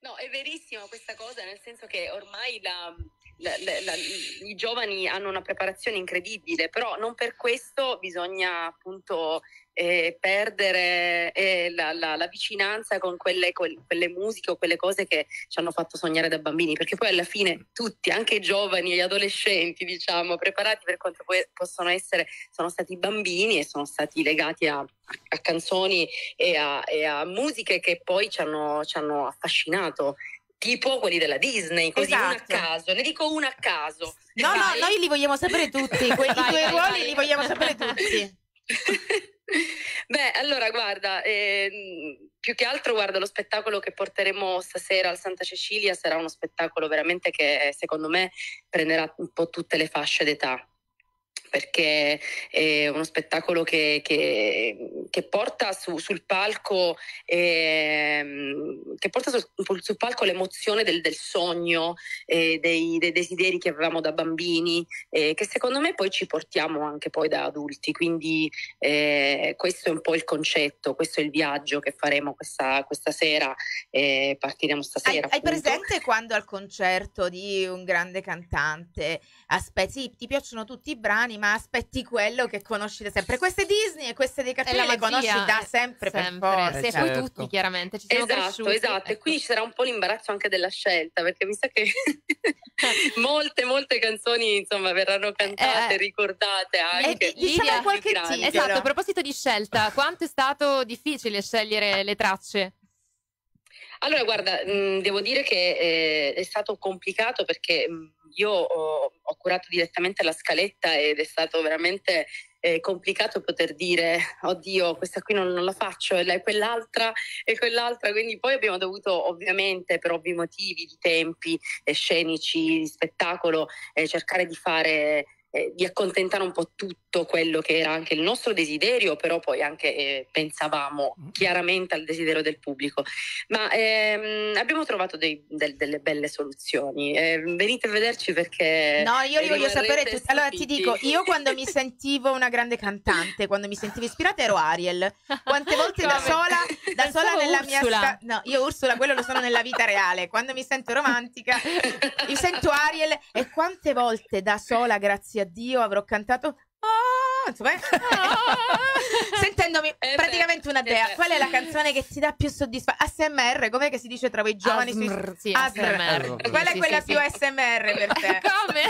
No, è verissimo questa cosa, nel senso che ormai la, la, la, i giovani hanno una preparazione incredibile, però non per questo bisogna appunto eh, perdere eh, la, la, la, vicinanza con quelle, con quelle, musiche o quelle cose che ci hanno fatto sognare da bambini, perché poi alla fine tutti, anche i giovani, e gli adolescenti, diciamo, preparati per quanto poi possono essere, sono stati bambini e sono stati legati a, a canzoni e a, e a, musiche che poi ci hanno, ci hanno affascinato tipo quelli della Disney, così esatto. a caso, ne dico uno a caso. No, vai. no, noi li vogliamo sapere tutti, quei vai, tuoi vai, ruoli li vogliamo sapere tutti. Beh, allora guarda, eh, più che altro guarda lo spettacolo che porteremo stasera al Santa Cecilia sarà uno spettacolo veramente che secondo me prenderà un po' tutte le fasce d'età perché è uno spettacolo che, che, che porta su, sul palco ehm, che porta su, sul palco l'emozione del, del sogno eh, dei, dei, desideri che avevamo da bambini eh, che secondo me poi ci portiamo anche poi da adulti quindi eh, questo è un po' il concetto questo è il viaggio che faremo questa, questa sera eh, partiremo stasera hai, hai presente quando al concerto di un grande cantante aspetti ti piacciono tutti i brani ma aspetti quello che conosci da sempre. Queste Disney e queste dei cartoni le conosci da sempre, sempre. per forza. Sì, eh, certo. poi tutti chiaramente ci siamo esatto, cresciuti. Esatto, e ecco. quindi ci sarà un po' l'imbarazzo anche della scelta, perché mi sa che molte, molte canzoni insomma verranno eh, cantate, eh, ricordate eh, anche. E, diciamo qualche titolo. Esatto, a proposito di scelta, quanto è stato difficile scegliere le tracce? Allora, guarda, mh, mm, devo dire che eh, è stato complicato perché... Mh, mm, io ho, ho, curato direttamente la scaletta ed è stato veramente eh, complicato poter dire oddio questa qui non, non la faccio e quell'altra e quell'altra quindi poi abbiamo dovuto ovviamente per ovvi motivi di tempi eh, scenici di spettacolo eh, cercare di fare eh, di accontentare un po' tutto quello che era anche il nostro desiderio, però poi anche eh, pensavamo mm. chiaramente al desiderio del pubblico. Ma ehm, abbiamo trovato dei, del, delle belle soluzioni. Eh, venite a vederci perché. No, io li voglio sapere tutti. Allora ti dico, io quando mi sentivo una grande cantante, quando mi sentivo ispirata ero Ariel. Quante volte da sola, da sola nella Ursula. mia. no, io Ursula, quello lo sono nella vita reale. Quando mi sento romantica, mi sento Ariel. E quante volte da sola, grazie addio avrò cantato Oh, sentendomi eh praticamente una dea. Eh Qual è la canzone che ti dà più soddisfazione? ASMR, com'è che si dice tra i giovani? ASMR, sì, ASMR. ASMR. Eh, Qual è sì, quella sì, più sì. ASMR per te? Come?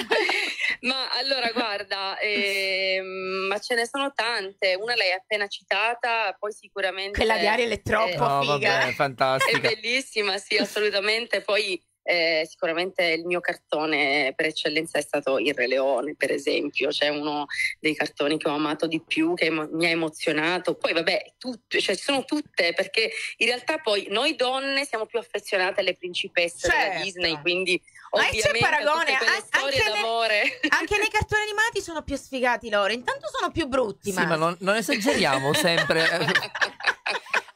ma allora, guarda, eh, ma ce ne sono tante. Una l'hai appena citata, poi sicuramente... Quella di Ariel è eh, troppo oh, figa. Vabbè, fantastica. È bellissima, sì, assolutamente. Poi eh, sicuramente il mio cartone per eccellenza è stato Il Re Leone, per esempio, c'è cioè uno dei cartoni che ho amato di più, che mi ha emozionato. Poi vabbè, tut- cioè, sono tutte, perché in realtà poi noi donne siamo più affezionate alle principesse certo. della Disney, quindi ma c'è paragone, An- anche, ne- anche nei cartoni animati sono più sfigati loro, intanto sono più brutti. Sì, ma, ma non, non esageriamo sempre.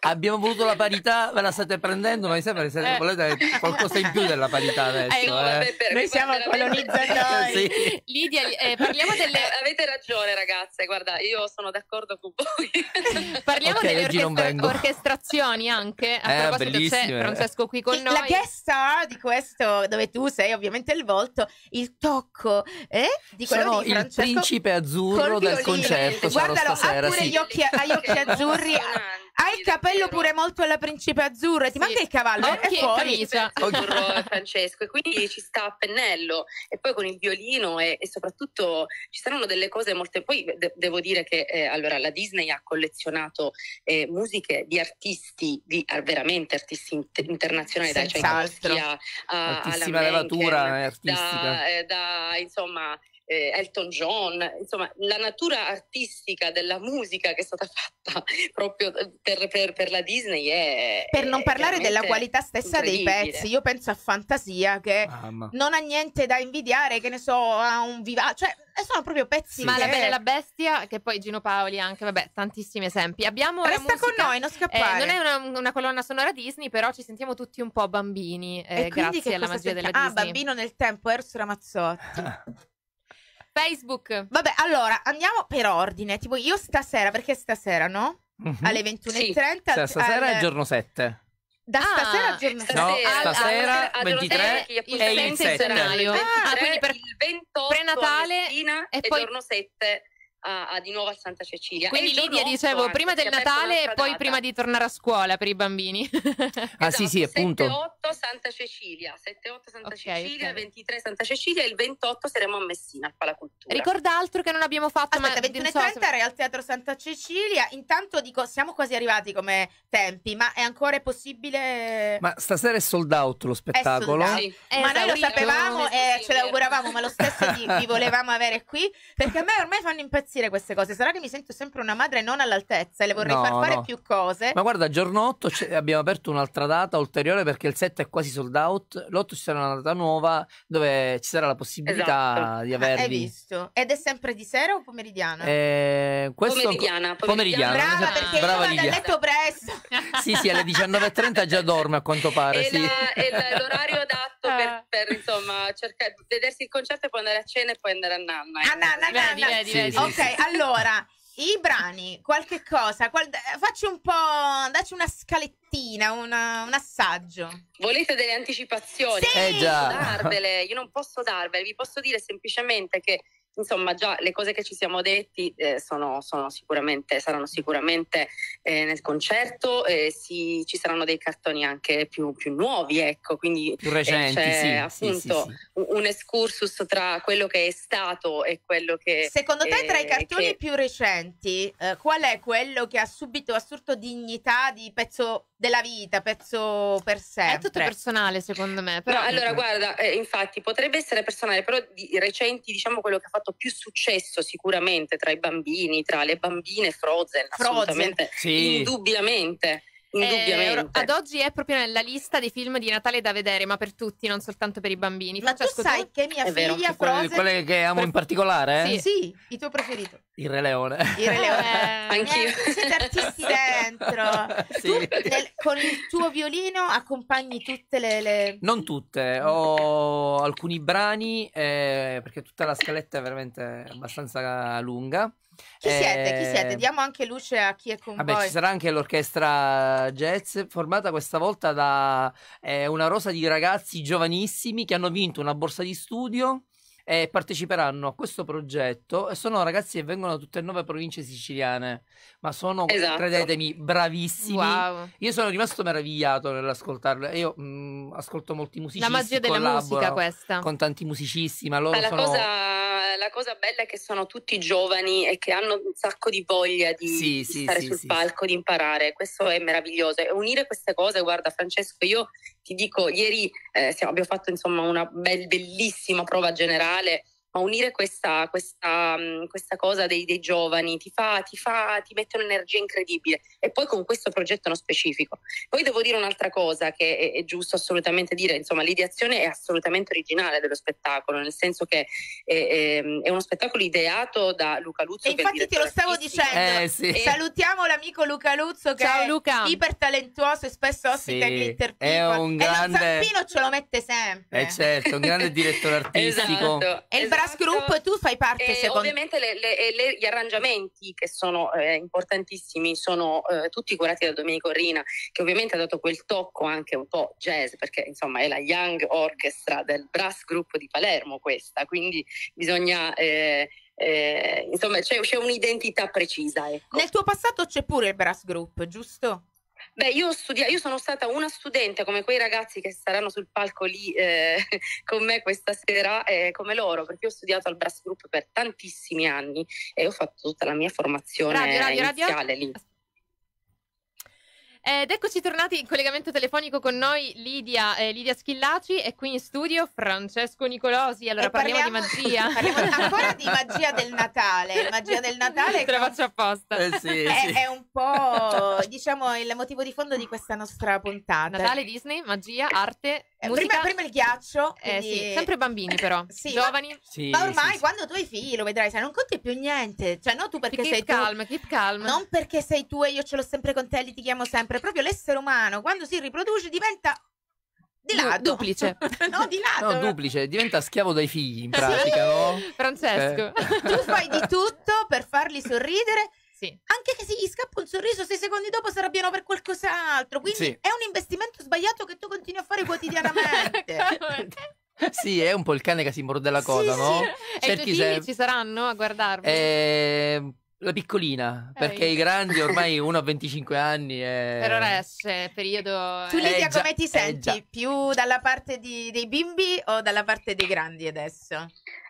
abbiamo voluto la parità, ve la state prendendo, ma mi sembra che se eh. volete qualcosa in più della parità adesso. Ecco, eh, eh. Noi siamo colonizzatori. sì. Lidia, eh, parliamo delle... avete ragione ragazze, guarda, io sono d'accordo con voi. parliamo okay, delle orchestra... orchestrazioni anche, a eh, proposito c'è Francesco qui con noi. La chiesa di questo, dove tu sei ovviamente il volto, il tocco eh? di quello sono di Francesco. il principe azzurro del concerto. Guardalo, ha pure sì. gli occhi, gli occhi azzurri. Hai ah, il capello pure molto alla principe azzurra. Ti sì. manca il cavallo? Occhi è fuori. Azzurro, Francesco. E quindi ci sta a pennello. E poi con il violino e, e soprattutto ci saranno delle cose molto... Poi de- devo dire che eh, allora la Disney ha collezionato eh, musiche di artisti, di ah, veramente artisti inter- internazionali. Senz'altro. Dai, cioè, a, a, Altissima levatura eh, artistica. Da, eh, da insomma eh, Elton John, insomma la natura artistica della musica che è stata fatta proprio per, per, per la Disney è... Per non è parlare della qualità stessa dei pezzi, io penso a Fantasia che Mamma. non ha niente da invidiare, che ne so, a un vivace... Cioè, eh, sono proprio pezzi. Sì. Ma la bella e la bestia, che poi Gino Paoli anche, vabbè, tantissimi esempi. Abbiamo Resta musica, con noi, non scappare. Eh, non è una, una, colonna sonora Disney, però ci sentiamo tutti un po' bambini, eh, grazie alla magia della ah, Disney. Ah, bambino nel tempo, Eros Ramazzotti. Ah. Facebook. Vabbè, allora andiamo per ordine. Tipo, io stasera, perché stasera, no? Mm-hmm. Alle 21.30. Sì. Cioè, stasera al... è ah, giorno 7. Da ah, eh, stasera a giorno No, stasera al, 23 è il 7 gennaio. Ah, ah, quindi per il 28 prenatale e, e poi giorno 7 a, a, di nuovo a Santa Cecilia. Quindi Lidia, dicevo, anche, prima del Natale e poi data. prima di tornare a scuola per i bambini. esatto, ah, sì, sì, appunto. 7-8 Santa Cecilia, 7-8 Santa okay, Cecilia, okay. 23 Santa Cecilia e il 28 saremo a Messina al Palacultura. Ricorda altro che non abbiamo fatto. Aspetta, ma 21.30 so, se... al Teatro Santa Cecilia. Intanto dico, siamo quasi arrivati come tempi, ma è ancora possibile... Ma stasera è sold out lo spettacolo. Out. Sì. Eh, ma noi lo sapevamo e ce l'auguravamo, ma lo stesso vi volevamo avere qui, perché a me ormai fanno impazzire gestire queste cose? Sarà che mi sento sempre una madre non all'altezza e le vorrei no, far fare no. più cose. Ma guarda, giorno 8 abbiamo aperto un'altra data ulteriore perché il 7 è quasi sold out. L'8 ci sarà una data nuova dove ci sarà la possibilità esatto. di ah, avervi. hai visto? Ed è sempre di sera o pomeridiana? Eh, questo... pomeridiana, pomeridiana. Brava, brava perché brava io vado a letto presto. sì, sì, alle 19.30 già dorme a quanto pare. Sì. La, l'orario adatto per, ah. per insomma cercare, vedersi il concerto e poi andare a cena e poi andare a nanna. Ah, nanna, eh, nanna. Vedi, vedi, vedi. Ok, allora, i brani, qualche cosa, qual- facci un po', dacci una scalettina, una, un assaggio. Volete delle anticipazioni? Sì! Eh, già. Darvele, io non posso darvele, vi posso dire semplicemente che insomma già le cose che ci siamo detti eh, sono, sono sicuramente, saranno sicuramente eh, nel concerto, eh, si, ci saranno dei cartoni anche più, più nuovi, ecco, quindi eh, più recenti, c'è sì, appunto sì, sì, un excursus tra quello che è stato e quello che... Secondo te tra i cartoni che... più recenti eh, qual è quello che ha subito assurdo dignità di pezzo della vita, pezzo per sé. È tutto personale, secondo me. Però... No, allora, guarda, eh, infatti potrebbe essere personale, però di recenti, diciamo, quello che ha fatto più successo sicuramente tra i bambini, tra le bambine, Frozen, Frozen. assolutamente, sì. indubbiamente. Indubbiamente. Eh, ad oggi è proprio nella lista dei film di Natale da vedere, ma per tutti, non soltanto per i bambini. Ma Francesco, tu sai che mia è figlia vero, Frozen... Quelle che amo in particolare? Eh? Sì. sì, il tuo preferito. Il Re Leone. Il Re Leone. Eh, Anch'io. Eh, siete artisti dentro. Sì. Tu, nel, con il tuo violino accompagni tutte le, le... Non tutte, ho alcuni brani, eh, perché tutta la scaletta è veramente abbastanza lunga. Chi siete? Chi siete? Ehm, Diamo anche luce a chi è con vabbè, voi. Ci sarà anche l'orchestra jazz, formata questa volta da eh, una rosa di ragazzi giovanissimi che hanno vinto una borsa di studio eh, parteciperanno a questo progetto e sono ragazzi che vengono da tutte e nove province siciliane, ma sono, esatto. credetemi, bravissimi. Wow. Io sono rimasto meravigliato nell'ascoltarlo. Io mh, mm, ascolto molti musicisti. La magia della musica questa. Con tanti musicisti, ma loro ma la sono... Cosa, la cosa bella è che sono tutti giovani e che hanno un sacco di voglia di, sì, di sì, stare sì, sul palco, di imparare. Questo è meraviglioso. E unire queste cose, guarda Francesco, io ti dico, ieri eh, abbiamo fatto insomma una bel, bellissima prova generale ma unire questa, questa, mm, questa cosa dei, dei, giovani ti fa, ti fa, ti mette un'energia incredibile e poi con questo progetto nello specifico. Poi devo dire un'altra cosa che è, è giusto assolutamente dire, insomma l'ideazione è assolutamente originale dello spettacolo, nel senso che è, è, è uno spettacolo ideato da Luca Luzzo. E infatti te lo stavo artistico. dicendo, eh, sì. salutiamo l'amico Luca Luzzo che Ciao, è Luca. iper talentuoso e spesso ospita sì, l'Interpico. È un grande... E lo zampino ce lo mette sempre. È eh, certo, un grande direttore esatto. artistico. esatto, e il bravo Blast Group esatto. tu fai parte e eh, secondo... Ovviamente le, le, eh, le, gli arrangiamenti che sono eh, importantissimi sono eh, tutti curati da Domenico Rina che ovviamente ha dato quel tocco anche un po' jazz perché insomma è la Young Orchestra del Brass Group di Palermo questa quindi bisogna... Eh, eh, insomma, c'è, c'è, un'identità precisa. Ecco. Nel tuo passato c'è pure il Brass Group, giusto? Beh, io, studia- io sono stata una studente come quei ragazzi che saranno sul palco lì eh, con me questa sera, eh, come loro, perché ho studiato al Brass Group per tantissimi anni e ho fatto tutta la mia formazione radio, radio, iniziale radio. lì. Ed eccoci tornati in collegamento telefonico con noi Lidia, eh, Lidia Schillaci e qui in studio Francesco Nicolosi. Allora parliamo, parliamo, di magia. Parliamo ancora di magia del Natale. Magia del Natale. Te la faccio apposta. Eh, sì, è, sì. è, un po' diciamo il motivo di fondo di questa nostra puntata. Natale, Disney, magia, arte. Eh, prima, prima, il ghiaccio, quindi... eh, sì. sempre bambini però, sì, giovani. Ma, sì, ma ormai quando tu hai figli lo vedrai, sai, cioè, non conti più niente. Cioè, no, tu perché keep sei calm, tu, keep calm. Non perché sei tu e io ce l'ho sempre con te, li ti chiamo sempre sempre proprio l'essere umano quando si riproduce diventa di lato. Duplice. no, di lato. No, duplice, diventa schiavo dai figli in pratica, no? Francesco. Eh. Tu fai di tutto per farli sorridere. Sì. Anche che se gli scappa un sorriso, sei secondi dopo si arrabbiano per qualcos'altro. Quindi sì. è un investimento sbagliato che tu continui a fare quotidianamente. sì, è un po' il cane che si morde la coda, sì, no? Cerchi e i tuoi figli se... ci saranno a guardarmi. Eh la piccolina, perché i grandi ormai uno ha 25 anni è... Per ora esce, periodo... Tu Lidia eh, già, come ti eh, senti? Più dalla parte di, dei bimbi o dalla parte dei grandi adesso?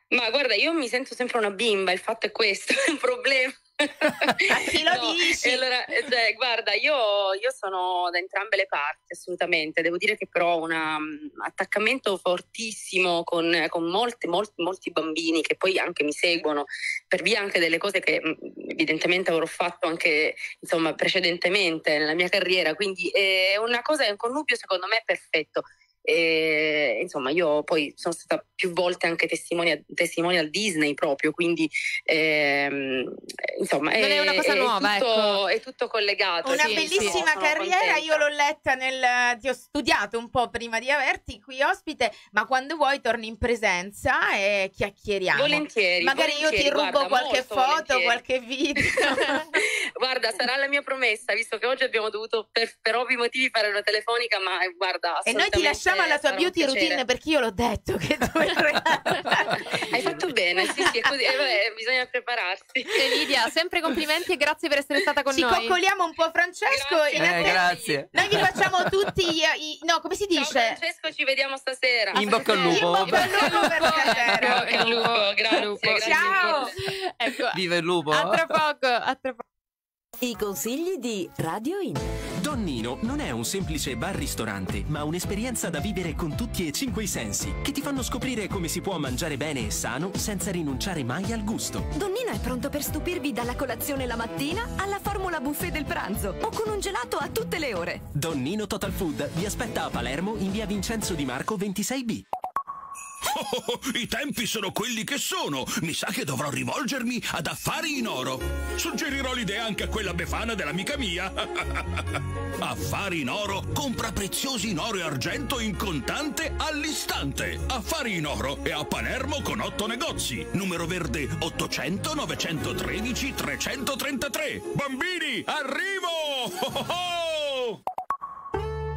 Ma guarda, io mi sento sempre una bimba, il fatto è questo, è un problema. A ah, chi lo no, dici? Allora, eh, cioè, guarda, io, io, sono da entrambe le parti, assolutamente. Devo dire che però ho un mm, attaccamento fortissimo con, con molti, molti, molti bambini che poi anche mi seguono per via anche delle cose che mm, evidentemente avrò fatto anche insomma, precedentemente nella mia carriera. Quindi eh, è una cosa, è un connubio secondo me perfetto. E, insomma, io poi sono stata più volte anche testimonial, testimonial Disney proprio, quindi ehm, insomma... Non è, è una cosa è, nuova, è tutto, ecco. è tutto collegato. Una sì, bellissima sono, carriera, sono io l'ho letta nel... ti ho studiato un po' prima di averti qui ospite, ma quando vuoi torni in presenza e chiacchieriamo. Volentieri. Magari volentieri, io ti rubo guarda, qualche foto, volentieri. qualche video. Guarda, sarà la mia promessa, visto che oggi abbiamo dovuto per, per ovvi motivi fare una telefonica, ma eh, guarda. E noi ti lasciamo alla tua beauty routine perché io l'ho detto che tu hai fatto bene, sì, sì, è così, eh, vabbè, bisogna prepararsi. E Lidia, sempre complimenti e grazie per essere stata con Ci noi. Ci coccoliamo un po' Francesco. Grazie. Eh, grazie. Noi vi facciamo tutti i, i, no, come si dice? Ciao Francesco, ci vediamo stasera. In bocca al lupo. In bocca al lupo per Cagero. In bocca al lupo, grazie. Ciao. Ecco. Viva il lupo. A tra poco, a tra poco. I consigli di Radio In. Donnino non è un semplice bar-ristorante, ma un'esperienza da vivere con tutti e cinque i sensi, che ti fanno scoprire come si può mangiare bene e sano senza rinunciare mai al gusto. Donnino è pronto per stupirvi dalla colazione la mattina alla formula buffet del pranzo o con un gelato a tutte le ore. Donnino Total Food vi aspetta a Palermo in via Vincenzo Di Marco 26B. Oh, oh, oh, I tempi sono quelli che sono. Mi sa che dovrò rivolgermi ad affari in oro. Suggerirò l'idea anche a quella befana dell'amica mia. affari in oro compra preziosi in oro e argento in contante all'istante. Affari in oro è a Palermo con otto negozi. Numero verde 800 913 333. Bambini, arrivo! Oh, oh!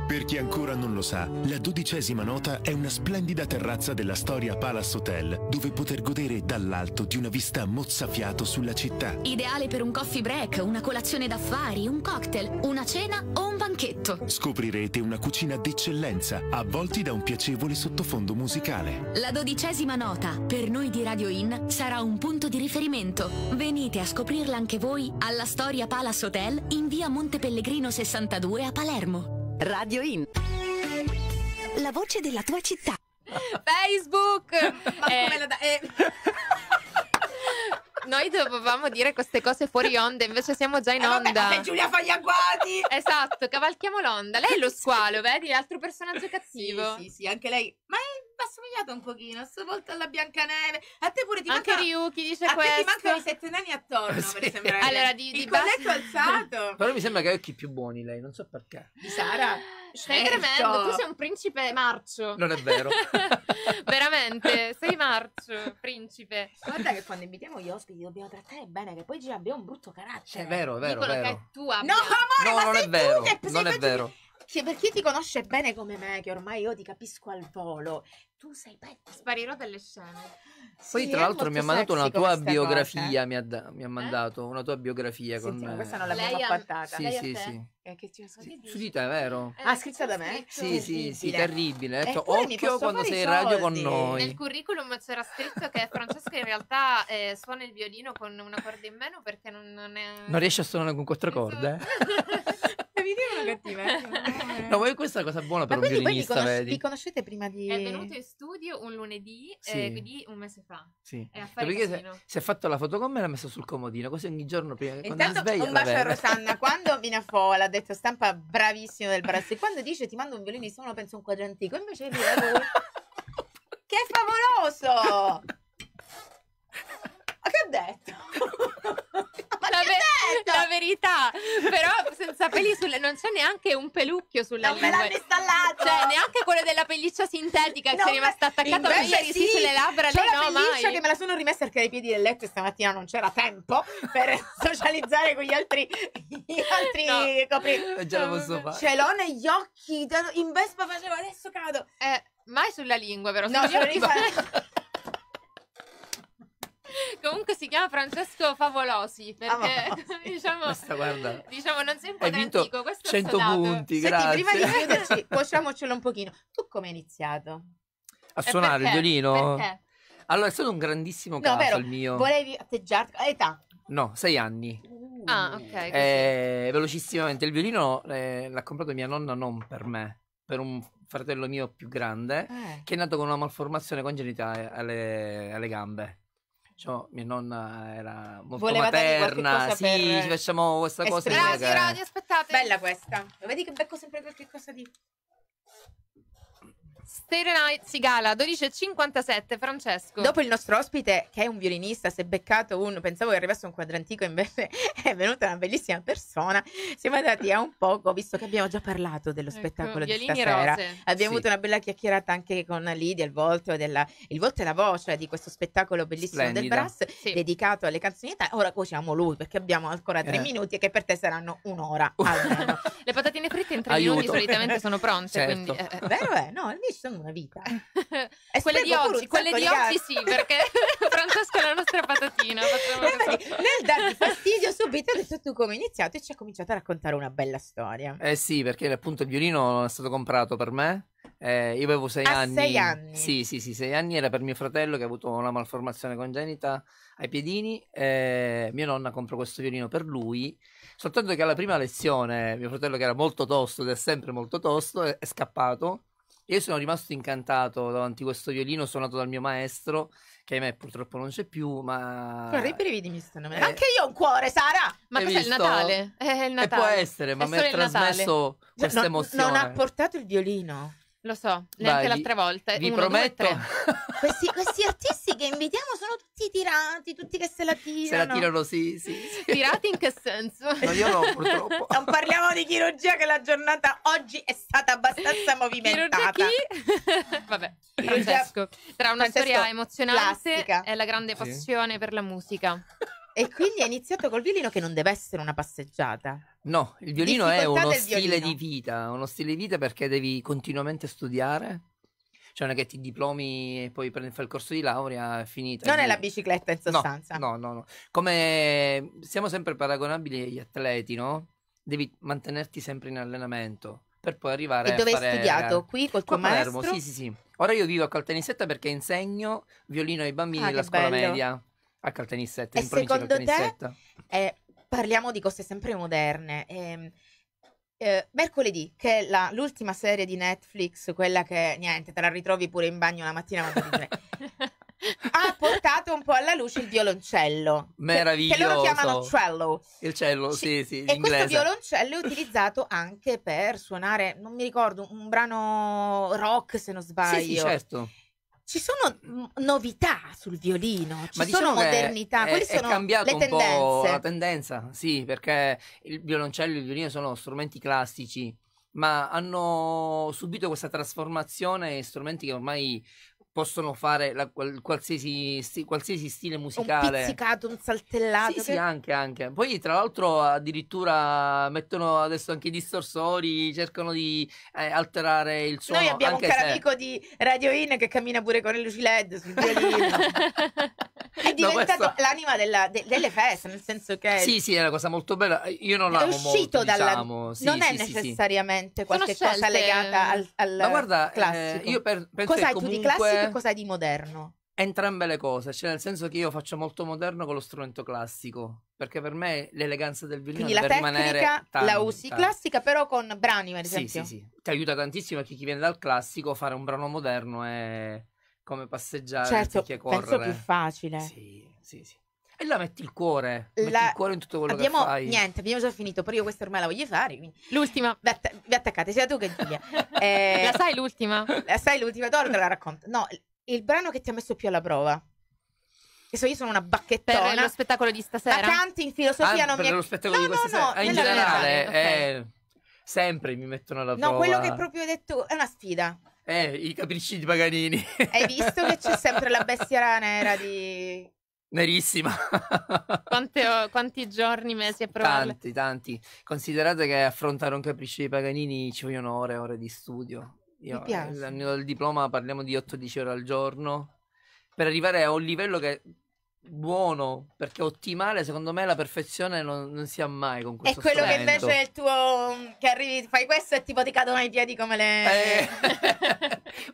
Per chi ancora non lo sa, la dodicesima nota è una splendida terrazza della storia Palace Hotel, dove poter godere dall'alto di una vista mozzafiato sulla città. Ideale per un coffee break, una colazione d'affari, un cocktail, una cena o un banchetto. Scoprirete una cucina d'eccellenza, avvolti da un piacevole sottofondo musicale. La dodicesima nota, per noi di Radio In, sarà un punto di riferimento. Venite a scoprirla anche voi alla Storia Palace Hotel in via Monte Pellegrino 62 a Palermo. Radio In. La voce della tua città. Facebook. Ma eh. come la da- eh. Noi dovevamo dire queste cose fuori onda, invece siamo già in eh onda. Vabbè, Giulia fa gli agguati. Esatto, cavalchiamo l'onda. Lei è lo squalo, vedi? L'altro personaggio cattivo. Sì, sì, sì anche lei. Ma è assomigliato un pochino, stavolta alla Biancaneve. A te pure ti Anche manca... Ryuki dice a questo. A te ti mancano i sette nani attorno, sì. per sembrare. Allora, di, Il di colletto base... alzato. Però mi sembra che ha occhi più buoni lei, non so perché. Di Sara? Stai certo. tremendo, tu sei un principe marcio. Non è vero. Veramente, sei marcio, principe. Guarda che quando invitiamo gli ospiti dobbiamo trattare bene, che poi ci abbiamo un brutto carattere. È vero, è vero. Dicono vero. che tu abbia... No, amore, no, non è vero. Tu, non è vero. Che che per chi ti conosce bene come me, che ormai io ti capisco al volo, tu sei petto. Sparirò dalle scene. Poi, sì, tra l'altro, mi ha mandato una tua biografia. Mi ha, da- mi ha, eh? mandato una tua biografia. Sentiamo, con... questa non l'abbiamo appartata. Sì, sì, sì. Eh, su di te, vero? Eh, ah, scritta da me? Sì, sì, sì, terribile. Detto, occhio quando sei in radio con noi. Nel curriculum c'era scritto che Francesca in realtà eh, suona il violino con una corda in meno perché non, non è... Non riesce a suonare con quattro corde. Eh. vi dico una cattiva. No, voi questa cosa buona per Ma un violinista, conosci- vedi. Vi conoscete prima di... È venuto in studio un lunedì, sì. eh, quindi un mese fa. Sì. E perché se, si è fatto la foto con me l'ha messo sul comodino, così ogni giorno prima che quando Intanto, mi sveglio... un bacio a Rosanna, quando Vinafo l'ha detto stampa bravissimo del Brassi, quando dice ti mando un violinista uno pensa un quadro antico, invece è la lui... Che favoloso! Ma che ha detto? detto. La verità, però senza peli sulle... non c'è neanche un pelucchio sulla non lingua. Non me l'hanno installato. Cioè, neanche quello della pelliccia sintetica no, che è rimasta attaccata a sì. sì sulle labbra, lei no mai. C'è che me la sono rimessa perché ai piedi del letto stamattina non c'era tempo per socializzare con gli altri gli altri no. copri. Ce eh, la posso fare. Ce l'ho negli occhi, in Vespa facevo adesso cado. Eh, mai sulla lingua, vero? No, sulla lingua. Comunque si chiama Francesco Favolosi ah, perché ah, diciamo, questa, guarda, diciamo non sei un po' antico, questo 100 punti, Senti, grazie. prima di chiuderci, cuociamocelo un pochino. Tu come hai iniziato? A suonare il violino? Perché? Allora è stato un grandissimo no, caso vero, il mio. Volevi atteggiarti a età? No, sei anni. Uh, ah, ok. Eh, velocissimamente il violino eh, l'ha comprato mia nonna non per me, per un fratello mio più grande eh. che è nato con una malformazione congenita alle, alle gambe diciamo, mia nonna era molto Voleva materna, sì, ci facciamo questa cosa. Esprim- radio, aspettate. Bella questa. Vedi che becco sempre qualche cosa di... Stereo Night Sigala 12.57 Francesco dopo il nostro ospite che è un violinista si è beccato un pensavo che arrivasse un quadrantico invece è venuta una bellissima persona siamo andati a un poco visto che abbiamo già parlato dello ecco, spettacolo di stasera rose. abbiamo sì. avuto una bella chiacchierata anche con Lidia il volto, della, il volto e la voce di questo spettacolo bellissimo Splendida. del brass sì. dedicato alle canzonette ora cuociamo lui perché abbiamo ancora tre eh. minuti che per te saranno un'ora almeno le patatine fritte in tre Aiuto. minuti solitamente sono pronte certo. quindi, eh. eh. vero è eh? no il misto sono una vita. quelle di oggi, quelle di oggi sì, perché Francesco è la nostra patatina. Infatti, nel darti fastidio subito ho detto tu come hai iniziato e ci ha cominciato a raccontare una bella storia. Eh sì, perché appunto il violino è stato comprato per me. Eh, io avevo sei ah, anni. sei anni. Sì, sì, sì, sei anni era per mio fratello che ha avuto una malformazione congenita ai piedini. Eh, mia nonna compra questo violino per lui. Soltanto che alla prima lezione mio fratello, che era molto tosto ed è sempre molto tosto, è, è scappato io sono rimasto incantato davanti a questo violino suonato dal mio maestro, che ahimè purtroppo non c'è più, ma... Guarda, i brividi stanno eh... Anche io ho un cuore, Sara! Ma questo eh, è il Natale? È il Natale. E può essere, ma mi ha trasmesso cioè, questa emozione. Non ha portato il violino? Lo so, neanche l'altra volta. Vi Uno, prometto. Due, questi, questi, artisti che invitiamo sono tutti tirati, tutti che se la tirano. Se la tirano, sì, sì. sì. Tirati in che senso? No, io no, purtroppo. Non parliamo di chirurgia che la giornata oggi è stata abbastanza movimentata. Chirurgia Vabbè, Francesco. Tra una Francesco storia emozionante plastica. e la grande passione sì. per la musica. E quindi hai iniziato col violino che non deve essere una passeggiata. No, il violino Difficoltà è uno stile violino. di vita, uno stile di vita perché devi continuamente studiare. Cioè non è che ti diplomi e poi prendi, fai il corso di laurea, è finita. Non è la bicicletta in sostanza. No, no, no, no. Come siamo sempre paragonabili agli atleti, no? Devi mantenerti sempre in allenamento per poi arrivare a... e a dove fare... hai studiato? Qui col tuo Qua maestro? Palermo, sì, sì, sì. Ora io vivo a Caltanissetta perché insegno violino ai bambini ah, della scuola bello. media a Caltanissetta, e in provincia di Caltanissetta. Te, eh, parliamo di cose sempre moderne. Eh, eh, mercoledì, che è la, l'ultima serie di Netflix, quella che niente, te la ritrovi pure in bagno la mattina, ma ha portato un po' alla luce il violoncello. Meraviglioso. Che, che loro chiamano cello. Il cello, C- sì, sì. E questo violoncello è utilizzato anche per suonare, non mi ricordo, un brano rock se non sbaglio. Sì, sì certo ci sono mm, novità sul violino, ci Ma diciamo sono modernità, è, è sono cambiato le tendenze. Un po la tendenza, sì, perché il violoncello e il violino sono strumenti classici ma hanno subito questa trasformazione in strumenti che ormai possono fare la, qualsiasi, sti, qualsiasi, stile musicale. Un pizzicato, un saltellato. Sì, che... sì, anche, anche. Poi tra l'altro addirittura mettono adesso anche i distorsori, cercano di eh, alterare il suono. Noi abbiamo un caro se... amico di Radio In che cammina pure con le luci LED sul violino. È diventato no, questo... l'anima della, de, delle feste, nel senso che... Sì, sì, è una cosa molto bella. Io non l'avevo molto, dalla... Diciamo. Sì, non sì, è necessariamente qualche cosa legata al, al Ma guarda, eh, io per, penso Cos'hai che comunque... tu di classico qualcosa di moderno? Entrambe le cose, cioè nel senso che io faccio molto moderno con lo strumento classico, perché per me l'eleganza del violino Quindi la tecnica tanti, la usi classica però con brani, per esempio. Sì, sì, sì. Ti aiuta tantissimo perché chi viene dal classico fare un brano moderno è come passeggiare certo, correre. Certo, penso più facile. Sì, sì, sì. E la metti il cuore, la... metti il cuore in tutto quello abbiamo... che fai. Niente, abbiamo già finito, però io questa ormai la voglio fare. Quindi... L'ultima. Vi, att- vi, attaccate, sia tu che Giulia. Eh... La sai l'ultima? La sai l'ultima, Doro te la racconto. No, il brano che ti ha messo più alla prova. Che so, io sono una bacchettona. Per lo spettacolo di stasera? La canti in filosofia ah, non per mi... Per lo spettacolo no, di questa no, sera? No, eh, in generale, okay. eh, sempre mi mettono alla prova. No, quello che proprio hai detto è una sfida. Eh, i capricci di Paganini. Hai visto che c'è sempre la bestia nera di... Nerissima. Quante, quanti giorni, mesi e provare? Tanti, tanti. Considerate che affrontare un capriccio di Paganini ci vogliono ore e ore di studio. Io, Mi piace. Il, il diploma parliamo di 8-10 ore al giorno per arrivare a un livello che buono perché ottimale secondo me la perfezione non, non si ha mai con questo è quello strumento. che invece è il tuo che arrivi fai questo e tipo ti cadono i piedi come le eh.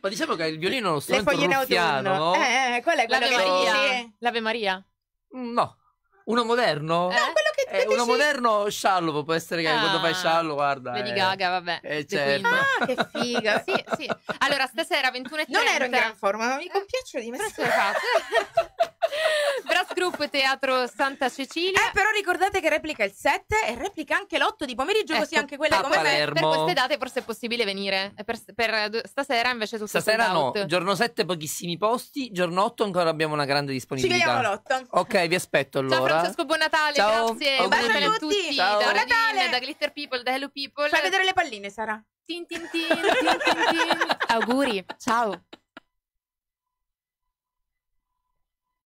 ma diciamo che il violino è uno strumento ruffiano no? eh, eh quello è quello l'ave che maria. dici l'ave maria mm, no uno moderno eh? no eh, uno dici? moderno sciallo può essere che ah, quando fai ah, sciallo, guarda. Vedi eh. Gaga, vabbè. Eh, certo. Ah, che figa, sì, sì. Allora, stasera 21.30. Non ero in gran forma, ma mi compiaccio di me. Brass Group Teatro Santa Cecilia. Eh, però ricordate che replica il 7 e replica anche l'8 di pomeriggio, ecco, così anche quelle come me. Per queste date forse è possibile venire. Eh, per, per stasera invece tutto Stasera no, out. giorno 7 pochissimi posti, giorno 8 ancora abbiamo una grande disponibilità. Ci vediamo l'8. Ok, vi aspetto allora. Ciao Francesco, buon Natale, Ciao. grazie auguri per tutti. tutti. Ciao. Da Buon Natale. Da Glitter People, da Hello People. Fai vedere le palline, Sara. Tin tin tin, tin, tin, tin. Auguri, ciao.